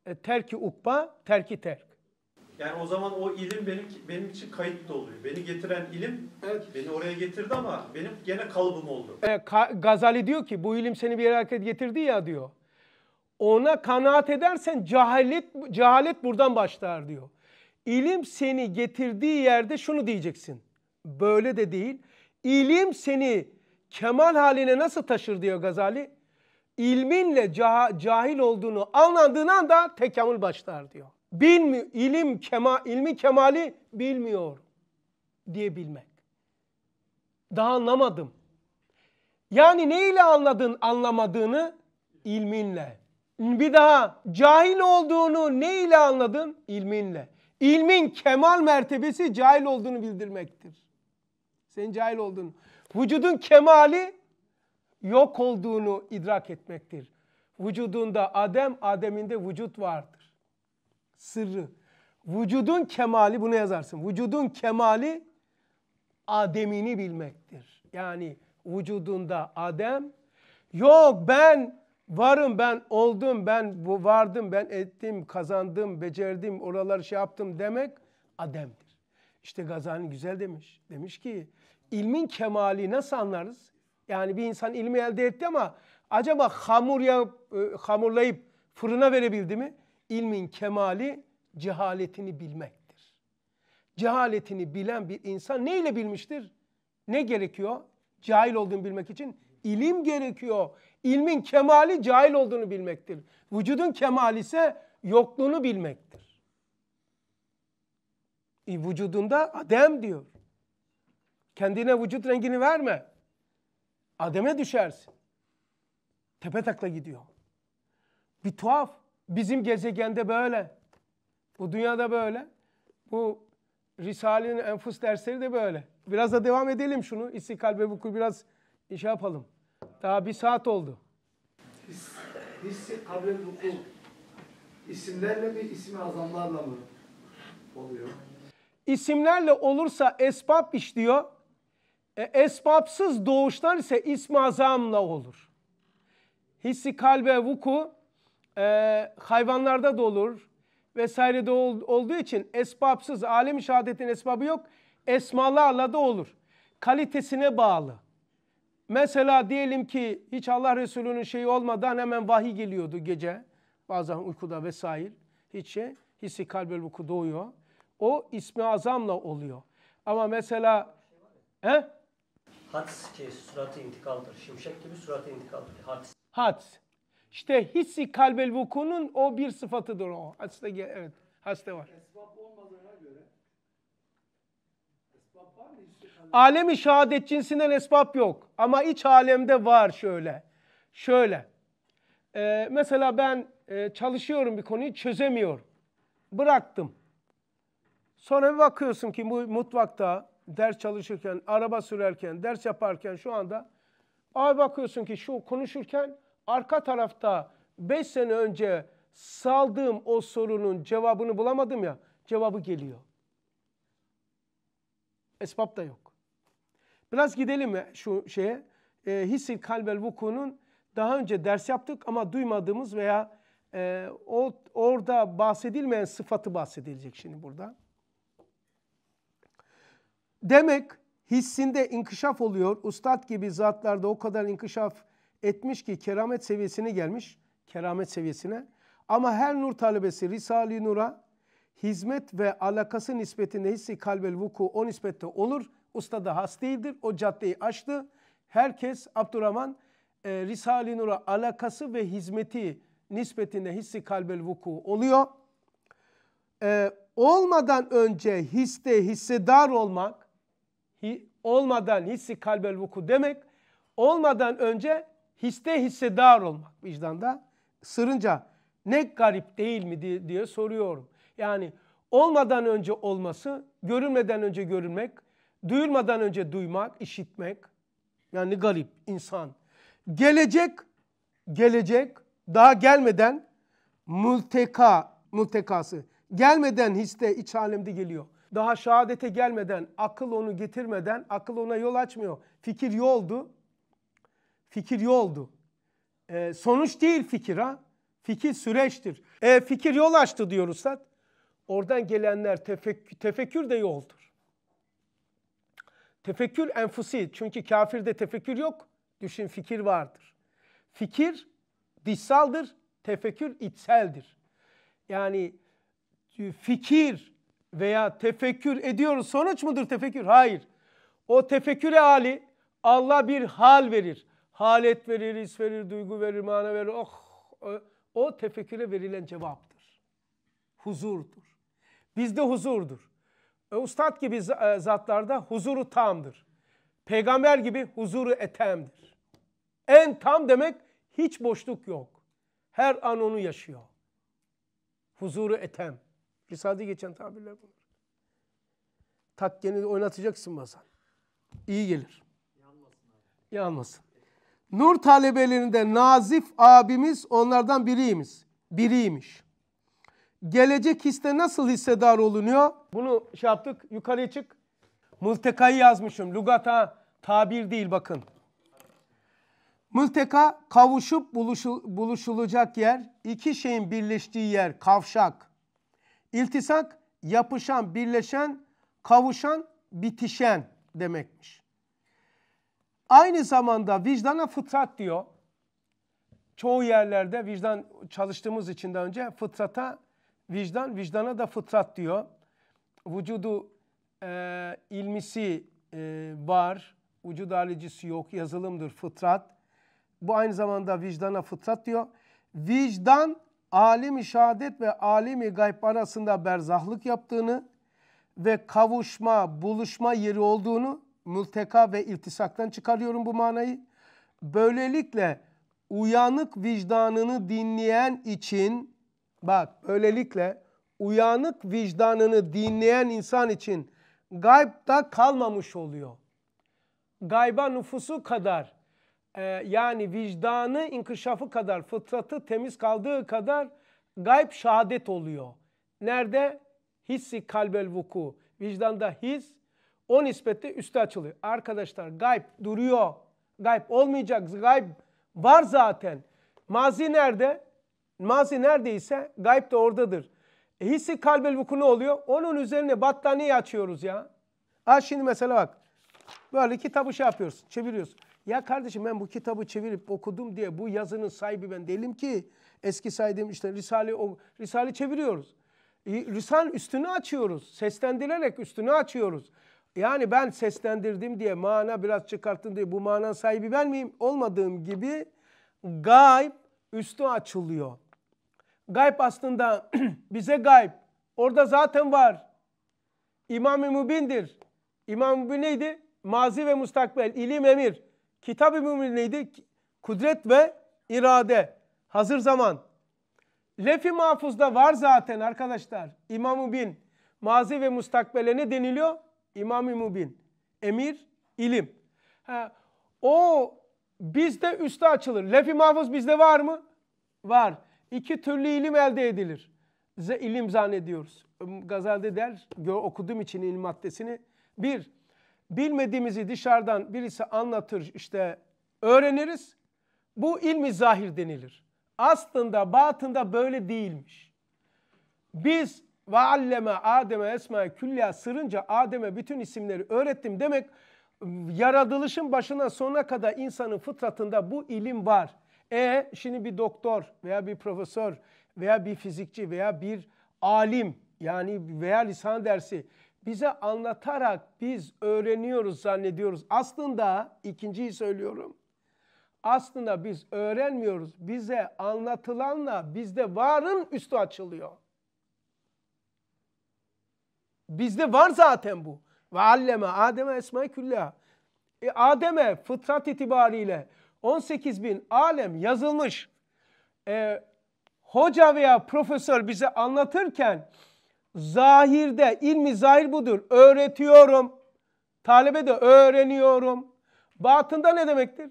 e, terki ukba, terki terk. Yani o zaman o ilim benim benim için kayıtlı oluyor. Beni getiren ilim evet. beni oraya getirdi ama benim gene kalıbım oldu. E, Gazali diyor ki bu ilim seni bir yere getirdi ya diyor. Ona kanaat edersen cehalet cehalet buradan başlar diyor. İlim seni getirdiği yerde şunu diyeceksin. Böyle de değil. İlim seni kemal haline nasıl taşır diyor Gazali. İlminle cah cahil olduğunu anladığın anda tekamül başlar diyor bilmiyor. ilim kema, ilmi kemali bilmiyor diye bilmek. Daha anlamadım. Yani ne ile anladın anlamadığını? ilminle Bir daha cahil olduğunu ne ile anladın? ilminle İlmin kemal mertebesi cahil olduğunu bildirmektir. sen cahil oldun Vücudun kemali yok olduğunu idrak etmektir. Vücudunda Adem, Adem'inde vücut vardır sırrı. Vücudun kemali bunu yazarsın. Vücudun kemali Adem'ini bilmektir. Yani vücudunda Adem yok ben varım ben oldum ben bu vardım ben ettim kazandım becerdim oraları şey yaptım demek Adem'dir. İşte Gazali güzel demiş. Demiş ki ilmin kemali nasıl anlarız? Yani bir insan ilmi elde etti ama acaba hamur ya e, hamurlayıp fırına verebildi mi? İlmin kemali cehaletini bilmektir. Cehaletini bilen bir insan neyle bilmiştir? Ne gerekiyor? Cahil olduğunu bilmek için ilim gerekiyor. İlmin kemali cahil olduğunu bilmektir. Vücudun kemali ise yokluğunu bilmektir. E, vücudunda Adem diyor. Kendine vücut rengini verme. Adem'e düşersin. Tepe takla gidiyor. Bir tuhaf. Bizim gezegende böyle. Bu dünyada böyle. Bu Risale'nin enfus dersleri de böyle. Biraz da devam edelim şunu. İstikal ve vuku biraz iş şey yapalım. Daha bir saat oldu. Hissi kabul vuku isimlerle mi isim azamlarla mı oluyor? İsimlerle olursa esbab işliyor. E, esbabsız doğuştan ise ismi azamla olur. Hissi kalbe vuku e, hayvanlarda da olur vesairede ol, olduğu için esbabsız, alem-i şehadetin esbabı yok, esmalarla da olur. Kalitesine bağlı. Mesela diyelim ki hiç Allah Resulü'nün şeyi olmadan hemen vahiy geliyordu gece. Bazen uykuda vesaire. Hiç şey, hissi kalbel vuku doğuyor. O ismi azamla oluyor. Ama mesela... Şey he? Hadis ki suratı intikaldır. Şimşek gibi suratı intikaldır. Hadis. Hadis. İşte hissi kalbel vukunun o bir sıfatıdır o. Hasta evet. Hasta var. Esbab olmadığına göre Alemi şehadet cinsinden esbab yok. Ama iç alemde var şöyle. Şöyle. Ee, mesela ben e, çalışıyorum bir konuyu çözemiyorum. Bıraktım. Sonra bir bakıyorsun ki bu mutfakta ders çalışırken, araba sürerken, ders yaparken şu anda abi bakıyorsun ki şu konuşurken arka tarafta 5 sene önce saldığım o sorunun cevabını bulamadım ya cevabı geliyor. Esbab da yok. Biraz gidelim mi şu şeye? E, ee, Hissil kalbel vukunun daha önce ders yaptık ama duymadığımız veya e, o orada bahsedilmeyen sıfatı bahsedilecek şimdi burada. Demek hissinde inkışaf oluyor. Ustad gibi zatlarda o kadar inkışaf etmiş ki keramet seviyesine gelmiş, keramet seviyesine. Ama her nur talebesi Risale-i Nur'a hizmet ve alakası nispetinde hissi kalbel vuku o nispette olur. Usta da has değildir. O caddeyi açtı Herkes Abdurrahman e, Risale-i Nur'a alakası ve hizmeti nispetinde hissi kalbel vuku oluyor. E, olmadan önce histe hissedar olmak, hi, olmadan hissi kalbel vuku demek, olmadan önce hisse hissedar olmak vicdanda. Sırınca ne garip değil mi diye, soruyorum. Yani olmadan önce olması, görünmeden önce görünmek, duyulmadan önce duymak, işitmek. Yani garip insan. Gelecek, gelecek daha gelmeden multeka, multekası. Gelmeden hisse iç alemde geliyor. Daha şehadete gelmeden, akıl onu getirmeden, akıl ona yol açmıyor. Fikir yoldu. Fikir yoldu. E, sonuç değil fikir ha. Fikir süreçtir. E, fikir yol açtı diyoruz Üstad. Oradan gelenler tefek tefekkür de yoldur. Tefekkür enfusi. Çünkü kafirde tefekkür yok. Düşün fikir vardır. Fikir dışsaldır, tefekkür içseldir. Yani e, fikir veya tefekkür ediyoruz. Sonuç mudur tefekkür? Hayır. O tefekküre hali Allah bir hal verir. Halet verir, his verir, duygu verir, mana verir. Oh, o, o tefekküre verilen cevaptır. Huzurdur. Bizde huzurdur. E, ustad gibi e, zatlarda huzuru tamdır. Peygamber gibi huzuru etemdir. En tam demek hiç boşluk yok. Her an onu yaşıyor. Huzuru etem. Risale'de geçen tabirler bunlar. Tatkeni oynatacaksın bazen. İyi gelir. Yanmasın. Yanmasın. Nur talebelerinde Nazif abimiz onlardan biriymiş. Biriymiş. Gelecek hisse nasıl hissedar olunuyor? Bunu şey yaptık. Yukarıya çık. Mıltekayı yazmışım. Lugata tabir değil bakın. Mılteka kavuşup buluşul, buluşulacak yer, iki şeyin birleştiği yer, kavşak. İltisak yapışan, birleşen, kavuşan, bitişen demekmiş. Aynı zamanda vicdana fıtrat diyor. Çoğu yerlerde vicdan çalıştığımız için daha önce fıtrata vicdan, vicdana da fıtrat diyor. Vücudu e, ilmisi e, var, vücud alicisi yok, yazılımdır fıtrat. Bu aynı zamanda vicdana fıtrat diyor. Vicdan âlim-i şehadet ve âlim-i gayb arasında berzahlık yaptığını ve kavuşma, buluşma yeri olduğunu Multeka ve iltisaktan çıkarıyorum bu manayı. Böylelikle uyanık vicdanını dinleyen için bak böylelikle uyanık vicdanını dinleyen insan için gaybda kalmamış oluyor. Gayba nüfusu kadar e, yani vicdanı inkışafı kadar fıtratı temiz kaldığı kadar gayb şahadet oluyor. Nerede? Hissi kalbel vuku. Vicdanda his o nispette üstü açılıyor. Arkadaşlar gayb duruyor. Gayb olmayacak. Gayb var zaten. Mazi nerede? Mazi neredeyse gayb de oradadır. E, hissi kalbel vuku ne oluyor? Onun üzerine battaniye açıyoruz ya. Ha şimdi mesela bak. Böyle kitabı şey yapıyoruz. Çeviriyoruz. Ya kardeşim ben bu kitabı çevirip okudum diye bu yazının sahibi ben değilim ki. Eski saydığım işte Risale, o, Risale çeviriyoruz. E, Risale üstünü açıyoruz. Seslendirerek üstünü açıyoruz. Yani ben seslendirdim diye mana biraz çıkarttım diye bu manan sahibi ben miyim? Olmadığım gibi gayb üstü açılıyor. Gayb aslında [CLEARS THROAT] bize gayb. Orada zaten var. İmam-ı Mübin'dir. İmam-ı Mübin neydi? Mazi ve mustakbel, ilim, emir. Kitab-ı Mübin neydi? Kudret ve irade. Hazır zaman. Lef-i mahfuzda var zaten arkadaşlar. İmam-ı Bin, mazi ve mustakbele ne deniliyor? İmam-ı Mubin. Emir, ilim. Ha, o bizde üste açılır. Lef-i mahfuz bizde var mı? Var. İki türlü ilim elde edilir. Z ilim zannediyoruz. Gazal'de der, okuduğum için ilim maddesini. Bir, bilmediğimizi dışarıdan birisi anlatır işte öğreniriz. Bu ilmi zahir denilir. Aslında batında böyle değilmiş. Biz ve alleme Adem'e esma külliya sırınca Adem'e bütün isimleri öğrettim demek yaratılışın başına sona kadar insanın fıtratında bu ilim var. E şimdi bir doktor veya bir profesör veya bir fizikçi veya bir alim yani veya lisan dersi bize anlatarak biz öğreniyoruz zannediyoruz. Aslında ikinciyi söylüyorum. Aslında biz öğrenmiyoruz. Bize anlatılanla bizde varın üstü açılıyor. Bizde var zaten bu. Ve alleme Adem'e esma küllah. E Adem'e fıtrat itibariyle 18 bin alem yazılmış. E, hoca veya profesör bize anlatırken zahirde ilmi zahir budur. Öğretiyorum. Talebe de öğreniyorum. Batında ne demektir?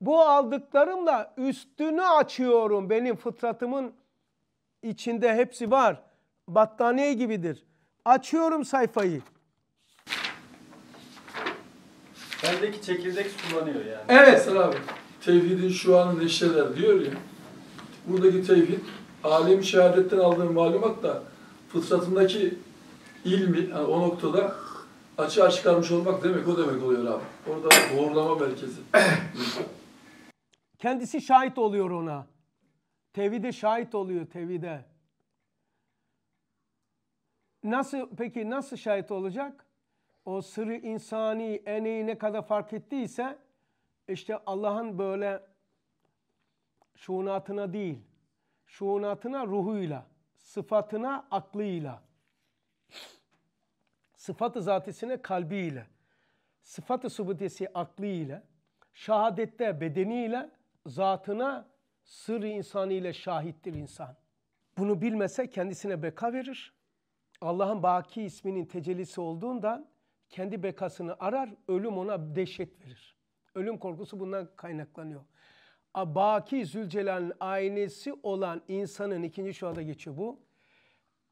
Bu aldıklarımla üstünü açıyorum. Benim fıtratımın içinde hepsi var. Battaniye gibidir. Açıyorum sayfayı. Bendeki çekirdek kullanıyor yani. Evet Sıra abi. Tevhidin şu anı neşeler diyor ya. Buradaki tevhid alim şehadetten aldığım malumatla fıtratındaki ilmi yani o noktada açığa çıkarmış olmak demek o demek oluyor abi. Orada doğrulama merkezi. Kendisi şahit oluyor ona. Tevhide şahit oluyor tevhide. Nasıl peki nasıl şahit olacak? O sırrı insani eneyi ne kadar fark ettiyse işte Allah'ın böyle şuunatına değil, şuunatına ruhuyla, sıfatına aklıyla, sıfatı zatisine kalbiyle, sıfatı subutesi aklıyla, şahadette bedeniyle, zatına sır insaniyle şahittir insan. Bunu bilmese kendisine beka verir. Allah'ın baki isminin tecellisi olduğundan kendi bekasını arar, ölüm ona dehşet verir. Ölüm korkusu bundan kaynaklanıyor. Baki Zülcelal'in aynesi olan insanın ikinci anda geçiyor bu.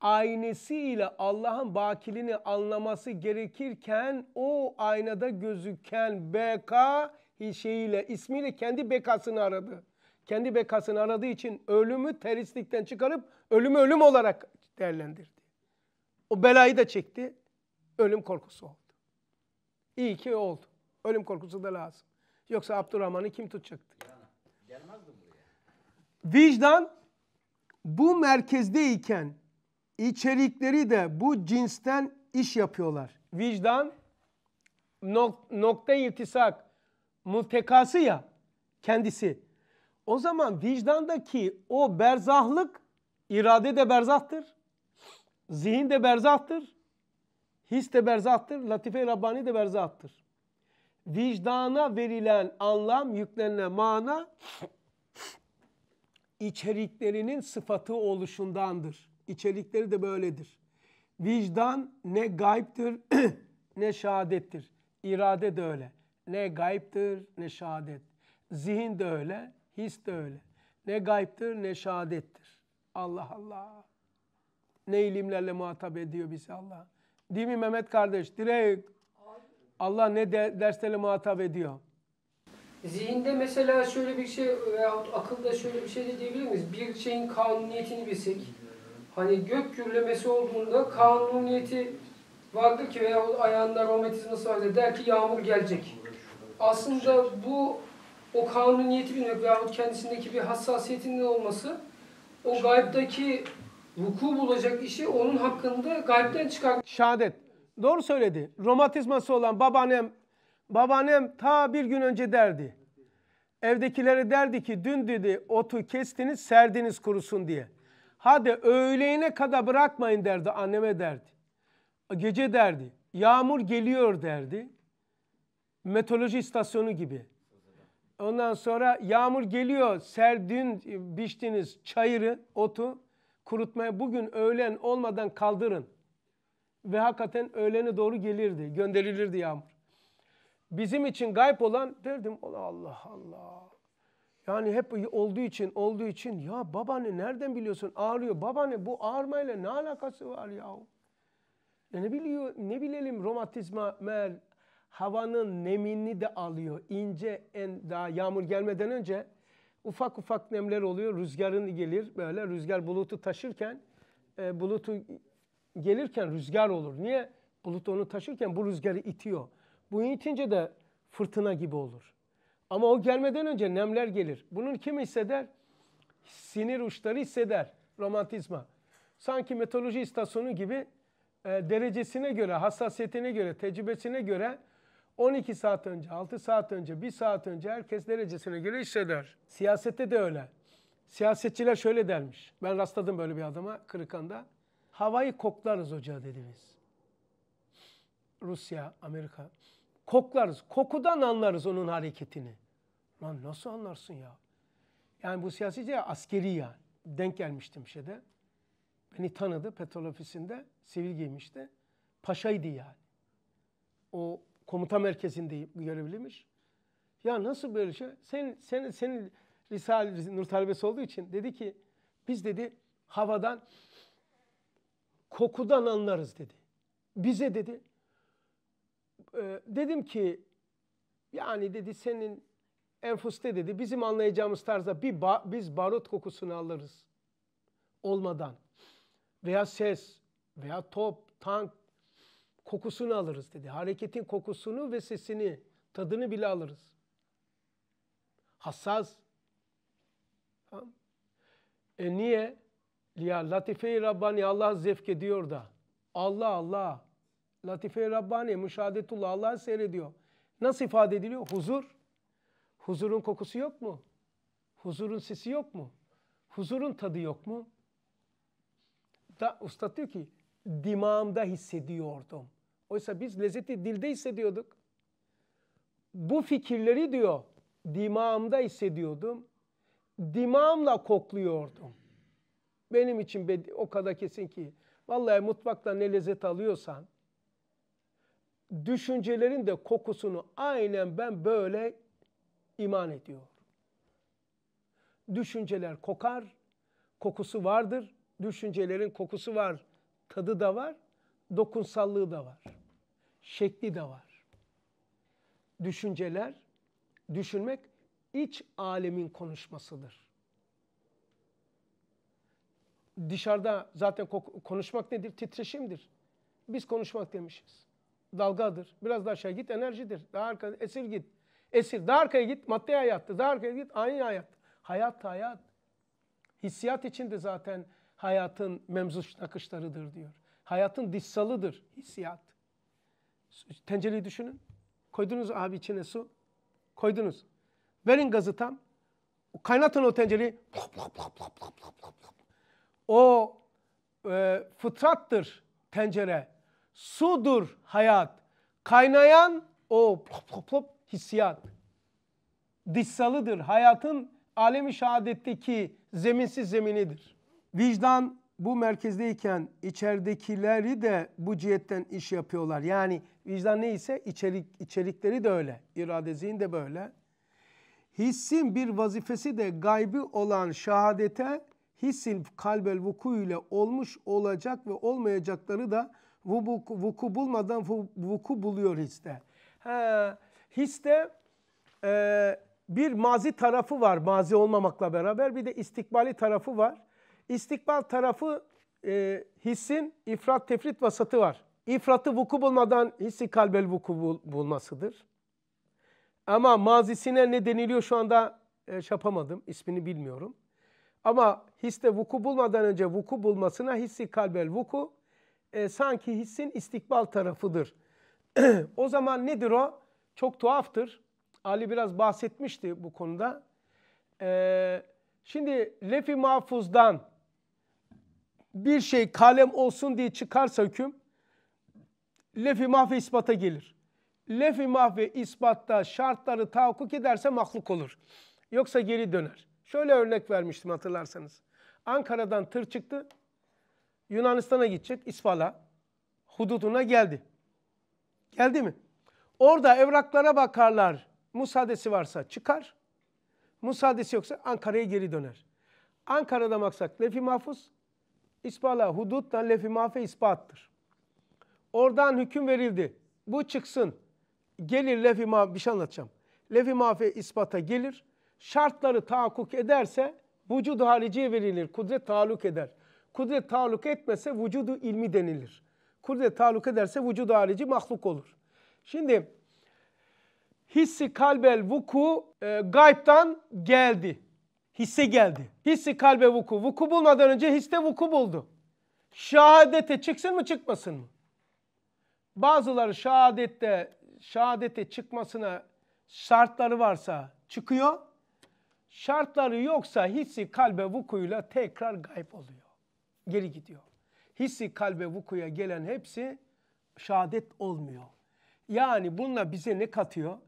Aynesiyle Allah'ın bakilini anlaması gerekirken o aynada gözüken beka şeyiyle, ismiyle kendi bekasını aradı. Kendi bekasını aradığı için ölümü teristlikten çıkarıp ölümü ölüm olarak değerlendirdi. O belayı da çekti. Ölüm korkusu oldu. İyi ki oldu. Ölüm korkusu da lazım. Yoksa Abdurrahman'ı kim tutacaktı? Vicdan bu merkezdeyken içerikleri de bu cinsten iş yapıyorlar. Vicdan nok nokta iltisak multekası ya kendisi. O zaman vicdandaki o berzahlık irade de berzahtır. Zihin de berzahtır. His de berzahtır. Latife-i Rabbani de berzahtır. Vicdana verilen anlam, yüklenilen mana içeriklerinin sıfatı oluşundandır. İçerikleri de böyledir. Vicdan ne gayiptir [CLEARS THROAT] ne şehadettir. İrade de öyle. Ne gayiptir ne şehadet. Zihin de öyle, his de öyle. Ne gayiptir ne şehadettir. Allah Allah. Ne ilimlerle muhatap ediyor bizi Allah. Değil mi Mehmet kardeş? Direkt Allah ne de, derslerle muhatap ediyor. Zihinde mesela şöyle bir şey veyahut akılda şöyle bir şey de diyebilir miyiz? Bir şeyin kanuniyetini bilsek, hani gök gürlemesi olduğunda kanuniyeti vardır ki veya ayağında romatizması vardır. Der ki yağmur gelecek. Aslında bu o kanuniyeti bilmek veyahut kendisindeki bir hassasiyetin olması o gaybdaki vuku bulacak işi onun hakkında galipten çıkan... Şehadet. Doğru söyledi. Romatizması olan babaannem, babaannem ta bir gün önce derdi. Evdekilere derdi ki dün dedi otu kestiniz serdiniz kurusun diye. Hadi öğleyine kadar bırakmayın derdi anneme derdi. Gece derdi. Yağmur geliyor derdi. Meteoroloji istasyonu gibi. Ondan sonra yağmur geliyor serdin e, biçtiniz çayırı otu kurutmaya bugün öğlen olmadan kaldırın. Ve hakikaten öğlene doğru gelirdi, gönderilirdi yağmur. Bizim için gayb olan derdim Allah Allah. Yani hep olduğu için olduğu için ya babaanne nereden biliyorsun ağrıyor. Babaanne bu ağrmayla ne alakası var yahu? Ya ne biliyor ne bilelim romatizma meğer havanın nemini de alıyor. İnce en daha yağmur gelmeden önce ufak ufak nemler oluyor. Rüzgarın gelir böyle rüzgar bulutu taşırken e, bulutu gelirken rüzgar olur. Niye? Bulut onu taşırken bu rüzgarı itiyor. Bu itince de fırtına gibi olur. Ama o gelmeden önce nemler gelir. Bunun kim hisseder? Sinir uçları hisseder. Romantizma. Sanki meteoroloji istasyonu gibi e, derecesine göre, hassasiyetine göre, tecrübesine göre 12 saat önce, 6 saat önce, 1 saat önce herkes derecesine göre hisseder. Siyasette de öyle. Siyasetçiler şöyle dermiş. Ben rastladım böyle bir adama Kırıkan'da. Havayı koklarız ocağı dediniz. Rusya, Amerika. Koklarız. Kokudan anlarız onun hareketini. Lan nasıl anlarsın ya? Yani bu siyasetçi ya, askeri ya. Denk gelmiştim şeyde. Beni tanıdı petrol ofisinde. Sivil giymişti. Paşaydı yani. O komuta merkezinde görebilirmiş. Ya nasıl böyle şey? Sen, sen, senin Risale Nur talebesi olduğu için dedi ki biz dedi havadan kokudan anlarız dedi. Bize dedi e, dedim ki yani dedi senin enfuste dedi bizim anlayacağımız tarzda bir ba biz barut kokusunu alırız olmadan veya ses veya top, tank, kokusunu alırız dedi. Hareketin kokusunu ve sesini, tadını bile alırız. Hassas. Tamam. E niye? Ya Latife-i Rabbani Allah zevk ediyor da. Allah Allah. Latife-i Rabbani müşahadetullah Allah seyrediyor. Nasıl ifade ediliyor? Huzur. Huzurun kokusu yok mu? Huzurun sesi yok mu? Huzurun tadı yok mu? Da, usta diyor ki dimağımda hissediyordum. Oysa biz lezzeti dilde hissediyorduk. Bu fikirleri diyor dimağımda hissediyordum. Dimağımla kokluyordum. Benim için o kadar kesin ki vallahi mutfakta ne lezzet alıyorsan düşüncelerin de kokusunu aynen ben böyle iman ediyorum. Düşünceler kokar, kokusu vardır. Düşüncelerin kokusu var, tadı da var, dokunsallığı da var şekli de var. Düşünceler, düşünmek iç alemin konuşmasıdır. Dışarıda zaten konuşmak nedir? Titreşimdir. Biz konuşmak demişiz. Dalgadır. Biraz daha aşağı git enerjidir. Daha arkaya esir git. Esir. Daha arkaya git madde hayattı. Daha arkaya git aynı hayat. Hayat hayat. Hissiyat içinde zaten hayatın memzuş nakışlarıdır diyor. Hayatın dışsalıdır hissiyat. Tencereyi düşünün. Koydunuz abi içine su. Koydunuz. Verin gazı tam. Kaynatın o tencereyi. O e, fıtrattır tencere. Sudur hayat. Kaynayan o plop plop hissiyat. Dışsalıdır. Hayatın alemi şehadetteki zeminsiz zeminidir. Vicdan bu merkezdeyken içeridekileri de bu cihetten iş yapıyorlar. Yani Vicdan neyse içerik, içerikleri de öyle. İrade zihin de böyle. Hissin bir vazifesi de gaybi olan şehadete hissin kalbel vuku ile olmuş olacak ve olmayacakları da vuku, vuku bulmadan vuku buluyor histe. He, histe e, bir mazi tarafı var mazi olmamakla beraber bir de istikbali tarafı var. İstikbal tarafı e, hissin ifrat tefrit vasatı var. İfratı vuku bulmadan hissi kalbel vuku bulmasıdır. Ama mazisine ne deniliyor şu anda e, şey yapamadım. ismini bilmiyorum. Ama histe vuku bulmadan önce vuku bulmasına hissi kalbel vuku e, sanki hissin istikbal tarafıdır. [CLEARS THROAT] o zaman nedir o? Çok tuhaftır. Ali biraz bahsetmişti bu konuda. E, şimdi lefi mahfuzdan bir şey kalem olsun diye çıkarsa hüküm Lefi i mahve ispata gelir. Lefi i mahve ispatta şartları tahakkuk ederse mahluk olur. Yoksa geri döner. Şöyle örnek vermiştim hatırlarsanız. Ankara'dan tır çıktı. Yunanistan'a gidecek İsfala. Hududuna geldi. Geldi mi? Orada evraklara bakarlar. Musadesi varsa çıkar. Musadesi yoksa Ankara'ya geri döner. Ankara'da maksat lefi i mahfuz. İspala huduttan lefi i mahfe ispattır. Oradan hüküm verildi. Bu çıksın. Gelir lef-i maf bir şey anlatacağım. Lef-i mafi ispata gelir. Şartları tahakkuk ederse vücudu hariciye verilir. Kudret taluk eder. Kudret taluk etmese vücudu ilmi denilir. Kudret taluk ederse vücudu harici mahluk olur. Şimdi hissi kalbel vuku e, gaybtan geldi. Hisse geldi. Hissi kalbe vuku. Vuku bulmadan önce hisse vuku buldu. Şahadete çıksın mı çıkmasın mı? Bazıları şehadette, şehadete çıkmasına şartları varsa çıkıyor. Şartları yoksa hissi kalbe vukuyla tekrar gayb oluyor. Geri gidiyor. Hissi kalbe vukuya gelen hepsi şehadet olmuyor. Yani bununla bize ne katıyor?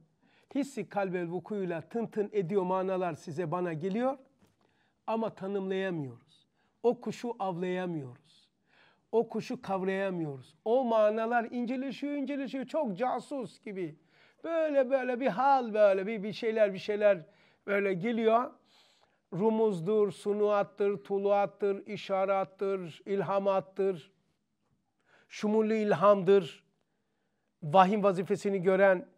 Hissi kalbe vukuyla tın tın ediyor manalar size bana geliyor ama tanımlayamıyoruz. O kuşu avlayamıyoruz o kuşu kavrayamıyoruz. O manalar inceleşiyor inceleşiyor çok casus gibi. Böyle böyle bir hal böyle bir, bir şeyler bir şeyler böyle geliyor. Rumuzdur, sunuattır, tuluattır, işarattır, ilhamattır. Şumulu ilhamdır. Vahim vazifesini gören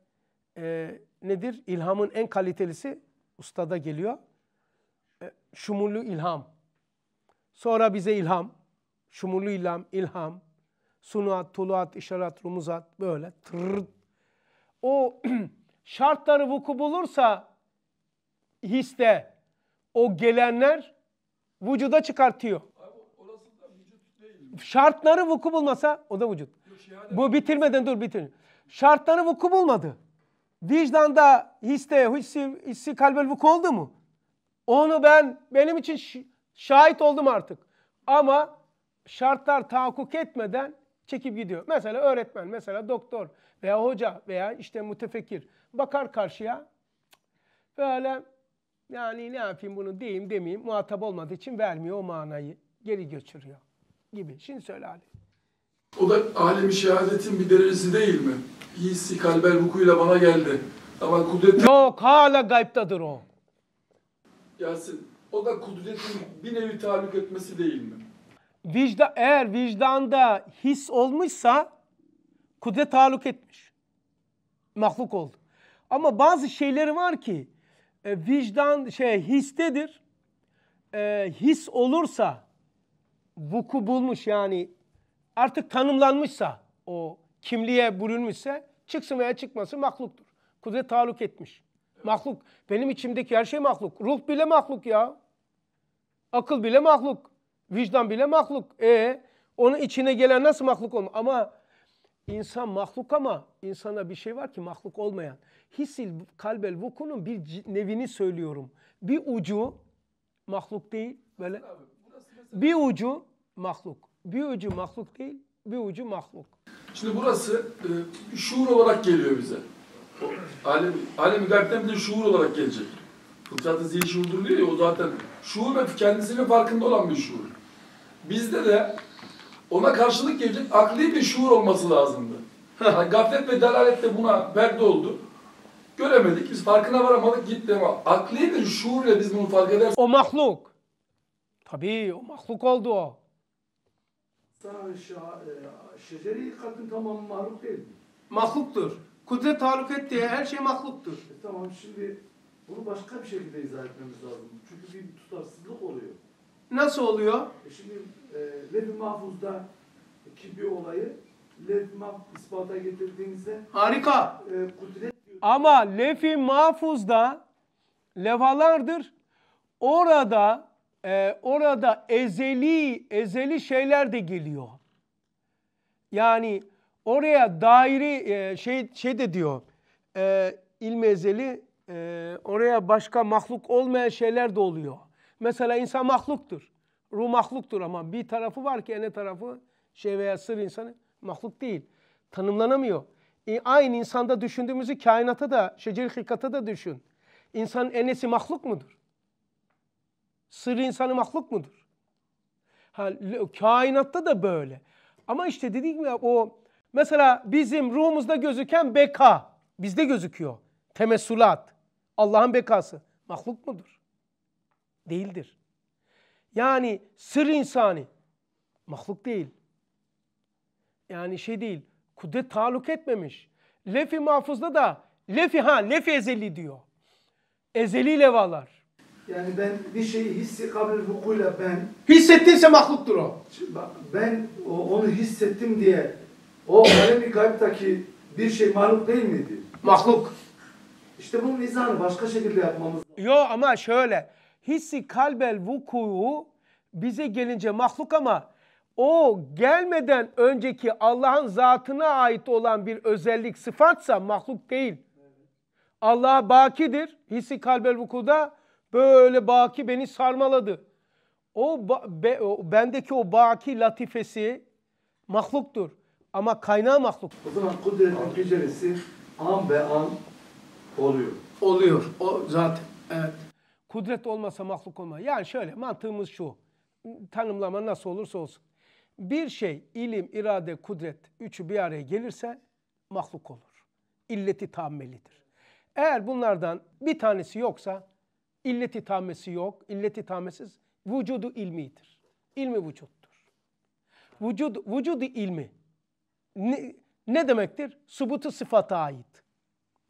e, nedir? İlhamın en kalitelisi ustada geliyor. E, şumulu ilham. Sonra bize ilham şumulu ilham, ilham, sunuat, tuluat, işaret, rumuzat böyle tırrt. O [CLEARS THROAT] şartları vuku bulursa histe o gelenler vücuda çıkartıyor. Şartları vuku bulmasa o da vücut. Bu bitirmeden dur bitir. Şartları vuku bulmadı. Vicdanda histe, hissi, hissi kalbel vuku oldu mu? Onu ben, benim için şahit oldum artık. Ama şartlar tahakkuk etmeden çekip gidiyor. Mesela öğretmen, mesela doktor veya hoca veya işte mütefekkir bakar karşıya böyle yani ne yapayım bunu diyeyim demeyeyim muhatap olmadığı için vermiyor o manayı geri götürüyor gibi. Şimdi söyle Ali. O da alemi şehadetin bir derecesi değil mi? Hissi kalbel vukuyla bana geldi. Ama kudret... Yok hala gaybtadır o. Yasin, o da kudretin bir nevi tahallük etmesi değil mi? vicda, eğer vicdanda his olmuşsa kudret taluk etmiş. Mahluk oldu. Ama bazı şeyleri var ki e, vicdan şey histedir. E, his olursa vuku bulmuş yani artık tanımlanmışsa o kimliğe bürünmüşse çıksın veya çıkması mahluktur. Kudret taluk etmiş. Mahluk. Benim içimdeki her şey mahluk. Ruh bile mahluk ya. Akıl bile mahluk. Vicdan bile mahluk. E onun içine gelen nasıl mahluk olma? Ama insan mahluk ama insana bir şey var ki mahluk olmayan. hisil kalbel vukunun bir nevini söylüyorum. Bir ucu mahluk değil böyle. Bir ucu mahluk. Bir ucu mahluk değil, bir ucu mahluk. Şimdi burası e, şuur olarak geliyor bize. Alem, alem gaybden bir şuur olarak gelecek. Fıtratı zihni şuurdur diyor ya o zaten şuur ve kendisinin farkında olan bir şuur. Bizde de ona karşılık gelecek akli bir şuur olması lazımdı. Yani gaflet ve delalet de buna belde oldu. Göremedik, biz farkına varamadık gitti ama akli bir şuurla biz bunu fark edersek... O mahluk. Tabii o mahluk oldu o. E, şeceri kadın tamam mahluk değil mi? Mahluktur. Kudret taluk et her şey mahluktur. E tamam şimdi bunu başka bir şekilde izah etmemiz lazım. Çünkü bir tutarsızlık oluyor. Nasıl oluyor? E şimdi e, Levh-i Mahfuz'da kibri olayı Levh-i Mahfuz ispata getirdiğinizde Harika. E, kudret Ama Levh-i Mahfuz'da levhalardır. Orada e, orada ezeli ezeli şeyler de geliyor. Yani oraya daire e, şey şey de diyor. E, ilmezeli e, oraya başka mahluk olmayan şeyler de oluyor. Mesela insan mahluktur. Ruh mahluktur ama bir tarafı var ki ene tarafı şey veya sır insanı mahluk değil. Tanımlanamıyor. E, aynı insanda düşündüğümüzü kainata da, şeceri hikata da düşün. İnsan enesi mahluk mudur? Sır insanı mahluk mudur? Ha, kainatta da böyle. Ama işte dediğim gibi o mesela bizim ruhumuzda gözüken beka bizde gözüküyor. Temessulat. Allah'ın bekası. Mahluk mudur? değildir. Yani sır insani mahluk değil. Yani şey değil. Kudret taluk etmemiş. Lefi mahfuzda da lefi ha lefi ezeli diyor. Ezeli levalar. Yani ben bir şeyi hissi kabul hukukuyla ben... Hissettinse mahluktur o. Ben onu hissettim diye o alemi gaybtaki bir şey mahluk değil miydi? Mahluk. İşte bunun izahını başka şekilde yapmamız lazım. Yok ama şöyle hissi kalbel vuku bize gelince mahluk ama o gelmeden önceki Allah'ın zatına ait olan bir özellik sıfatsa mahluk değil. Allah bakidir. Hissi kalbel vukuda böyle baki beni sarmaladı. O, be, o bendeki o baki latifesi mahluktur. Ama kaynağı mahluk. O zaman kudretin tecelisi an be an oluyor. Oluyor. O zaten. Evet. Kudret olmasa mahluk olmaz. Yani şöyle mantığımız şu. Tanımlama nasıl olursa olsun. Bir şey ilim, irade, kudret üçü bir araya gelirse mahluk olur. İlleti tahammelidir. Eğer bunlardan bir tanesi yoksa illeti tamesi yok. İlleti tahammesiz vücudu ilmidir. İlmi vücuttur. Vücud, vücudu ilmi ne, ne demektir? Subutu sıfata ait.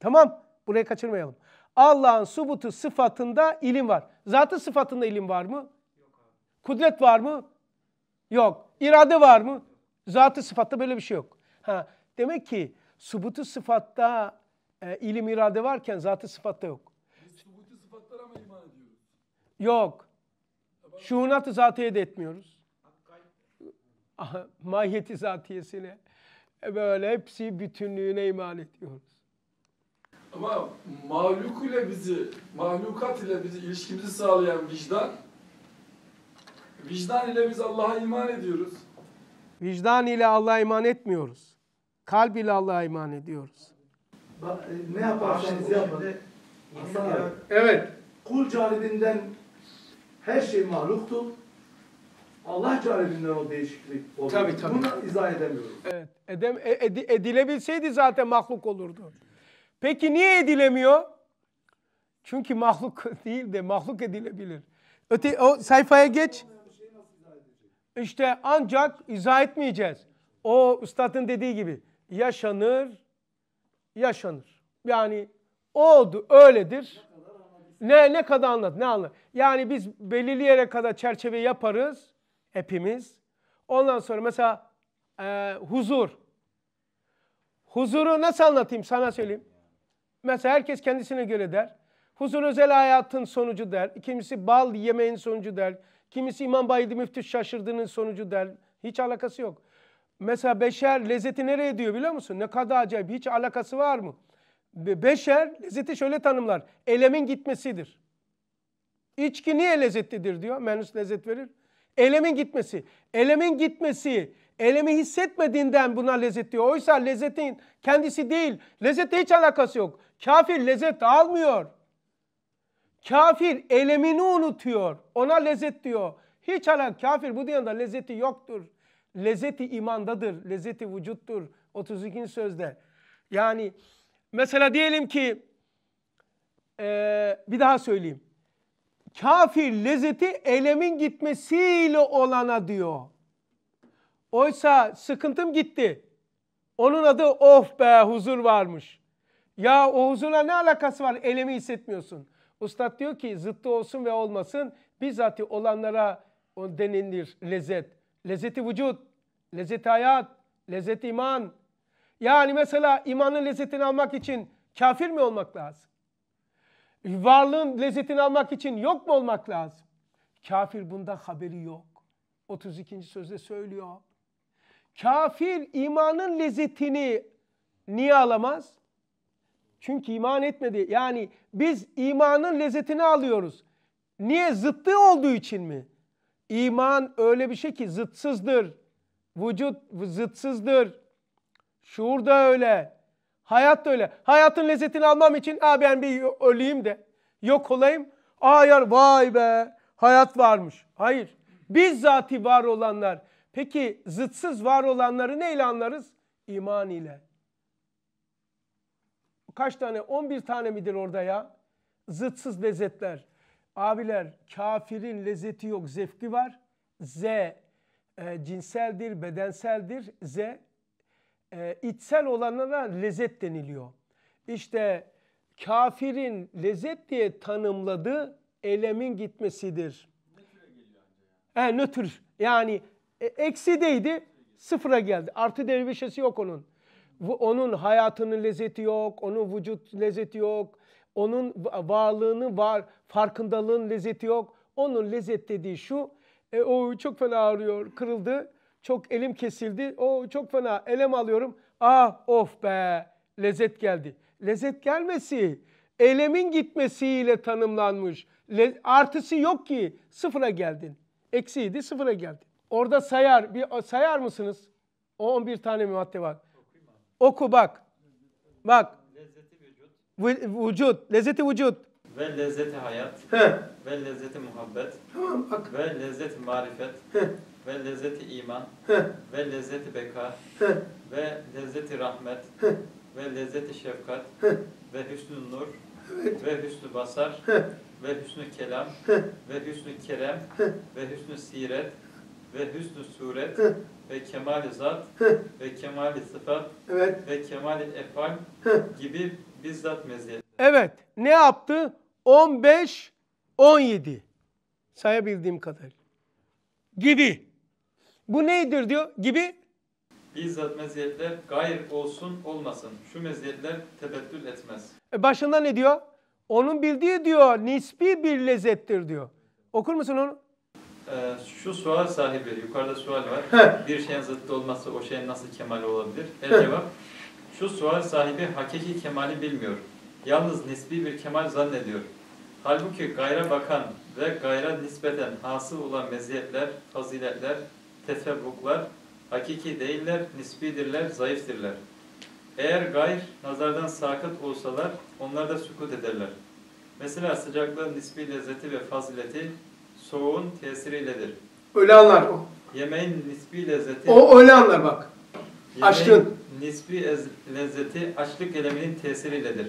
Tamam burayı kaçırmayalım. Allah'ın subutu sıfatında ilim var. Zatı sıfatında ilim var mı? Yok Kudret var mı? Yok. İrade var mı? Zatı sıfatta böyle bir şey yok. Ha, demek ki subutu sıfatta e, ilim irade varken zatı sıfatta yok. subutu sıfatlara mı iman ediyoruz? Yok. Şuhunat-ı zatiye de etmiyoruz. Aha, mahiyeti zatiyesine e, böyle hepsi bütünlüğüne iman ediyoruz. Ama mahluk ile bizi, mahlukat ile bizi ilişkimizi sağlayan vicdan, vicdan ile biz Allah'a iman ediyoruz. Vicdan ile Allah'a iman etmiyoruz. Kalb ile Allah'a iman ediyoruz. Ba- e, ne yaparsanız yapın. Şey evet. Kul canibinden her şey mahluktu. Allah canibinden o değişiklik oldu. Tabii tabii. Bunu izah edemiyorum. Evet. Edem, e, ed, edilebilseydi zaten mahluk olurdu. Peki niye edilemiyor? Çünkü mahluk [LAUGHS] değil de mahluk edilebilir. Öte, o sayfaya geç. İşte ancak izah etmeyeceğiz. O üstadın dediği gibi yaşanır, yaşanır. Yani oldu, öyledir. Ne ne kadar anlat, ne anlat. Yani biz belirli yere kadar çerçeve yaparız hepimiz. Ondan sonra mesela e, huzur. Huzuru nasıl anlatayım sana söyleyeyim. Mesela herkes kendisine göre der. Huzur özel hayatın sonucu der. Kimisi bal yemeğin sonucu der. Kimisi İmam Bayedi Müftü şaşırdığının sonucu der. Hiç alakası yok. Mesela beşer lezzeti nereye diyor biliyor musun? Ne kadar acayip. Hiç alakası var mı? Beşer lezzeti şöyle tanımlar. Elemin gitmesidir. İçki niye lezzetlidir diyor. Menüs lezzet verir. Elemin gitmesi. Elemin gitmesi Elemi hissetmediğinden buna lezzet diyor. Oysa lezzetin kendisi değil. Lezzetle hiç alakası yok. Kafir lezzet almıyor. Kafir elemini unutuyor. Ona lezzet diyor. Hiç alakası kafir bu dünyada lezzeti yoktur. Lezzeti imandadır. Lezzeti vücuttur. 32. sözde. Yani mesela diyelim ki ee, bir daha söyleyeyim. Kafir lezzeti elemin gitmesiyle olana diyor. Oysa sıkıntım gitti. Onun adı of be huzur varmış. Ya o huzurla ne alakası var? Elimi hissetmiyorsun. Ustad diyor ki zıttı olsun ve olmasın bizzati olanlara denilir lezzet. Lezzeti vücut, lezzeti hayat, lezzeti iman. Yani mesela imanın lezzetini almak için kafir mi olmak lazım? Varlığın lezzetini almak için yok mu olmak lazım? Kafir bundan haberi yok. 32. sözde söylüyor. Kafir imanın lezzetini niye alamaz? Çünkü iman etmedi. Yani biz imanın lezzetini alıyoruz. Niye? Zıttı olduğu için mi? İman öyle bir şey ki zıtsızdır. Vücut zıtsızdır. Şuur da öyle. Hayat da öyle. Hayatın lezzetini almam için Aa, ben bir öleyim de yok olayım. Aa yar vay be hayat varmış. Hayır. Bizzati var olanlar Peki zıtsız var olanları neyle anlarız? İman ile. Kaç tane? 11 tane midir orada ya? Zıtsız lezzetler. Abiler kafirin lezzeti yok, zevki var. Z e, cinseldir, bedenseldir. Z e, içsel olanlara lezzet deniliyor. İşte kafirin lezzet diye tanımladığı elemin gitmesidir. Nötr. Yani e, Eksi deydi, sıfıra geldi. Artı dervişesi yok onun. Onun hayatının lezzeti yok, onun vücut lezzeti yok, onun varlığının var, farkındalığın lezzeti yok. Onun lezzet dediği şu, e, o çok fena ağrıyor, kırıldı, çok elim kesildi, o çok fena, elem alıyorum. Ah of be, lezzet geldi. Lezzet gelmesi, elemin gitmesiyle tanımlanmış. Le, artısı yok ki, sıfıra geldin. Eksiydi, sıfıra geldin. Orada sayar. Bir sayar mısınız? O 11 tane madde var. Oku bak. Bak. Lezzeti vücut. Vücut. Lezzeti vücut. Ve lezzeti hayat. He. Ve lezzeti muhabbet. Tamam bak. Ve lezzeti marifet. He. Ve lezzeti iman. He. Ve lezzeti beka. He. Ve lezzeti rahmet. He. Ve lezzeti şefkat. He. Ve hüsnü nur. Evet. Ve hüsnü basar. He. Ve hüsnü kelam. He. Ve hüsnü kerem. He. Ve hüsnü siret. He ve Hüsnü suret Hı. ve kemal-i zat Hı. ve kemal-i sıfat evet. ve kemal-i efal Hı. gibi bizzat meziyet. Evet. Ne yaptı? 15, 17 sayabildiğim kadar. Gibi. Bu nedir diyor? Gibi bizzat meziyetler gayr olsun olmasın. Şu meziyetler tebettül etmez. E başında ne diyor? Onun bildiği diyor nispi bir lezzettir diyor. Okur musun onu? Ee, şu sual sahibi, yukarıda sual var. He. Bir şeyin zıttı olmazsa o şeyin nasıl kemali olabilir? Her cevap, şu sual sahibi hakiki kemali bilmiyor. Yalnız nisbi bir kemal zannediyor. Halbuki gayra bakan ve gayra nispeten hasıl olan meziyetler, faziletler, tefebbuklar hakiki değiller, nisbidirler, zayıftirler. Eğer gayr nazardan sakıt olsalar onlar da sükut ederler. Mesela sıcaklığın nisbi lezzeti ve fazileti soğuğun tesiriyledir. Öyle anlar o. Yemeğin nispi lezzeti... O öyle anlar bak. Açlığın. nispi lezzeti açlık eleminin tesiriyledir.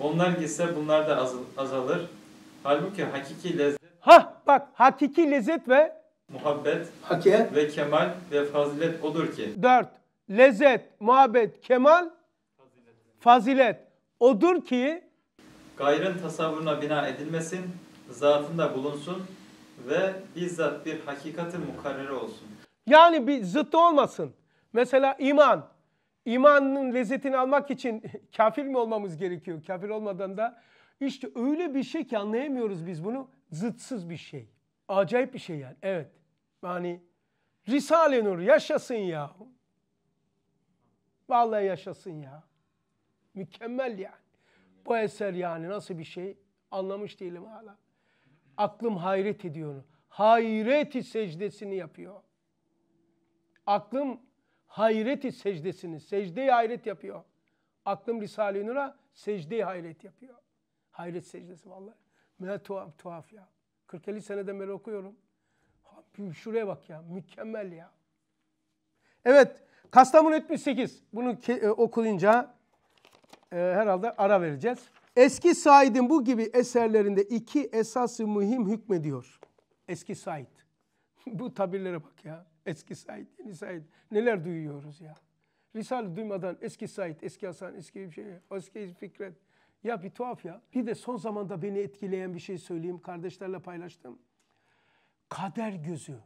Onlar gitse bunlar da azalır. Halbuki hakiki lezzet... Ha bak hakiki lezzet ve... Muhabbet Hakiye. ve kemal ve fazilet odur ki... Dört. Lezzet, muhabbet, kemal, fazilet. fazilet. Odur ki... Gayrın tasavvuruna bina edilmesin, zatında bulunsun, ve bizzat bir hakikati mukarrere olsun. Yani bir zıttı olmasın. Mesela iman. İmanın lezzetini almak için [LAUGHS] kafir mi olmamız gerekiyor? Kafir olmadan da işte öyle bir şey ki anlayamıyoruz biz bunu. Zıtsız bir şey. Acayip bir şey yani. Evet. Yani Risale Nur yaşasın ya. Vallahi yaşasın ya. Mükemmel yani. Bu eser yani nasıl bir şey anlamış değilim hala. Aklım hayret ediyor. Hayreti secdesini yapıyor. Aklım hayreti secdesini, secdeyi hayret yapıyor. Aklım Risale-i Nur'a secdeyi hayret yapıyor. Hayret secdesi vallahi. Ne tuhaf, tuhaf ya. 40-50 seneden beri okuyorum. Şuraya bak ya, mükemmel ya. Evet, Kastamonu 78. Bunu e, okuyunca e, herhalde ara vereceğiz. Eski Said'in bu gibi eserlerinde iki esası mühim hükmediyor. Eski Said. [LAUGHS] bu tabirlere bak ya. Eski Said, yeni Said. Neler duyuyoruz ya. Risale duymadan eski Said, eski Hasan, eski bir şey, eski Fikret. Ya bir tuhaf ya. Bir de son zamanda beni etkileyen bir şey söyleyeyim. Kardeşlerle paylaştım. Kader gözü.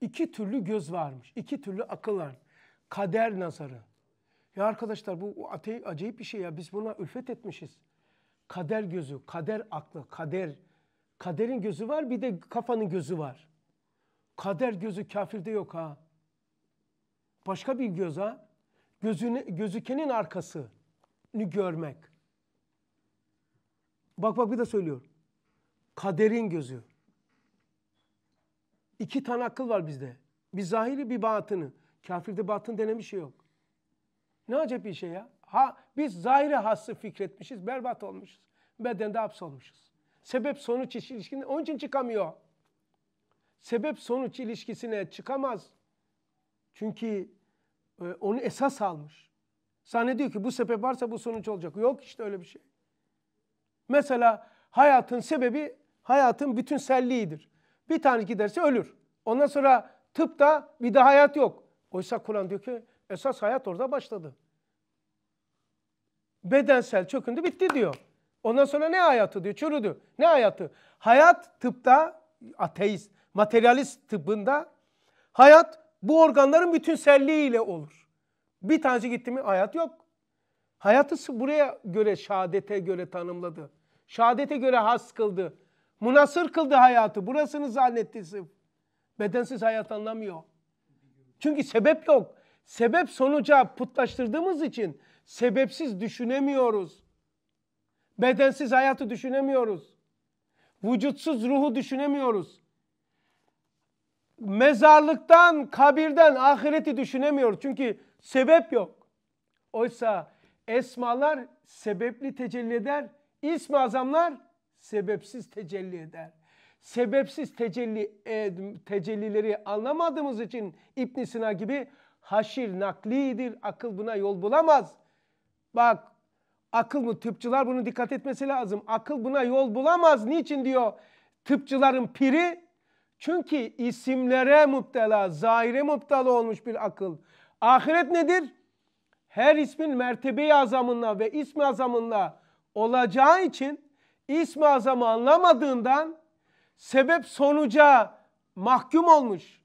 İki türlü göz varmış. İki türlü akıl var. Kader nazarı. Ya arkadaşlar bu ate, acayip bir şey ya. Biz buna ülfet etmişiz. Kader gözü, kader aklı, kader. Kaderin gözü var bir de kafanın gözü var. Kader gözü kafirde yok ha. Başka bir göz ha. Gözünü, gözükenin arkasını görmek. Bak bak bir de söylüyor. Kaderin gözü. İki tane akıl var bizde. Bir zahiri bir batını. Kafirde batın denen bir şey yok. Ne acayip bir şey ya. Ha, biz zahire hası fikretmişiz, berbat olmuşuz. Bedende hapsolmuşuz. Sebep sonuç ilişkisine onun için çıkamıyor. Sebep sonuç ilişkisine çıkamaz. Çünkü e, onu esas almış. Zannediyor ki bu sebep varsa bu sonuç olacak. Yok işte öyle bir şey. Mesela hayatın sebebi hayatın bütünselliğidir. Bir tane giderse ölür. Ondan sonra tıpta bir daha hayat yok. Oysa Kur'an diyor ki Esas hayat orada başladı. Bedensel çökündü bitti diyor. Ondan sonra ne hayatı diyor? Çürüdü. Ne hayatı? Hayat tıpta ateist, materyalist tıbbında hayat bu organların bütünselliğiyle olur. Bir tanesi gitti mi hayat yok. Hayatı buraya göre şehadete göre tanımladı. Şehadete göre has kıldı. Münasır kıldı hayatı. Burasını zannetti Bedensiz hayat anlamıyor. Çünkü sebep yok sebep sonuca putlaştırdığımız için sebepsiz düşünemiyoruz. Bedensiz hayatı düşünemiyoruz. Vücutsuz ruhu düşünemiyoruz. Mezarlıktan, kabirden ahireti düşünemiyoruz. Çünkü sebep yok. Oysa esmalar sebepli tecelli eder. İsmi azamlar sebepsiz tecelli eder. Sebepsiz tecelli, tecellileri anlamadığımız için İbn Sina gibi haşir naklidir. Akıl buna yol bulamaz. Bak akıl mı? Tıpçılar bunu dikkat etmesi lazım. Akıl buna yol bulamaz. Niçin diyor tıpçıların piri? Çünkü isimlere muptela, zahire muptala olmuş bir akıl. Ahiret nedir? Her ismin mertebe azamınla ve ismi azamınla olacağı için ismi azamı anlamadığından sebep sonuca mahkum olmuş.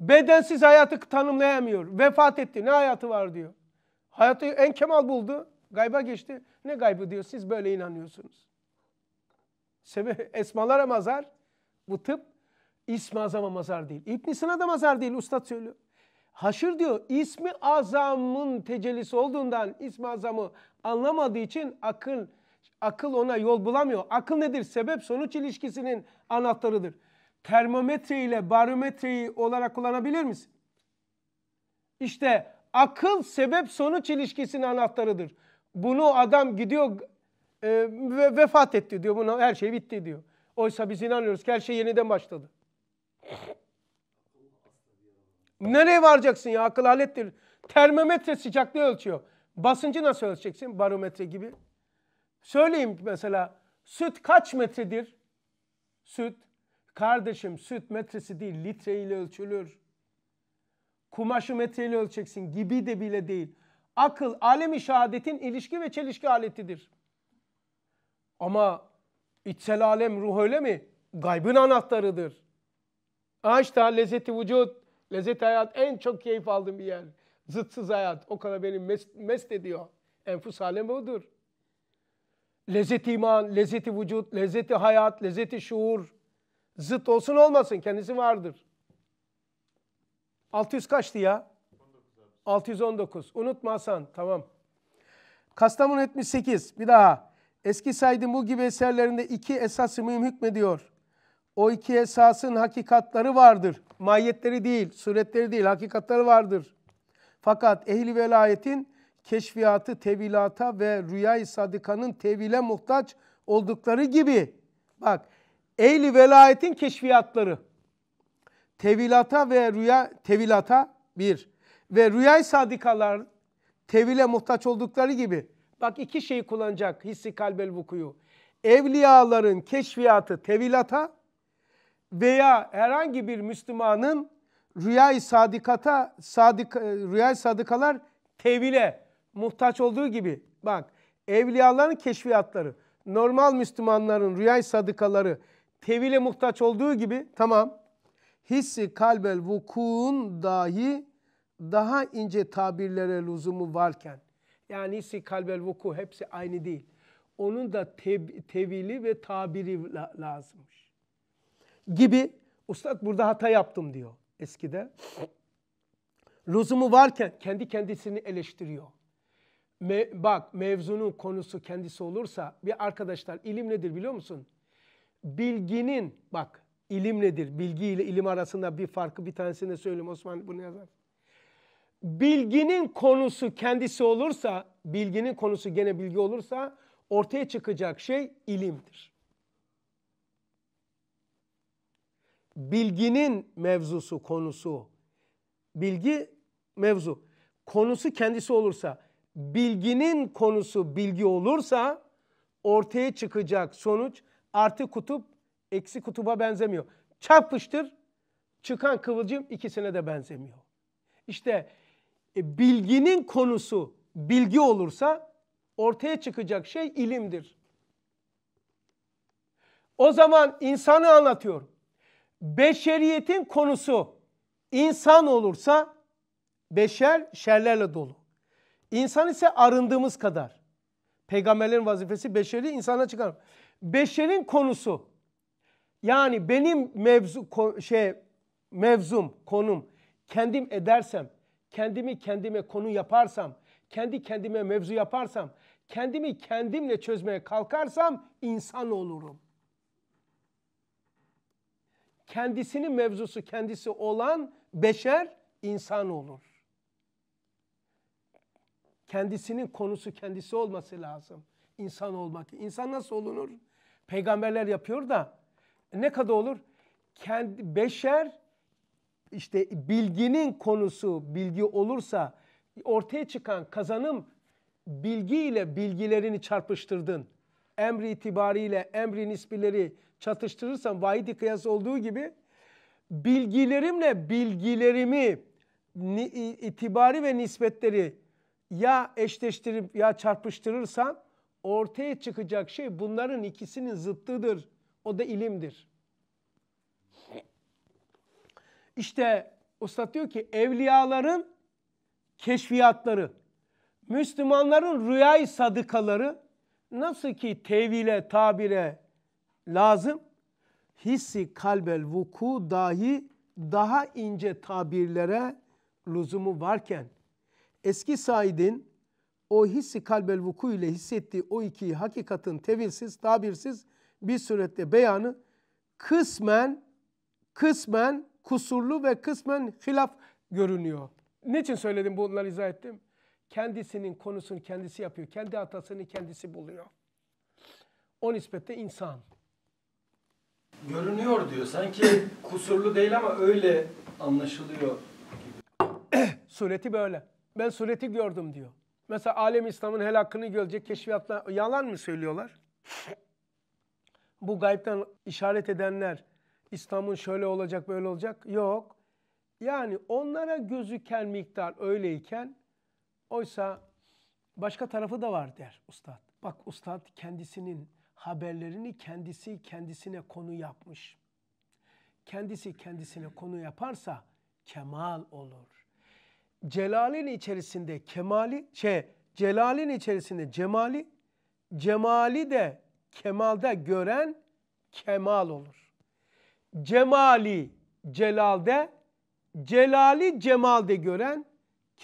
Bedensiz hayatı tanımlayamıyor. Vefat etti. Ne hayatı var diyor. Hayatı en kemal buldu. Gayba geçti. Ne gaybı diyor. Siz böyle inanıyorsunuz. Sebe Esmalara mazar. Bu tıp ismi azama mazar değil. İbn Sina da mazar değil. Ustad söylüyor. Haşır diyor ismi azamın tecellisi olduğundan ismi azamı anlamadığı için akıl akıl ona yol bulamıyor. Akıl nedir? Sebep sonuç ilişkisinin anahtarıdır termometre ile barometreyi olarak kullanabilir misin? İşte akıl sebep sonuç ilişkisinin anahtarıdır. Bunu adam gidiyor e, ve vefat etti diyor. Buna her şey bitti diyor. Oysa biz inanıyoruz ki her şey yeniden başladı. Nereye varacaksın ya? Akıl alettir. Termometre sıcaklığı ölçüyor. Basıncı nasıl ölçeceksin? Barometre gibi. Söyleyeyim mesela süt kaç metredir? Süt Kardeşim süt metresi değil litre ile ölçülür. Kumaşı metre ile ölçeceksin gibi de bile değil. Akıl alemi şehadetin ilişki ve çelişki aletidir. Ama içsel alem ruh öyle mi? Gaybın anahtarıdır. Ağaçta lezzeti vücut, lezzet hayat en çok keyif aldığım bir yer. Zıtsız hayat o kadar beni mest, mest ediyor. Enfus alemi odur. Lezzeti iman, lezzeti vücut, lezzeti hayat, lezzeti şuur, Zıt olsun olmasın kendisi vardır. 600 kaçtı ya? 619. Unutma Hasan. Tamam. Kastamonu 78. Bir daha. Eski saydığım bu gibi eserlerinde iki esası mühim hükmediyor. O iki esasın hakikatları vardır. Mahiyetleri değil, suretleri değil, hakikatları vardır. Fakat ehli velayetin keşfiyatı tevilata ve rüyayı sadıkanın tevile muhtaç oldukları gibi. Bak Ehli velayetin keşfiyatları. Tevilata ve rüya tevilata bir ve rüyay sadikalar tevile muhtaç oldukları gibi bak iki şeyi kullanacak hissi kalbel vukuyu. Evliyaların keşfiyatı tevilata veya herhangi bir Müslümanın rüyay sadikata sadik e, rüyay sadikalar tevile muhtaç olduğu gibi bak evliyaların keşfiyatları normal Müslümanların rüyay sadikaları tevile muhtaç olduğu gibi tamam hissi kalbel vukuun dahi daha ince tabirlere lüzumu varken yani hissi kalbel vuku hepsi aynı değil. Onun da teb- tevili ve tabiri la- lazımmış. Gibi ustad burada hata yaptım diyor eskide. Lüzumu varken kendi kendisini eleştiriyor. Me- bak mevzunun konusu kendisi olursa bir arkadaşlar ilim nedir biliyor musun? bilginin bak ilim nedir? Bilgi ile ilim arasında bir farkı bir tanesini söyleyeyim Osman bunu yazar. Bilginin konusu kendisi olursa, bilginin konusu gene bilgi olursa ortaya çıkacak şey ilimdir. Bilginin mevzusu, konusu, bilgi mevzu. Konusu kendisi olursa, bilginin konusu bilgi olursa ortaya çıkacak sonuç Artı kutup eksi kutuba benzemiyor. Çarpıştır çıkan kıvılcım ikisine de benzemiyor. İşte e, bilginin konusu bilgi olursa ortaya çıkacak şey ilimdir. O zaman insanı anlatıyor. Beşeriyetin konusu insan olursa beşer şerlerle dolu. İnsan ise arındığımız kadar. Peygamberlerin vazifesi beşeri insana çıkar beşerin konusu yani benim mevzu ko, şey mevzum konum kendim edersem kendimi kendime konu yaparsam kendi kendime mevzu yaparsam kendimi kendimle çözmeye kalkarsam insan olurum. Kendisinin mevzusu kendisi olan beşer insan olur. Kendisinin konusu kendisi olması lazım. insan olmak. İnsan nasıl olunur? peygamberler yapıyor da ne kadar olur? Kendi beşer işte bilginin konusu bilgi olursa ortaya çıkan kazanım bilgi ile bilgilerini çarpıştırdın. Emri itibariyle emri nisbileri çatıştırırsan vahidi kıyas olduğu gibi bilgilerimle bilgilerimi itibari ve nispetleri ya eşleştirip ya çarpıştırırsan ortaya çıkacak şey bunların ikisinin zıttıdır. O da ilimdir. İşte usta diyor ki evliyaların keşfiyatları, Müslümanların rüyayı sadıkaları nasıl ki tevile tabire lazım, hissi kalbel vuku dahi daha ince tabirlere lüzumu varken eski Said'in o hissi kalbel vuku ile hissettiği o iki hakikatin tevilsiz, tabirsiz bir surette beyanı kısmen kısmen kusurlu ve kısmen hilaf görünüyor. Niçin söyledim bunları izah ettim? Kendisinin konusunu kendisi yapıyor. Kendi hatasını kendisi buluyor. O nispette insan. Görünüyor diyor. Sanki kusurlu değil ama öyle anlaşılıyor. [CLEARS THROAT] sureti böyle. Ben sureti gördüm diyor. Mesela alem İslam'ın helakını görecek keşfiyatlar yalan mı söylüyorlar? [LAUGHS] Bu gaybden işaret edenler İslam'ın şöyle olacak böyle olacak yok. Yani onlara gözüken miktar öyleyken oysa başka tarafı da var der ustad. Bak ustad kendisinin haberlerini kendisi kendisine konu yapmış. Kendisi kendisine konu yaparsa kemal olur celalin içerisinde kemali şey celalin içerisinde cemali cemali de Kemal'de gören kemal olur. Cemali celalde celali cemalde gören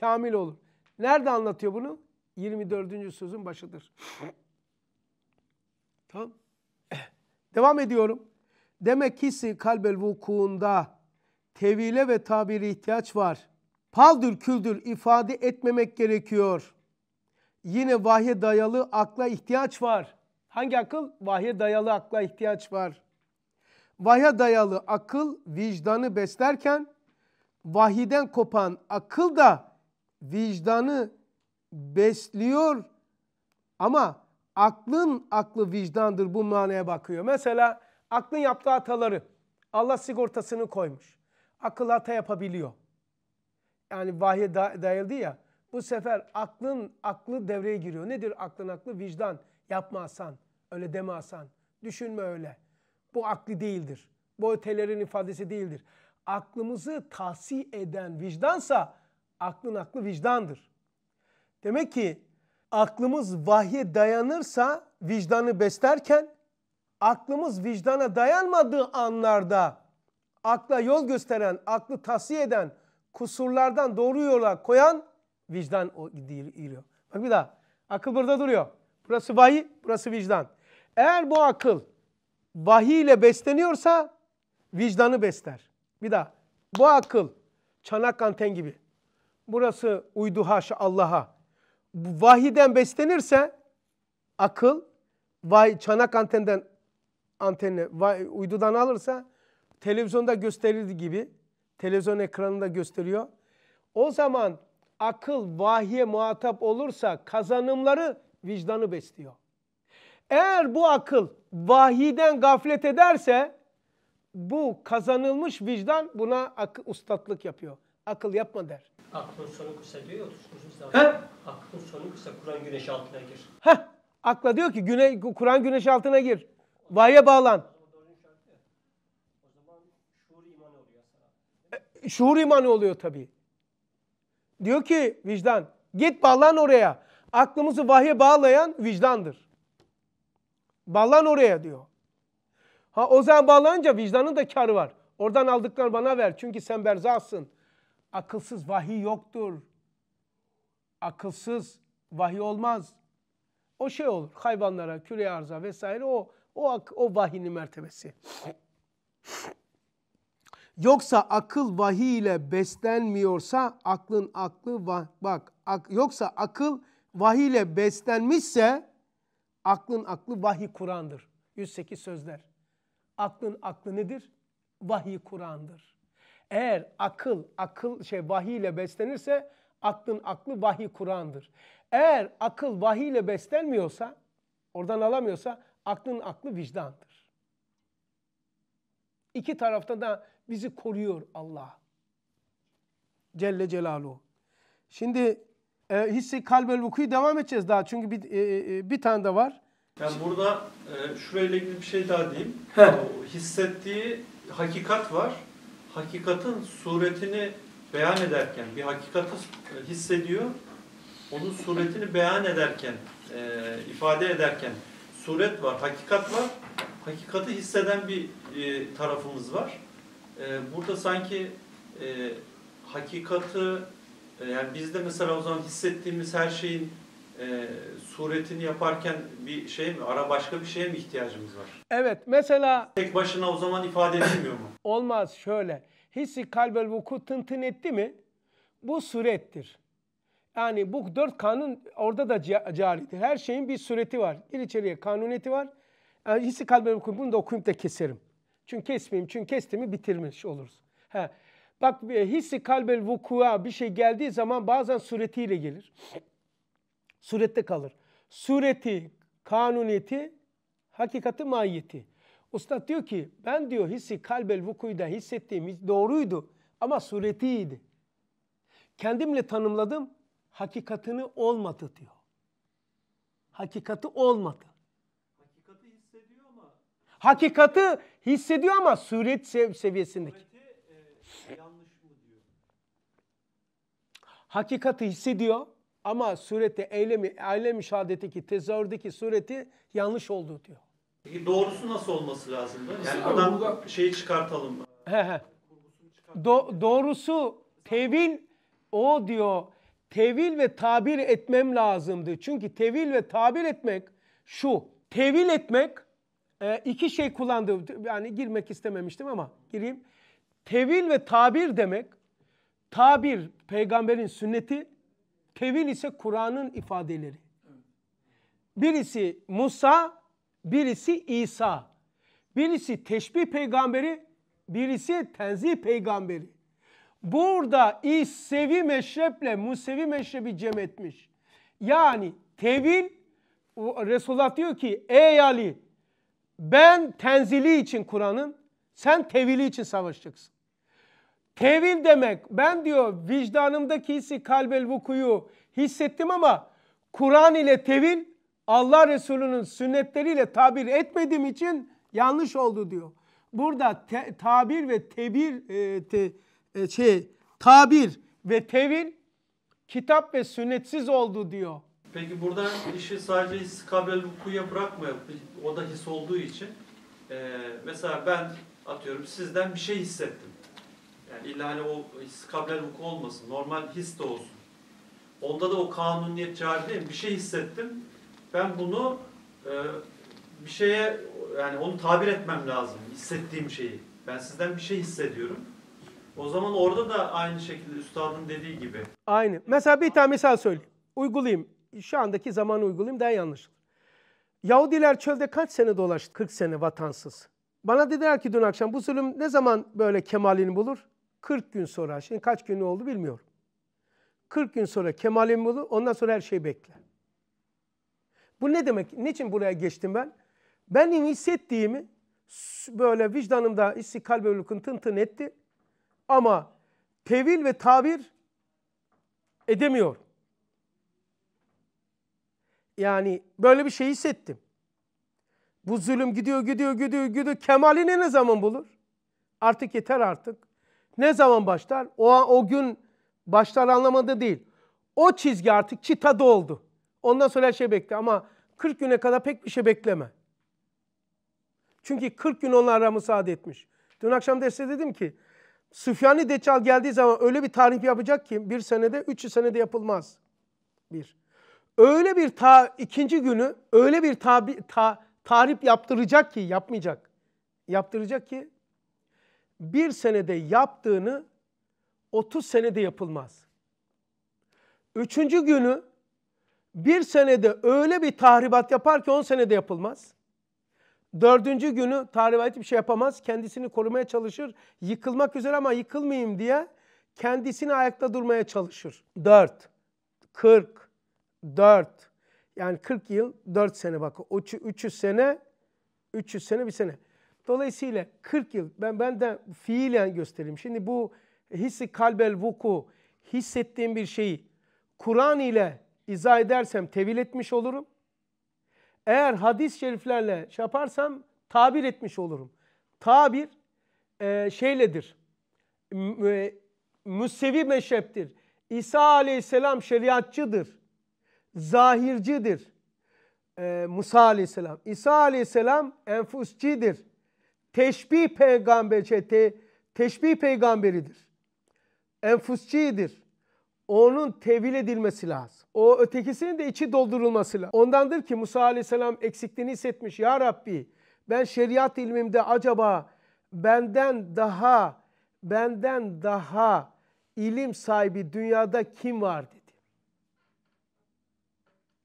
kamil olur. Nerede anlatıyor bunu? 24. sözün başıdır. [COUGHS] tamam. [COUGHS] Devam ediyorum. Demek hissi kalbel vukuunda tevile ve tabiri ihtiyaç var paldır küldür ifade etmemek gerekiyor. Yine vahye dayalı akla ihtiyaç var. Hangi akıl? Vahye dayalı akla ihtiyaç var. Vahye dayalı akıl vicdanı beslerken vahiden kopan akıl da vicdanı besliyor ama aklın aklı vicdandır bu manaya bakıyor. Mesela aklın yaptığı hataları Allah sigortasını koymuş. Akıl hata yapabiliyor yani vahye da, dayalı ya. Bu sefer aklın aklı devreye giriyor. Nedir aklın aklı? Vicdan. Yapma Hasan. Öyle deme Hasan. Düşünme öyle. Bu akli değildir. Bu ötelerin ifadesi değildir. Aklımızı tahsi eden vicdansa aklın aklı vicdandır. Demek ki aklımız vahye dayanırsa vicdanı beslerken aklımız vicdana dayanmadığı anlarda akla yol gösteren, aklı tahsiye eden, kusurlardan doğru yola koyan vicdan oluyor. Bak bir daha. Akıl burada duruyor. Burası vahiy, burası vicdan. Eğer bu akıl vahiy ile besleniyorsa vicdanı besler. Bir daha. Bu akıl çanak anten gibi. Burası uydu haşa Allah'a. Vahiden beslenirse akıl vahiy, çanak antenden antenini uydudan alırsa televizyonda gösterildiği gibi Televizyon ekranında gösteriyor. O zaman akıl vahye muhatap olursa kazanımları vicdanı besliyor. Eğer bu akıl vahiden gaflet ederse bu kazanılmış vicdan buna akıl, ustatlık yapıyor. Akıl yapma der. Aklın sonu kısa diyor ya Aklın sonu kısa Kur'an güneş altına gir. Heh. Akla diyor ki güne, Kur'an güneş altına gir. Vahye bağlan. şuur imanı oluyor tabii. Diyor ki vicdan git bağlan oraya. Aklımızı vahye bağlayan vicdandır. Bağlan oraya diyor. Ha o zaman bağlanınca vicdanın da karı var. Oradan aldıklarını bana ver çünkü sen berzasın. Akılsız vahiy yoktur. Akılsız vahiy olmaz. O şey olur. Hayvanlara, küre arza vesaire o o o vahinin mertebesi. Yoksa akıl vahiy ile beslenmiyorsa aklın aklı va- bak ak- yoksa akıl vahiy ile beslenmişse aklın aklı vahiy Kur'an'dır. 108 sözler. Aklın aklı nedir? Vahiy Kur'an'dır. Eğer akıl akıl şey vahiy ile beslenirse aklın aklı vahiy Kur'an'dır. Eğer akıl vahiy ile beslenmiyorsa oradan alamıyorsa aklın aklı vicdandır. İki tarafta da bizi koruyor Allah. Celle Celaluhu. Şimdi e, hissi kalbel vukuyu devam edeceğiz daha. Çünkü bir, e, e bir tane de var. Yani burada e, şurayla ilgili bir şey daha diyeyim. O hissettiği hakikat var. hakikatın suretini beyan ederken bir hakikati e, hissediyor. Onun suretini beyan ederken, e, ifade ederken suret var, hakikat var. Hakikati hisseden bir e, tarafımız var e, burada sanki e, hakikati e, yani bizde mesela o zaman hissettiğimiz her şeyin e, suretini yaparken bir şey mi ara başka bir şeye mi ihtiyacımız var? Evet mesela tek başına o zaman ifade edilmiyor mu? [COUGHS] Olmaz şöyle. Hissi kalbel vuku tıntın etti mi? Bu surettir. Yani bu dört kanun orada da caridir. Her şeyin bir sureti var. Bir içeriye kanuneti var. Yani hissi kalbel vuku bunu da okuyup da keserim. Çünkü kesmeyeyim. Çünkü kestimi mi bitirmiş oluruz. He. Bak e, hissi kalbel vukua bir şey geldiği zaman bazen suretiyle gelir. Surette kalır. Sureti, kanuniyeti, hakikati, mahiyeti. Usta diyor ki ben diyor hissi kalbel vukuyu da hissettiğim doğruydu ama suretiydi. Kendimle tanımladım hakikatini olmadı diyor. Hakikati olmadı. Hakikati hissediyor ama. Hakikati Hissediyor ama suret seviyesindeki. Sureti, e, Hakikati hissediyor ama surette eylemi, eylemi şehadetteki tezahürdeki sureti yanlış olduğu diyor. Peki doğrusu nasıl olması lazım? Yani buradan burada... şeyi çıkartalım He he. Do doğrusu tevil o diyor tevil ve tabir etmem lazımdı. Çünkü tevil ve tabir etmek şu. Tevil etmek e, iki şey kullandı. Yani girmek istememiştim ama gireyim. Tevil ve tabir demek. Tabir peygamberin sünneti. Tevil ise Kur'an'ın ifadeleri. Birisi Musa, birisi İsa. Birisi teşbih peygamberi, birisi tenzih peygamberi. Burada İsevi meşreple Musevi meşrebi cem etmiş. Yani tevil Resulullah diyor ki ey Ali ben tenzili için Kur'an'ın, sen tevili için savaşacaksın. Tevil demek ben diyor vicdanımdaki hissi kalbel vukuyu hissettim ama Kur'an ile tevil Allah Resulü'nün sünnetleriyle tabir etmediğim için yanlış oldu diyor. Burada te, tabir ve tebir e, te, e, şey tabir ve tevil kitap ve sünnetsiz oldu diyor. Peki buradan işi sadece kabel vukuya bırakmayıp o da his olduğu için e, mesela ben atıyorum sizden bir şey hissettim. Yani illa hani o his kabel vuku olmasın. Normal his de olsun. Onda da o kanuniyet cari değil mi? Bir şey hissettim. Ben bunu e, bir şeye yani onu tabir etmem lazım. Hissettiğim şeyi. Ben sizden bir şey hissediyorum. O zaman orada da aynı şekilde üstadın dediği gibi. Aynı. Mesela bir tane misal söyleyeyim. Uygulayayım şu andaki zamanı uygulayayım daha yanlış Yahudiler çölde kaç sene dolaştı? 40 sene vatansız. Bana dediler ki dün akşam bu zulüm ne zaman böyle kemalini bulur? 40 gün sonra. Şimdi kaç gün oldu bilmiyorum. 40 gün sonra kemalini bulur. Ondan sonra her şey bekle. Bu ne demek? Niçin buraya geçtim ben? Benim hissettiğimi böyle vicdanımda hissi kalbe ulukun tın tın etti. Ama tevil ve tabir edemiyor. Yani böyle bir şey hissettim. Bu zulüm gidiyor, gidiyor, gidiyor, gidiyor. Kemalini ne zaman bulur? Artık yeter artık. Ne zaman başlar? O, o gün başlar anlamadı değil. O çizgi artık çita doldu. Ondan sonra her şey bekle ama 40 güne kadar pek bir şey bekleme. Çünkü 40 gün onlara müsaade etmiş. Dün akşam derste dedim ki Süfyani Deccal geldiği zaman öyle bir tarih yapacak ki bir senede, üç senede yapılmaz. Bir öyle bir ta ikinci günü öyle bir tabi, ta, tarif yaptıracak ki yapmayacak. Yaptıracak ki bir senede yaptığını 30 senede yapılmaz. Üçüncü günü bir senede öyle bir tahribat yapar ki 10 senede yapılmaz. Dördüncü günü tahribat bir şey yapamaz. Kendisini korumaya çalışır. Yıkılmak üzere ama yıkılmayayım diye kendisini ayakta durmaya çalışır. Dört, kırk, 4. Yani 40 yıl 4 sene bak. 300 sene 300 sene bir sene. Dolayısıyla 40 yıl ben benden fiilen göstereyim. Şimdi bu hissi kalbel vuku hissettiğim bir şeyi Kur'an ile izah edersem tevil etmiş olurum. Eğer hadis şeriflerle şey yaparsam tabir etmiş olurum. Tabir e, şeyledir. E, müsevi meşreptir. İsa aleyhisselam şeriatçıdır zahircidir. Ee, Musa aleyhisselam. İsa aleyhisselam enfusçidir. Teşbih peygamber, şey, te, teşbih peygamberidir. Enfusçidir. Onun tevil edilmesi lazım. O ötekisinin de içi doldurulması lazım. Ondandır ki Musa aleyhisselam eksikliğini hissetmiş. Ya Rabbi ben şeriat ilmimde acaba benden daha benden daha ilim sahibi dünyada kim vardı?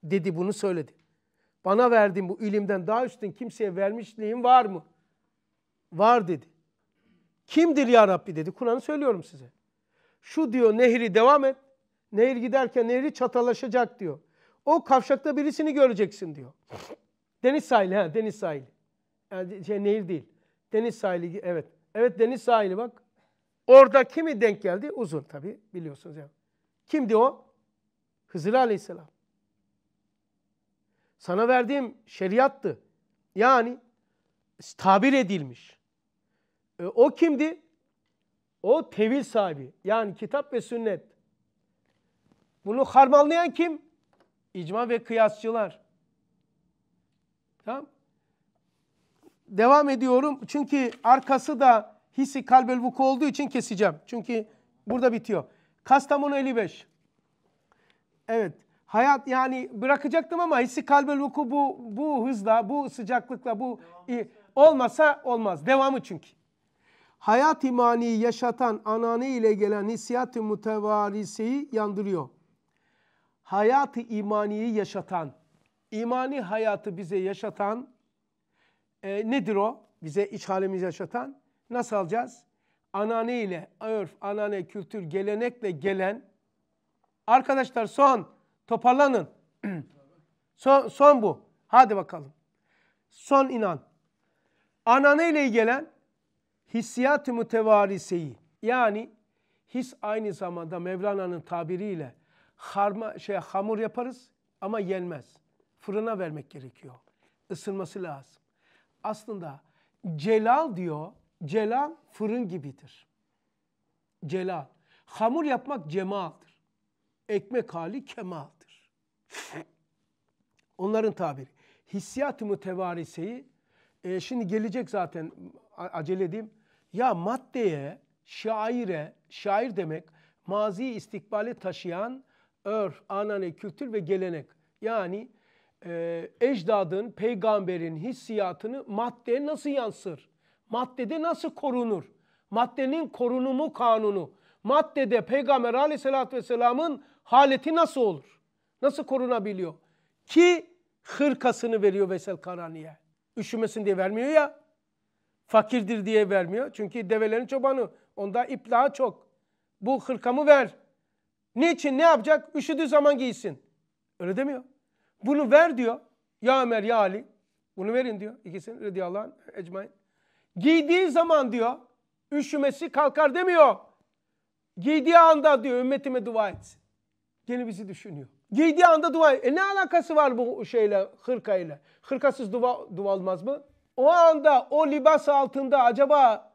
dedi bunu söyledi. Bana verdiğin bu ilimden daha üstün kimseye vermişliğin var mı? Var dedi. Kimdir ya Rabbi dedi. Kur'an'ı söylüyorum size. Şu diyor nehri devam et. Nehir giderken nehri çatalaşacak diyor. O kavşakta birisini göreceksin diyor. Deniz sahili ha deniz sahili. Yani şey nehir değil. Deniz sahili evet. Evet deniz sahili bak. Orada kimi denk geldi? Uzun tabi biliyorsunuz yani. Kimdi o? Hızır Aleyhisselam. Sana verdiğim şeriattı. Yani tabir edilmiş. E, o kimdi? O tevil sahibi. Yani kitap ve sünnet. Bunu harmanlayan kim? İcma ve kıyasçılar. Tamam. Devam ediyorum. Çünkü arkası da hissi kalbel vuku olduğu için keseceğim. Çünkü burada bitiyor. Kastamonu 55. Evet hayat yani bırakacaktım ama hissi kalbel vuku bu, bu hızla, bu sıcaklıkla, bu e, olmasa olmaz. Devamı çünkü. Hayat imani yaşatan anane ile gelen hissiyat-ı mütevarisiyi yandırıyor. Hayat-ı imaniyi yaşatan, imani hayatı bize yaşatan e, nedir o? Bize iç halimizi yaşatan nasıl alacağız? Anane ile örf, anane, kültür, gelenekle gelen arkadaşlar son Toparlanın. [CLEARS THROAT] son, son bu. Hadi bakalım. Son inan. Anane ile gelen hissiyat-ı mütevariseyi yani his aynı zamanda Mevlana'nın tabiriyle harma, şey, hamur yaparız ama yenmez. Fırına vermek gerekiyor. Isınması lazım. Aslında celal diyor, celal fırın gibidir. Celal. Hamur yapmak cemaldir. Ekmek hali kemal. [CLEARS THROAT] Onların tabiri. Hissiyat-ı mütevariseyi e, şimdi gelecek zaten acele edeyim. Ya maddeye, şaire, şair demek mazi istikbali taşıyan örf, anane, kültür ve gelenek. Yani e, ecdadın, peygamberin hissiyatını maddeye nasıl yansır? Maddede nasıl korunur? Maddenin korunumu kanunu. Maddede peygamber aleyhissalatü vesselamın haleti nasıl olur? Nasıl korunabiliyor? Ki hırkasını veriyor Vesel Karani'ye. Üşümesin diye vermiyor ya. Fakirdir diye vermiyor. Çünkü develerin çobanı. Onda ip daha çok. Bu hırkamı ver. Niçin? Ne yapacak? Üşüdüğü zaman giysin. Öyle demiyor. Bunu ver diyor. Ya Ömer ya Ali. Bunu verin diyor. İkisini radıyallahu anh ecmain. Giydiği zaman diyor. Üşümesi kalkar demiyor. Giydiği anda diyor ümmetime dua etsin. Gene bizi düşünüyor. Giydiği anda dua E ne alakası var bu şeyle, hırkayla? Hırkasız dua, dua olmaz mı? O anda o libas altında acaba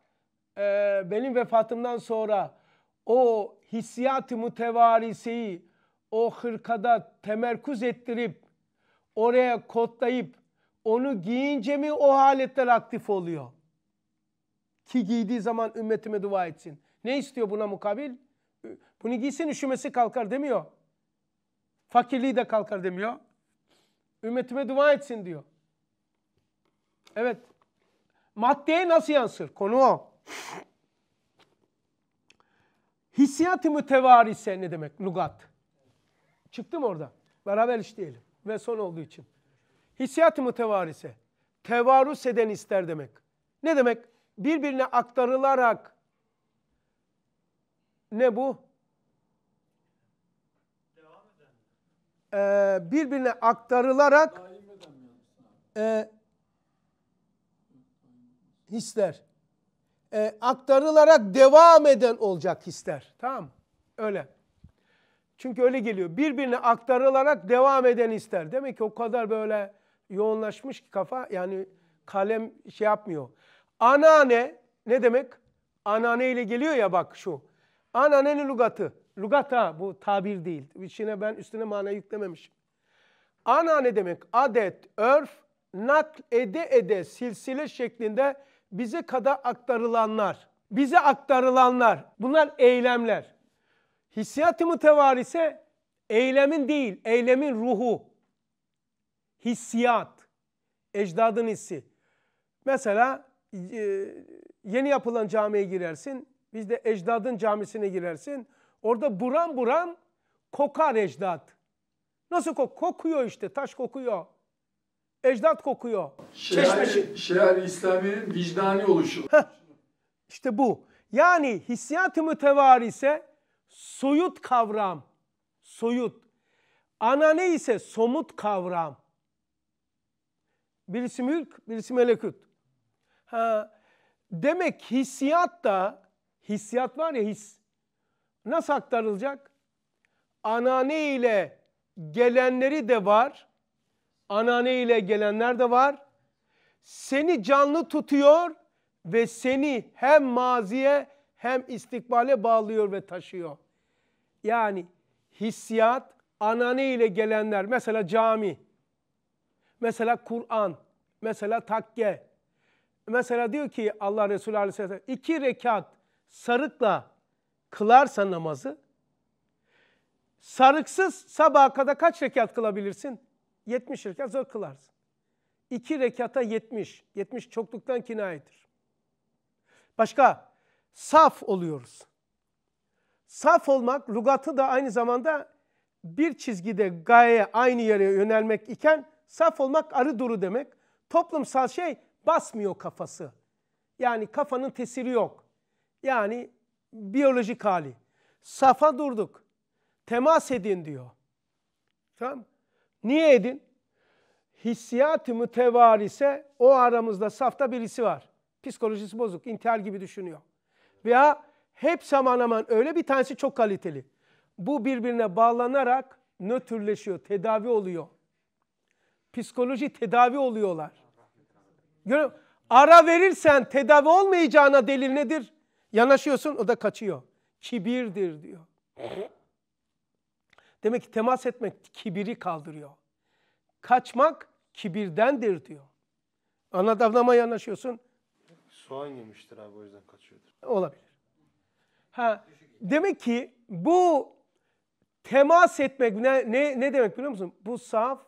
e, benim vefatımdan sonra o hissiyat-ı mütevariseyi o hırkada temerkuz ettirip oraya kodlayıp onu giyince mi o aletler aktif oluyor? Ki giydiği zaman ümmetime dua etsin. Ne istiyor buna mukabil? Bunu giysin üşümesi kalkar demiyor. Fakirliği de kalkar demiyor. Ümmetime dua etsin diyor. Evet. Maddeye nasıl yansır? Konu o. Hissiyat-ı mütevarise ne demek? Lugat. Çıktım orada. Beraber işleyelim. Ve son olduğu için. Hissiyat-ı mütevarise. Tevarüs eden ister demek. Ne demek? Birbirine aktarılarak ne bu? e, birbirine aktarılarak e, hisler e, aktarılarak devam eden olacak hisler. Tamam Öyle. Çünkü öyle geliyor. Birbirine aktarılarak devam eden hisler. Demek ki o kadar böyle yoğunlaşmış ki kafa yani kalem şey yapmıyor. Anane ne demek? Anane ile geliyor ya bak şu. Ananenin lugatı. Lugat ha bu tabir değil. İçine ben üstüne mana yüklememişim. Ana ne demek? Adet, örf, nakl ede ede silsile şeklinde bize kadar aktarılanlar. Bize aktarılanlar. Bunlar eylemler. Hissiyat-ı mütevar ise eylemin değil, eylemin ruhu. Hissiyat. Ecdadın hissi. Mesela e, yeni yapılan camiye girersin. Biz de ecdadın camisine girersin. Orada buram buram kokar ecdat. Nasıl kok? Kokuyor işte taş kokuyor. Ecdat kokuyor. Şehir Şeali İslami'nin vicdani oluşu. İşte bu. Yani hissiyat-ı mütevari ise soyut kavram. Soyut. Anane ise somut kavram. Birisi mülk, birisi melekut. Ha, demek hissiyat da, hissiyat var ya his, Nasıl aktarılacak? Anane ile gelenleri de var. Anane ile gelenler de var. Seni canlı tutuyor ve seni hem maziye hem istikbale bağlıyor ve taşıyor. Yani hissiyat anane ile gelenler mesela cami, mesela Kur'an, mesela takke. Mesela diyor ki Allah Resulü Aleyhisselam iki rekat sarıkla kılarsa namazı sarıksız sabaha kadar kaç rekat kılabilirsin? 70 rekat zor kılarsın. 2 rekata 70. 70 çokluktan kinayedir. Başka saf oluyoruz. Saf olmak lugatı da aynı zamanda bir çizgide gayeye aynı yere yönelmek iken saf olmak arı duru demek. Toplumsal şey basmıyor kafası. Yani kafanın tesiri yok. Yani biyolojik hali. Safa durduk. Temas edin diyor. Tamam Niye edin? Hissiyat-ı mütevarise o aramızda safta birisi var. Psikolojisi bozuk, intihar gibi düşünüyor. Veya hep zaman aman öyle bir tanesi çok kaliteli. Bu birbirine bağlanarak nötrleşiyor, tedavi oluyor. Psikoloji tedavi oluyorlar. Ara verirsen tedavi olmayacağına delil nedir? Yanaşıyorsun o da kaçıyor. Kibirdir diyor. Demek ki temas etmek kibiri kaldırıyor. Kaçmak kibirdendir diyor. Ana davlama yanaşıyorsun. Soğan yemiştir abi o yüzden kaçıyordur. Olabilir. Ha, demek ki bu temas etmek ne, ne, ne demek biliyor musun? Bu saf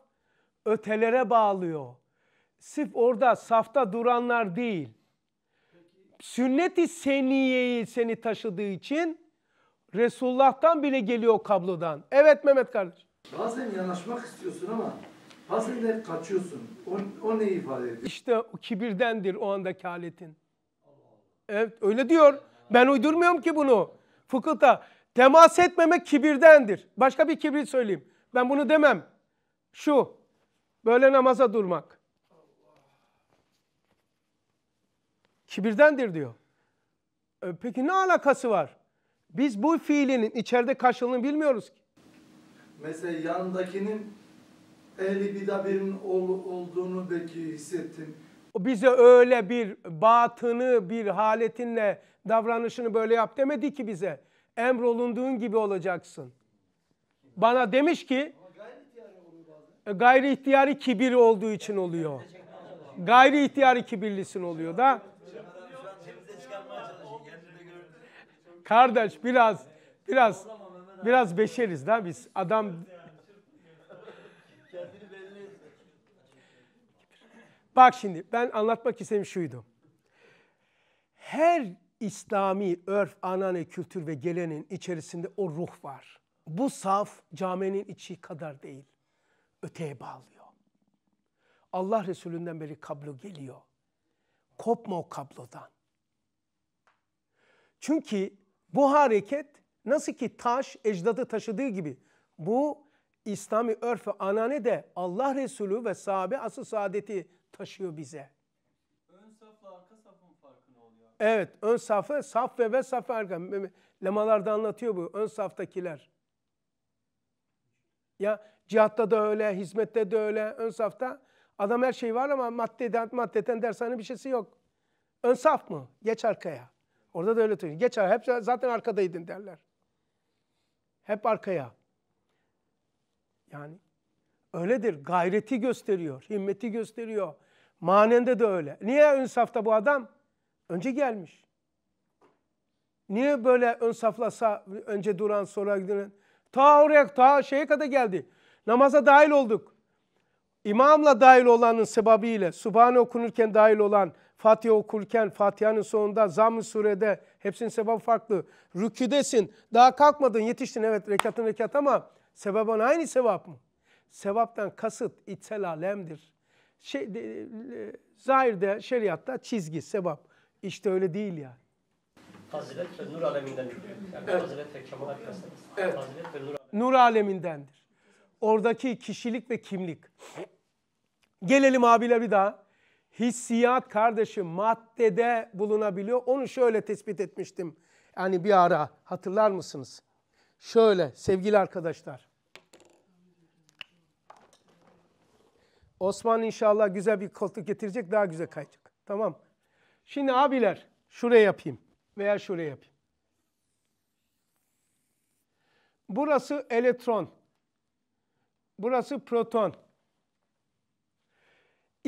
ötelere bağlıyor. Sırf orada safta duranlar değil sünnet-i seniyeyi seni taşıdığı için Resulullah'tan bile geliyor kablodan. Evet Mehmet kardeş. Bazen yanaşmak istiyorsun ama bazen de kaçıyorsun. O, o ne ifade ediyor? İşte o kibirdendir o andaki aletin. Evet öyle diyor. Ben uydurmuyorum ki bunu. Fıkıhta temas etmemek kibirdendir. Başka bir kibir söyleyeyim. Ben bunu demem. Şu böyle namaza durmak. Kibirdendir diyor. E, peki ne alakası var? Biz bu fiilinin içeride karşılığını bilmiyoruz ki. Mesela yanındakinin ehli bida birinin oğlu olduğunu belki hissettin. O bize öyle bir batını, bir haletinle davranışını böyle yap demedi ki bize. Emrolunduğun gibi olacaksın. Bana demiş ki gayri, e, gayri ihtiyari kibir olduğu için oluyor. Gayri ihtiyari kibirlisin oluyor da. Kardeş biraz biraz biraz beşeriz da biz. Adam Bak şimdi ben anlatmak istediğim şuydu. Her İslami örf, anane, kültür ve gelenin içerisinde o ruh var. Bu saf caminin içi kadar değil. Öteye bağlıyor. Allah Resulü'nden beri kablo geliyor. Kopma o kablodan. Çünkü bu hareket nasıl ki taş ecdadı taşıdığı gibi bu İslami örf ve anane de Allah Resulü ve sahabe asıl saadeti taşıyor bize. Ön safla arka safın farkı ne oluyor? Evet ön safı saf ve ve saf arka. Lemalarda anlatıyor bu ön saftakiler. Ya cihatta da öyle, hizmette de öyle, ön safta. Adam her şey var ama maddeden, maddeten dershane bir şeysi yok. Ön saf mı? Geç arkaya. Orada da öyle söylüyor. Geçer hep zaten arkadaydın derler. Hep arkaya. Yani öyledir. Gayreti gösteriyor, himmeti gösteriyor. Manende de öyle. Niye ön safta bu adam? Önce gelmiş. Niye böyle ön saflasa, önce duran, sonra giden? Ta oraya, ta şeye kadar geldi. Namaza dahil olduk. İmamla dahil olanın sebebiyle, subhane okunurken dahil olan, Fatiha okurken Fatiha'nın sonunda zam-ı surede hepsinin sebebi farklı. Rüküdesin daha kalkmadın yetiştin evet rekatın rekat ama sebebin aynı sevap mı? Sevaptan kasıt içsel alemdir. Şey, de, e, zahirde şeriatta çizgi sebap. İşte öyle değil yani. Fazilet ve nur aleminden yani evet. fazilet ve evet. nur alemindendir. Oradaki kişilik ve kimlik. Gelelim abiler bir daha hissiyat kardeşim maddede bulunabiliyor. Onu şöyle tespit etmiştim. Yani bir ara hatırlar mısınız? Şöyle sevgili arkadaşlar. Osman inşallah güzel bir koltuk getirecek daha güzel kayacak. Tamam. Şimdi abiler şuraya yapayım veya şuraya yapayım. Burası elektron. Burası proton.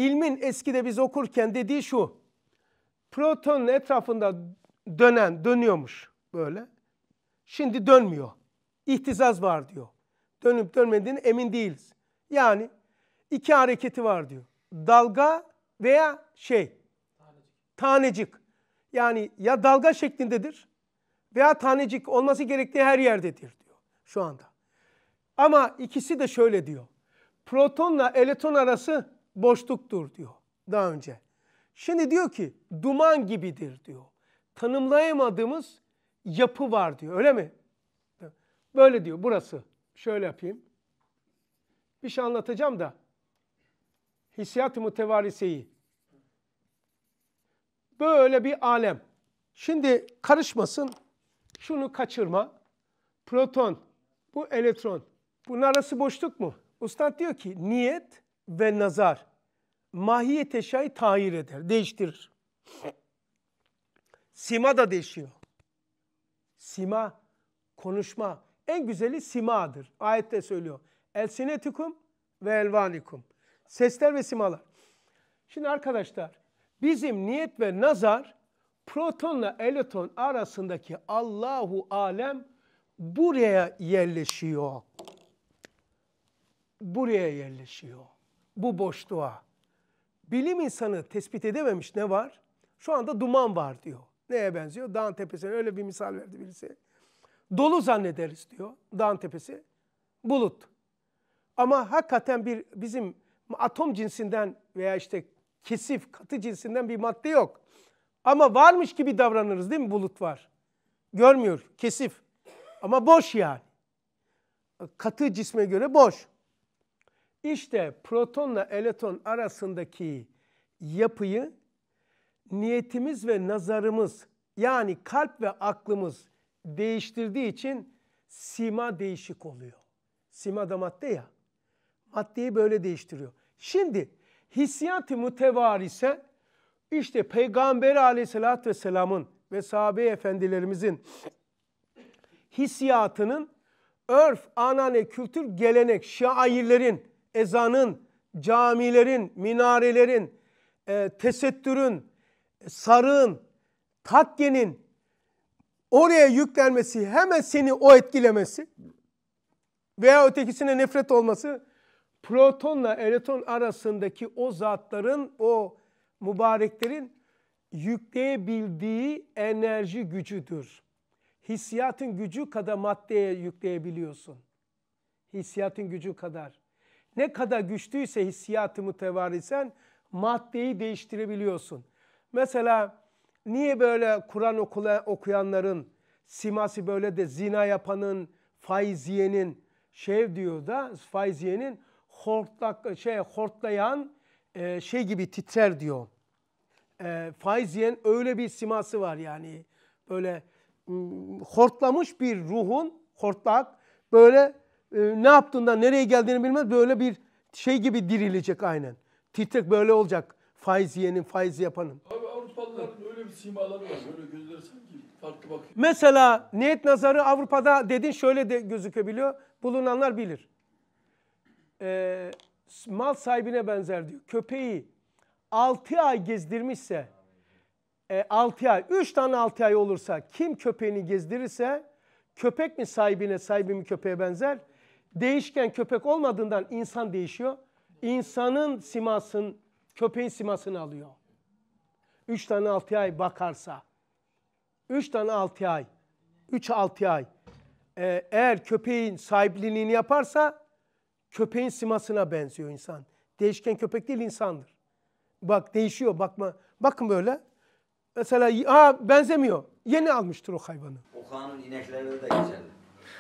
İlmin eskide biz okurken dediği şu. Protonun etrafında dönen dönüyormuş böyle. Şimdi dönmüyor. İhtizaz var diyor. Dönüp dönmediğini emin değiliz. Yani iki hareketi var diyor. Dalga veya şey. Tanecik. tanecik. Yani ya dalga şeklindedir veya tanecik olması gerektiği her yerdedir diyor şu anda. Ama ikisi de şöyle diyor. Protonla elektron arası boşluktur diyor daha önce. Şimdi diyor ki duman gibidir diyor. Tanımlayamadığımız yapı var diyor öyle mi? Böyle diyor burası. Şöyle yapayım. Bir şey anlatacağım da. Hissiyat-ı mütevariseyi. Böyle bir alem. Şimdi karışmasın. Şunu kaçırma. Proton, bu elektron. Bunun arası boşluk mu? Ustad diyor ki niyet ve nazar mahiyet eşyayı tahir eder, değiştirir. Sima da değişiyor. Sima, konuşma. En güzeli simadır. Ayette söylüyor. Elsinetikum ve elvanikum. Sesler ve simalar. Şimdi arkadaşlar bizim niyet ve nazar protonla elektron arasındaki Allahu alem buraya yerleşiyor. Buraya yerleşiyor. Bu boşluğa bilim insanı tespit edememiş ne var? Şu anda duman var diyor. Neye benziyor? Dağın tepesine öyle bir misal verdi birisi. Dolu zannederiz diyor dağın tepesi. Bulut. Ama hakikaten bir bizim atom cinsinden veya işte kesif, katı cinsinden bir madde yok. Ama varmış gibi davranırız değil mi bulut var? Görmüyor, kesif. Ama boş yani. Katı cisme göre boş. İşte protonla elektron arasındaki yapıyı niyetimiz ve nazarımız yani kalp ve aklımız değiştirdiği için sima değişik oluyor. Sima da madde ya. Maddeyi böyle değiştiriyor. Şimdi hissiyat-ı mütevarise işte Peygamber aleyhissalatü vesselamın ve sahabe efendilerimizin hissiyatının örf, anane, kültür, gelenek, şairlerin ezanın, camilerin, minarelerin, e, tesettürün, e, sarığın, takyenin oraya yüklenmesi hemen seni o etkilemesi veya ötekisine nefret olması protonla elektron arasındaki o zatların o mübareklerin yükleyebildiği enerji gücüdür. Hissiyatın gücü kadar maddeye yükleyebiliyorsun. Hissiyatın gücü kadar ne kadar güçlüyse hissiyatı mütevarisen maddeyi değiştirebiliyorsun. Mesela niye böyle Kur'an okuyanların siması böyle de zina yapanın, Faiziyenin şey diyor da Faiziyenin yiyenin hortlak, şey, hortlayan e, şey gibi titrer diyor. E, faiz öyle bir siması var yani böyle hmm, hortlamış bir ruhun hortlak böyle ee, ne yaptığından nereye geldiğini bilmez böyle bir şey gibi dirilecek aynen. Titrek böyle olacak faiz yiyenin, faiz yapanın. Abi Avrupalıların öyle bir simaları var. Böyle gözleri sanki farklı bakıyor. Mesela niyet nazarı Avrupa'da dedin şöyle de gözükebiliyor. Bulunanlar bilir. Ee, mal sahibine benzer diyor. Köpeği 6 ay gezdirmişse e, 6 ay, 3 tane 6 ay olursa kim köpeğini gezdirirse köpek mi sahibine, sahibi mi köpeğe benzer? Değişken köpek olmadığından insan değişiyor. İnsanın simasın, köpeğin simasını alıyor. Üç tane altı ay bakarsa. Üç tane altı ay. Üç altı ay. Ee, eğer köpeğin sahipliğini yaparsa köpeğin simasına benziyor insan. Değişken köpek değil insandır. Bak değişiyor bakma. Bakın böyle. Mesela aa benzemiyor. Yeni almıştır o hayvanı. O kanun de geçerli.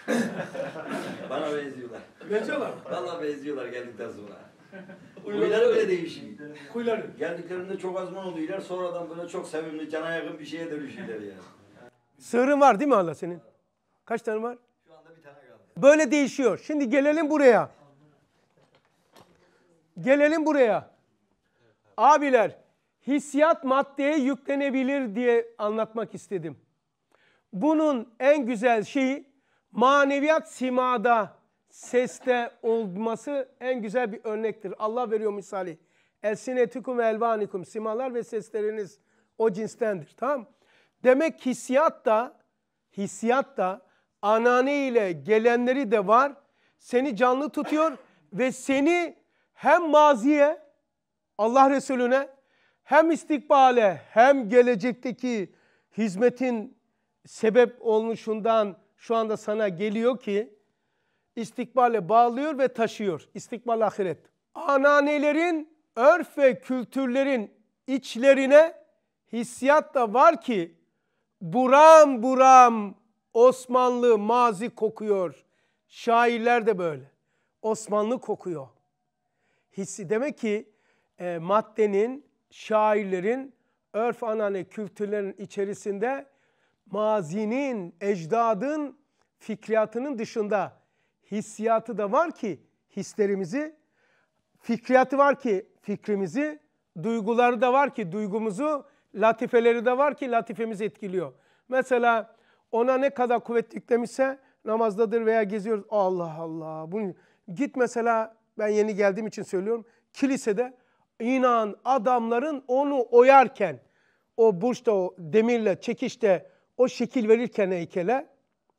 [LAUGHS] Bana benziyorlar. Benziyorlar mı? Valla benziyorlar geldikten sonra. Huyları öyle değişiyor. Huyları. Geldiklerinde çok azman oluyorlar. Sonradan böyle çok sevimli, cana yakın bir şeye dönüşüyorlar yani. Sığırın var değil mi Allah senin? Kaç tane var? Şu anda bir tane kaldı. Böyle değişiyor. Şimdi gelelim buraya. Gelelim buraya. Abiler, hissiyat maddeye yüklenebilir diye anlatmak istedim. Bunun en güzel şeyi maneviyat simada, seste olması en güzel bir örnektir. Allah veriyor misali. Elsinetikum elvanikum. Simalar ve sesleriniz o cinstendir. Tamam Demek hissiyat da, hissiyat da anane ile gelenleri de var. Seni canlı tutuyor ve seni hem maziye, Allah Resulüne, hem istikbale, hem gelecekteki hizmetin sebep olmuşundan şu anda sana geliyor ki istikbale bağlıyor ve taşıyor. İstikbal ahiret. Ananelerin, örf ve kültürlerin içlerine hissiyat da var ki buram buram Osmanlı mazi kokuyor. Şairler de böyle. Osmanlı kokuyor. Hissi demek ki e, maddenin, şairlerin, örf anane kültürlerin içerisinde mazinin, ecdadın fikriyatının dışında hissiyatı da var ki hislerimizi, fikriyatı var ki fikrimizi, duyguları da var ki duygumuzu, latifeleri de var ki latifemizi etkiliyor. Mesela ona ne kadar kuvvet yüklemişse namazdadır veya geziyoruz. Allah Allah. Bunu, git mesela ben yeni geldiğim için söylüyorum. Kilisede inan adamların onu oyarken o burçta o demirle çekişte o şekil verirken heykele,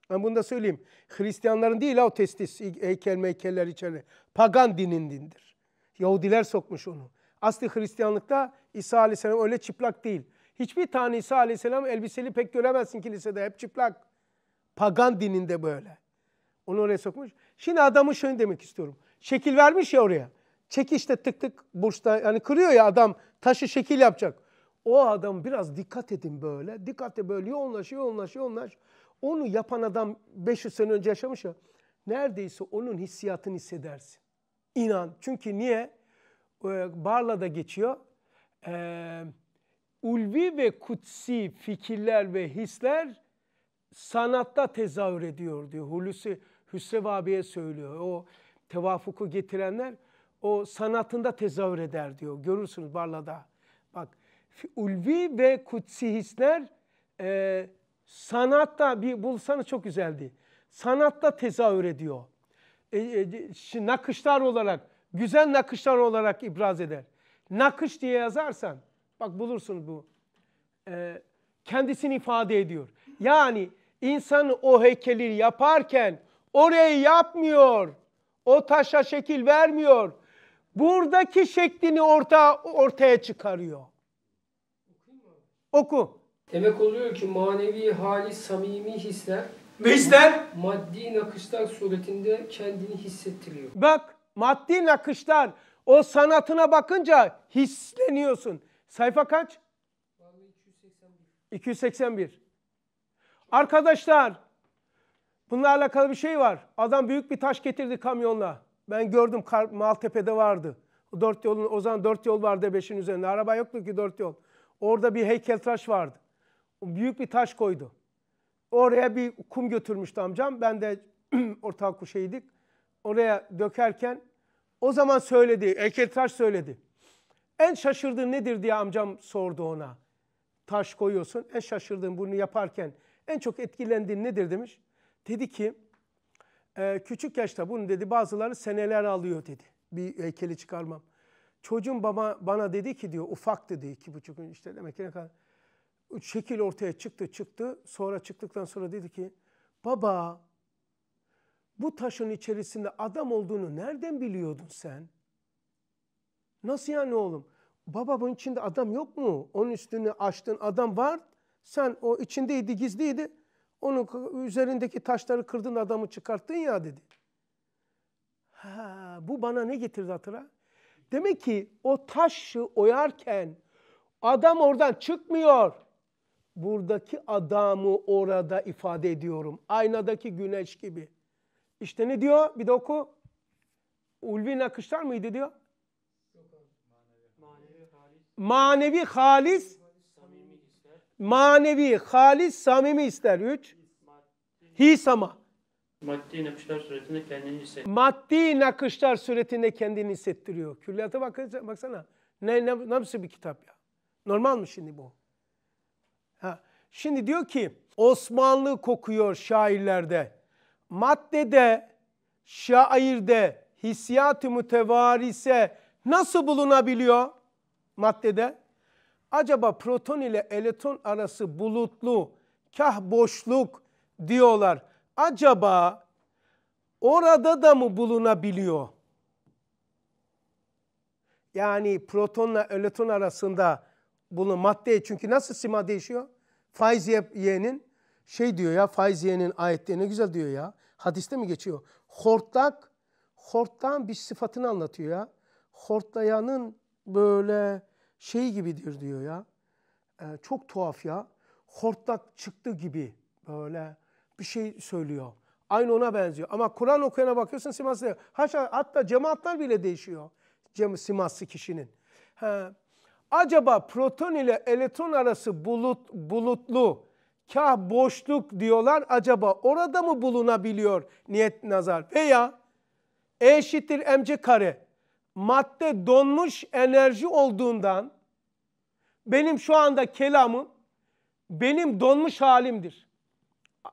ben bunu da söyleyeyim. Hristiyanların değil o testis heykel heykeller içeri. Pagan dinindir. Yahudiler sokmuş onu. Aslı Hristiyanlıkta İsa Aleyhisselam öyle çıplak değil. Hiçbir tane İsa Aleyhisselam elbiseli pek göremezsin kilisede. Hep çıplak. Pagan dininde böyle. Onu oraya sokmuş. Şimdi adamı şöyle demek istiyorum. Şekil vermiş ya oraya. Çek işte tık tık burçta yani kırıyor ya adam taşı şekil yapacak. O adam biraz dikkat edin böyle. dikkat edin böyle yoğunlaş, yoğunlaş, yoğunlaş. Onu yapan adam 500 sene önce yaşamış ya. Neredeyse onun hissiyatını hissedersin. İnan. Çünkü niye? Ee, Barla da geçiyor. Ee, ulvi ve kutsi fikirler ve hisler sanatta tezahür ediyor diyor. Hulusi Hüsrev abiye söylüyor. O tevafuku getirenler o sanatında tezahür eder diyor. Görürsünüz Barla'da ulvi ve kutsi hisler e, sanatta bir bulsanız çok güzeldi. Sanatta tezahür ediyor. E, e, nakışlar olarak, güzel nakışlar olarak ibraz eder. Nakış diye yazarsan, bak bulursun bu. E, kendisini ifade ediyor. Yani insan o heykeli yaparken orayı yapmıyor. O taşa şekil vermiyor. Buradaki şeklini orta, ortaya çıkarıyor. Oku. Demek oluyor ki manevi hali samimi hisler hisler? Maddi nakışlar suretinde kendini hissettiriyor. Bak maddi nakışlar o sanatına bakınca hisleniyorsun. Sayfa kaç? 281. Arkadaşlar bunlarla alakalı bir şey var. Adam büyük bir taş getirdi kamyonla. Ben gördüm Maltepe'de vardı. Dört yolun, o zaman dört yol vardı beşin üzerinde. Araba yoktu ki dört yol. Orada bir heykeltıraş vardı. Büyük bir taş koydu. Oraya bir kum götürmüştü amcam. Ben de [CLEARS THROAT] ortak kuşeydik. Oraya dökerken o zaman söyledi, heykeltıraş söyledi. En şaşırdığın nedir diye amcam sordu ona. Taş koyuyorsun, en şaşırdığın bunu yaparken en çok etkilendiğin nedir demiş. Dedi ki, küçük yaşta bunu dedi bazıları seneler alıyor dedi. Bir heykeli çıkarmam. Çocuğum baba bana dedi ki diyor ufak dedi iki buçuk gün işte demek ki ne kadar. Şekil ortaya çıktı çıktı sonra çıktıktan sonra dedi ki baba bu taşın içerisinde adam olduğunu nereden biliyordun sen? Nasıl yani oğlum? Baba bunun içinde adam yok mu? Onun üstünü açtın adam var. Sen o içindeydi gizliydi. Onun üzerindeki taşları kırdın adamı çıkarttın ya dedi. Ha, bu bana ne getirdi hatıra? Demek ki o taşı oyarken adam oradan çıkmıyor. Buradaki adamı orada ifade ediyorum. Aynadaki güneş gibi. İşte ne diyor? Bir de oku. Ulvi nakışlar mıydı diyor? Manevi halis manevi halis samimi ister. Üç. Hisama. Maddi nakışlar suretinde kendini hissettiriyor. Maddi nakışlar suretinde kendini hissettiriyor. Külliyata bak, baksana. Ne, ne, nasıl bir kitap ya? Normal mi şimdi bu? Ha. Şimdi diyor ki Osmanlı kokuyor şairlerde. Maddede, şairde, hissiyat-ı mütevarise nasıl bulunabiliyor maddede? Acaba proton ile elektron arası bulutlu, kah boşluk diyorlar acaba orada da mı bulunabiliyor? Yani protonla elektron arasında bulunan madde çünkü nasıl sima değişiyor? Faiz yeğenin şey diyor ya faiz yeğenin ayette ne güzel diyor ya. Hadiste mi geçiyor? Hortlak, hortlağın bir sıfatını anlatıyor ya. Hortlayanın böyle şey gibidir diyor ya. Ee, çok tuhaf ya. Hortlak çıktı gibi böyle bir şey söylüyor. Aynı ona benziyor. Ama Kur'an okuyana bakıyorsun siması Haşa, hatta cemaatler bile değişiyor. Cem, siması kişinin. He. Acaba proton ile elektron arası bulut, bulutlu, kah boşluk diyorlar. Acaba orada mı bulunabiliyor niyet nazar? Veya E eşittir mc kare. Madde donmuş enerji olduğundan benim şu anda kelamım benim donmuş halimdir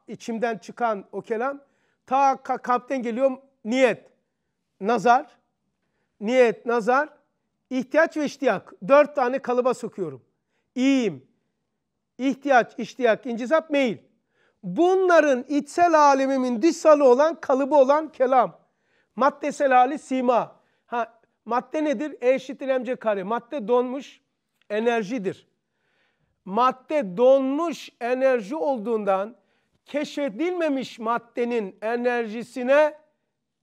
içimden çıkan o kelam ta kalpten geliyor niyet, nazar, niyet, nazar, ihtiyaç ve iştiyak. Dört tane kalıba sokuyorum. İyiyim, ihtiyaç, iştiyak, incizap, meyil. Bunların içsel alemimin dışsalı olan, kalıbı olan kelam. Maddesel hali sima. Ha, madde nedir? E eşittir mc kare. Madde donmuş enerjidir. Madde donmuş enerji olduğundan keşfedilmemiş maddenin enerjisine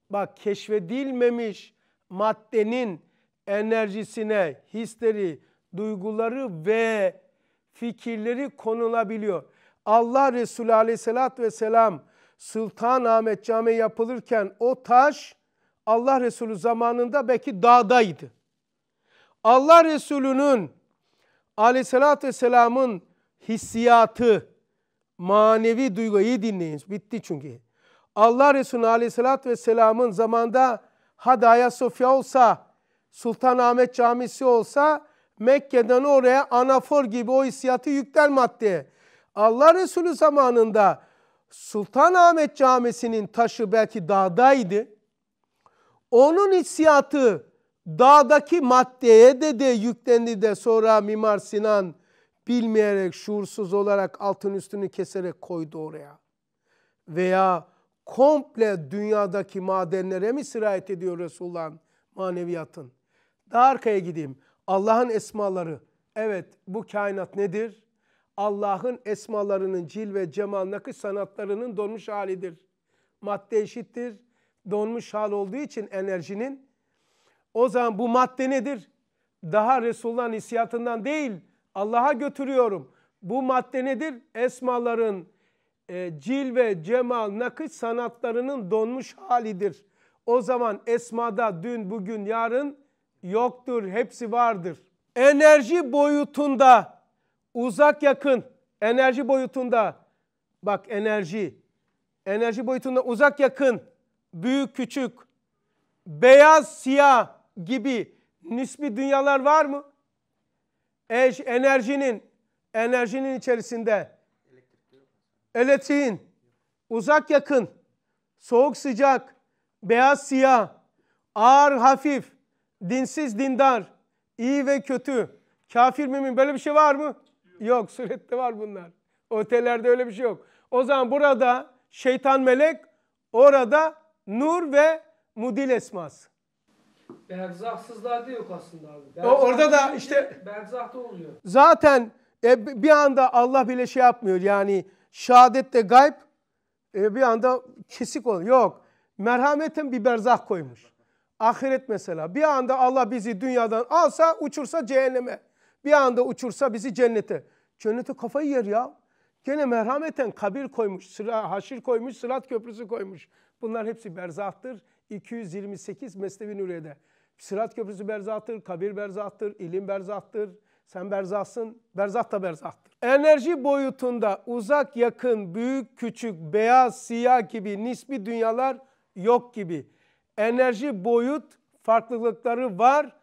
bak keşfedilmemiş maddenin enerjisine hisleri, duyguları ve fikirleri konulabiliyor. Allah Resulü aleyhissalatü vesselam Sultanahmet Camii yapılırken o taş Allah Resulü zamanında belki dağdaydı. Allah Resulü'nün aleyhissalatü vesselamın hissiyatı, manevi duyguyu dinleyiniz. Bitti çünkü. Allah Resulü Aleyhisselatü Vesselam'ın zamanda Hadaya Sofya olsa, Sultanahmet Camisi olsa Mekke'den oraya anafor gibi o hissiyatı yükler madde. Allah Resulü zamanında Sultanahmet Camisi'nin taşı belki dağdaydı. Onun hissiyatı dağdaki maddeye de de yüklendi de sonra Mimar Sinan bilmeyerek, şuursuz olarak altın üstünü keserek koydu oraya. Veya komple dünyadaki madenlere mi sirayet ediyor Resulullah'ın maneviyatın? Daha arkaya gideyim. Allah'ın esmaları. Evet bu kainat nedir? Allah'ın esmalarının cil ve cemal nakış sanatlarının donmuş halidir. Madde eşittir. Donmuş hal olduğu için enerjinin. O zaman bu madde nedir? Daha Resulullah'ın hissiyatından değil, Allah'a götürüyorum. Bu madde nedir? Esmaların e, cil ve cemal nakış sanatlarının donmuş halidir. O zaman esmada dün, bugün, yarın yoktur. Hepsi vardır. Enerji boyutunda uzak yakın enerji boyutunda bak enerji enerji boyutunda uzak yakın büyük küçük beyaz siyah gibi nispi dünyalar var mı? eş, enerjinin enerjinin içerisinde elektriğin uzak yakın, soğuk sıcak, beyaz siyah, ağır hafif, dinsiz dindar, iyi ve kötü, kafir mümin böyle bir şey var mı? Yok, yok surette var bunlar. Otellerde öyle bir şey yok. O zaman burada şeytan melek, orada nur ve mudil esması. Berzahsızlarda yok aslında abi. Berzah, orada da işte berzah da oluyor. Zaten e, bir anda Allah bile şey yapmıyor. Yani şehadette gayb e, bir anda kesik oluyor. Yok. Merhametin bir berzah koymuş. Ahiret mesela. Bir anda Allah bizi dünyadan alsa uçursa cehenneme. Bir anda uçursa bizi cennete. Cennete kafayı yer ya. Gene merhameten kabir koymuş, sıra, haşir koymuş, sırat köprüsü koymuş. Bunlar hepsi berzahtır. 228 Mesnevi Nuriye'de. Sırat köprüsü berzattır, kabir berzattır, ilim berzattır, sen berzatsın, berzat da berzattır. Enerji boyutunda uzak yakın, büyük küçük, beyaz, siyah gibi nispi dünyalar yok gibi. Enerji boyut farklılıkları var.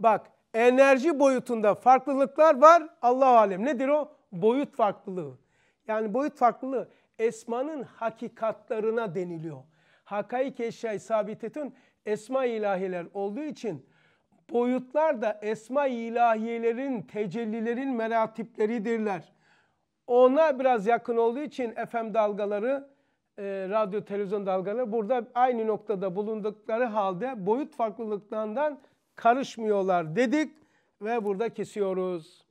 Bak enerji boyutunda farklılıklar var. Allah alem nedir o? Boyut farklılığı. Yani boyut farklılığı esmanın hakikatlarına deniliyor hakaik eşyayı sabitetin esma ilahiler olduğu için boyutlar da esma ilahiyelerin tecellilerin meratipleridirler. Ona biraz yakın olduğu için FM dalgaları, e, radyo televizyon dalgaları burada aynı noktada bulundukları halde boyut farklılıklarından karışmıyorlar dedik ve burada kesiyoruz.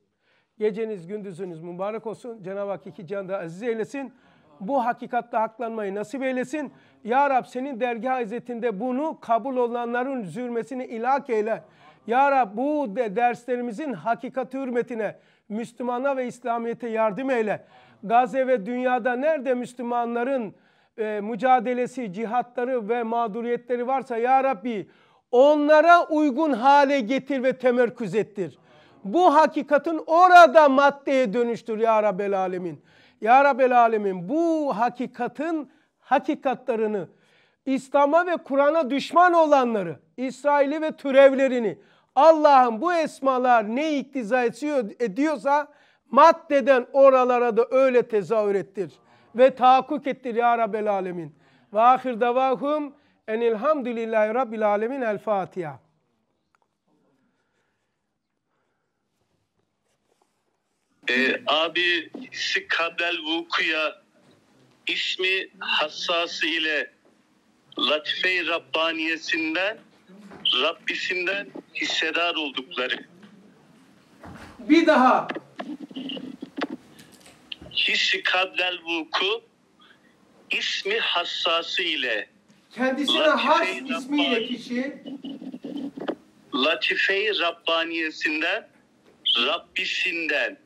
Geceniz gündüzünüz mübarek olsun. Cenab-ı Hak iki canda aziz eylesin. Bu hakikatte haklanmayı nasip eylesin. Ya Rab senin dergah izzetinde bunu kabul olanların zürmesini ilak eyle. Ya Rab bu de derslerimizin hakikati hürmetine, Müslümana ve İslamiyet'e yardım eyle. Gazze ve dünyada nerede Müslümanların e, mücadelesi, cihatları ve mağduriyetleri varsa Ya Rabbi onlara uygun hale getir ve temerküz ettir. Bu hakikatin orada maddeye dönüştür Ya Rabbel Alemin. Ya Rabbel Alemin bu hakikatin hakikatlarını, İslam'a ve Kur'an'a düşman olanları, İsrail'i ve türevlerini Allah'ın bu esmalar ne iktiza ediyorsa maddeden oralara da öyle tezahür ettir. Ve tahakkuk ettir ya Rabbel Alemin. Ve ahir davahum enilhamdülillahi Rabbil Alemin. El Fatiha. Ee, abi sikabel vukuya ismi hassası ile Latife-i Rabbaniyesinden Rabbisinden hissedar oldukları. Bir daha. Hissi kadlel vuku ismi hassası ile kendisine has ismiyle kişi Latife-i Rabbaniyesinden Rabbisinden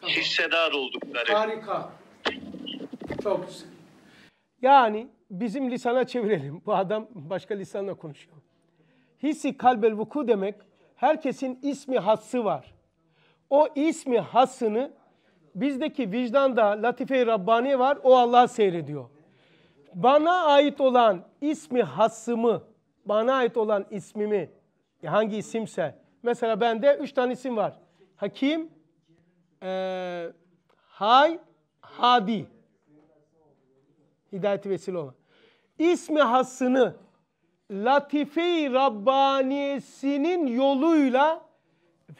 tamam. hissedar oldukları. Harika. Çok güzel. Yani bizim lisana çevirelim. Bu adam başka lisanla konuşuyor. Hissi kalbel vuku demek herkesin ismi hassı var. O ismi hassını bizdeki vicdanda latife-i Rabbani var o Allah seyrediyor. Bana ait olan ismi hassımı, bana ait olan ismimi e, hangi isimse. Mesela bende üç tane isim var. Hakim, e, Hay, Hadi. Hidayeti vesile olan. İsmi hasını latife-i Rabbaniyesinin yoluyla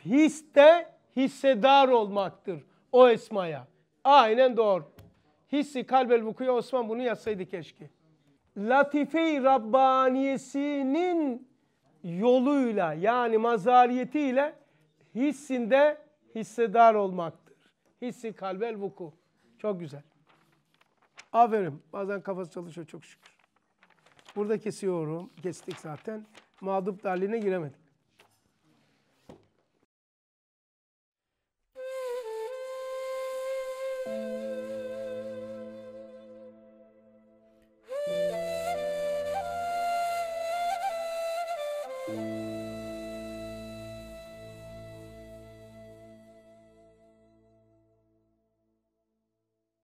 hisse hissedar olmaktır o esmaya. Aynen doğru. Hissi kalbel vukuya Osman bunu yazsaydı keşke. Latife-i Rabbaniyesinin yoluyla yani mazariyetiyle hissinde hissedar olmaktır. Hissi kalbel vuku. Çok güzel. Aferin. Bazen kafası çalışıyor çok şükür. Burada kesiyorum. Kestik zaten. Mağdup derliğine giremedik. Müzik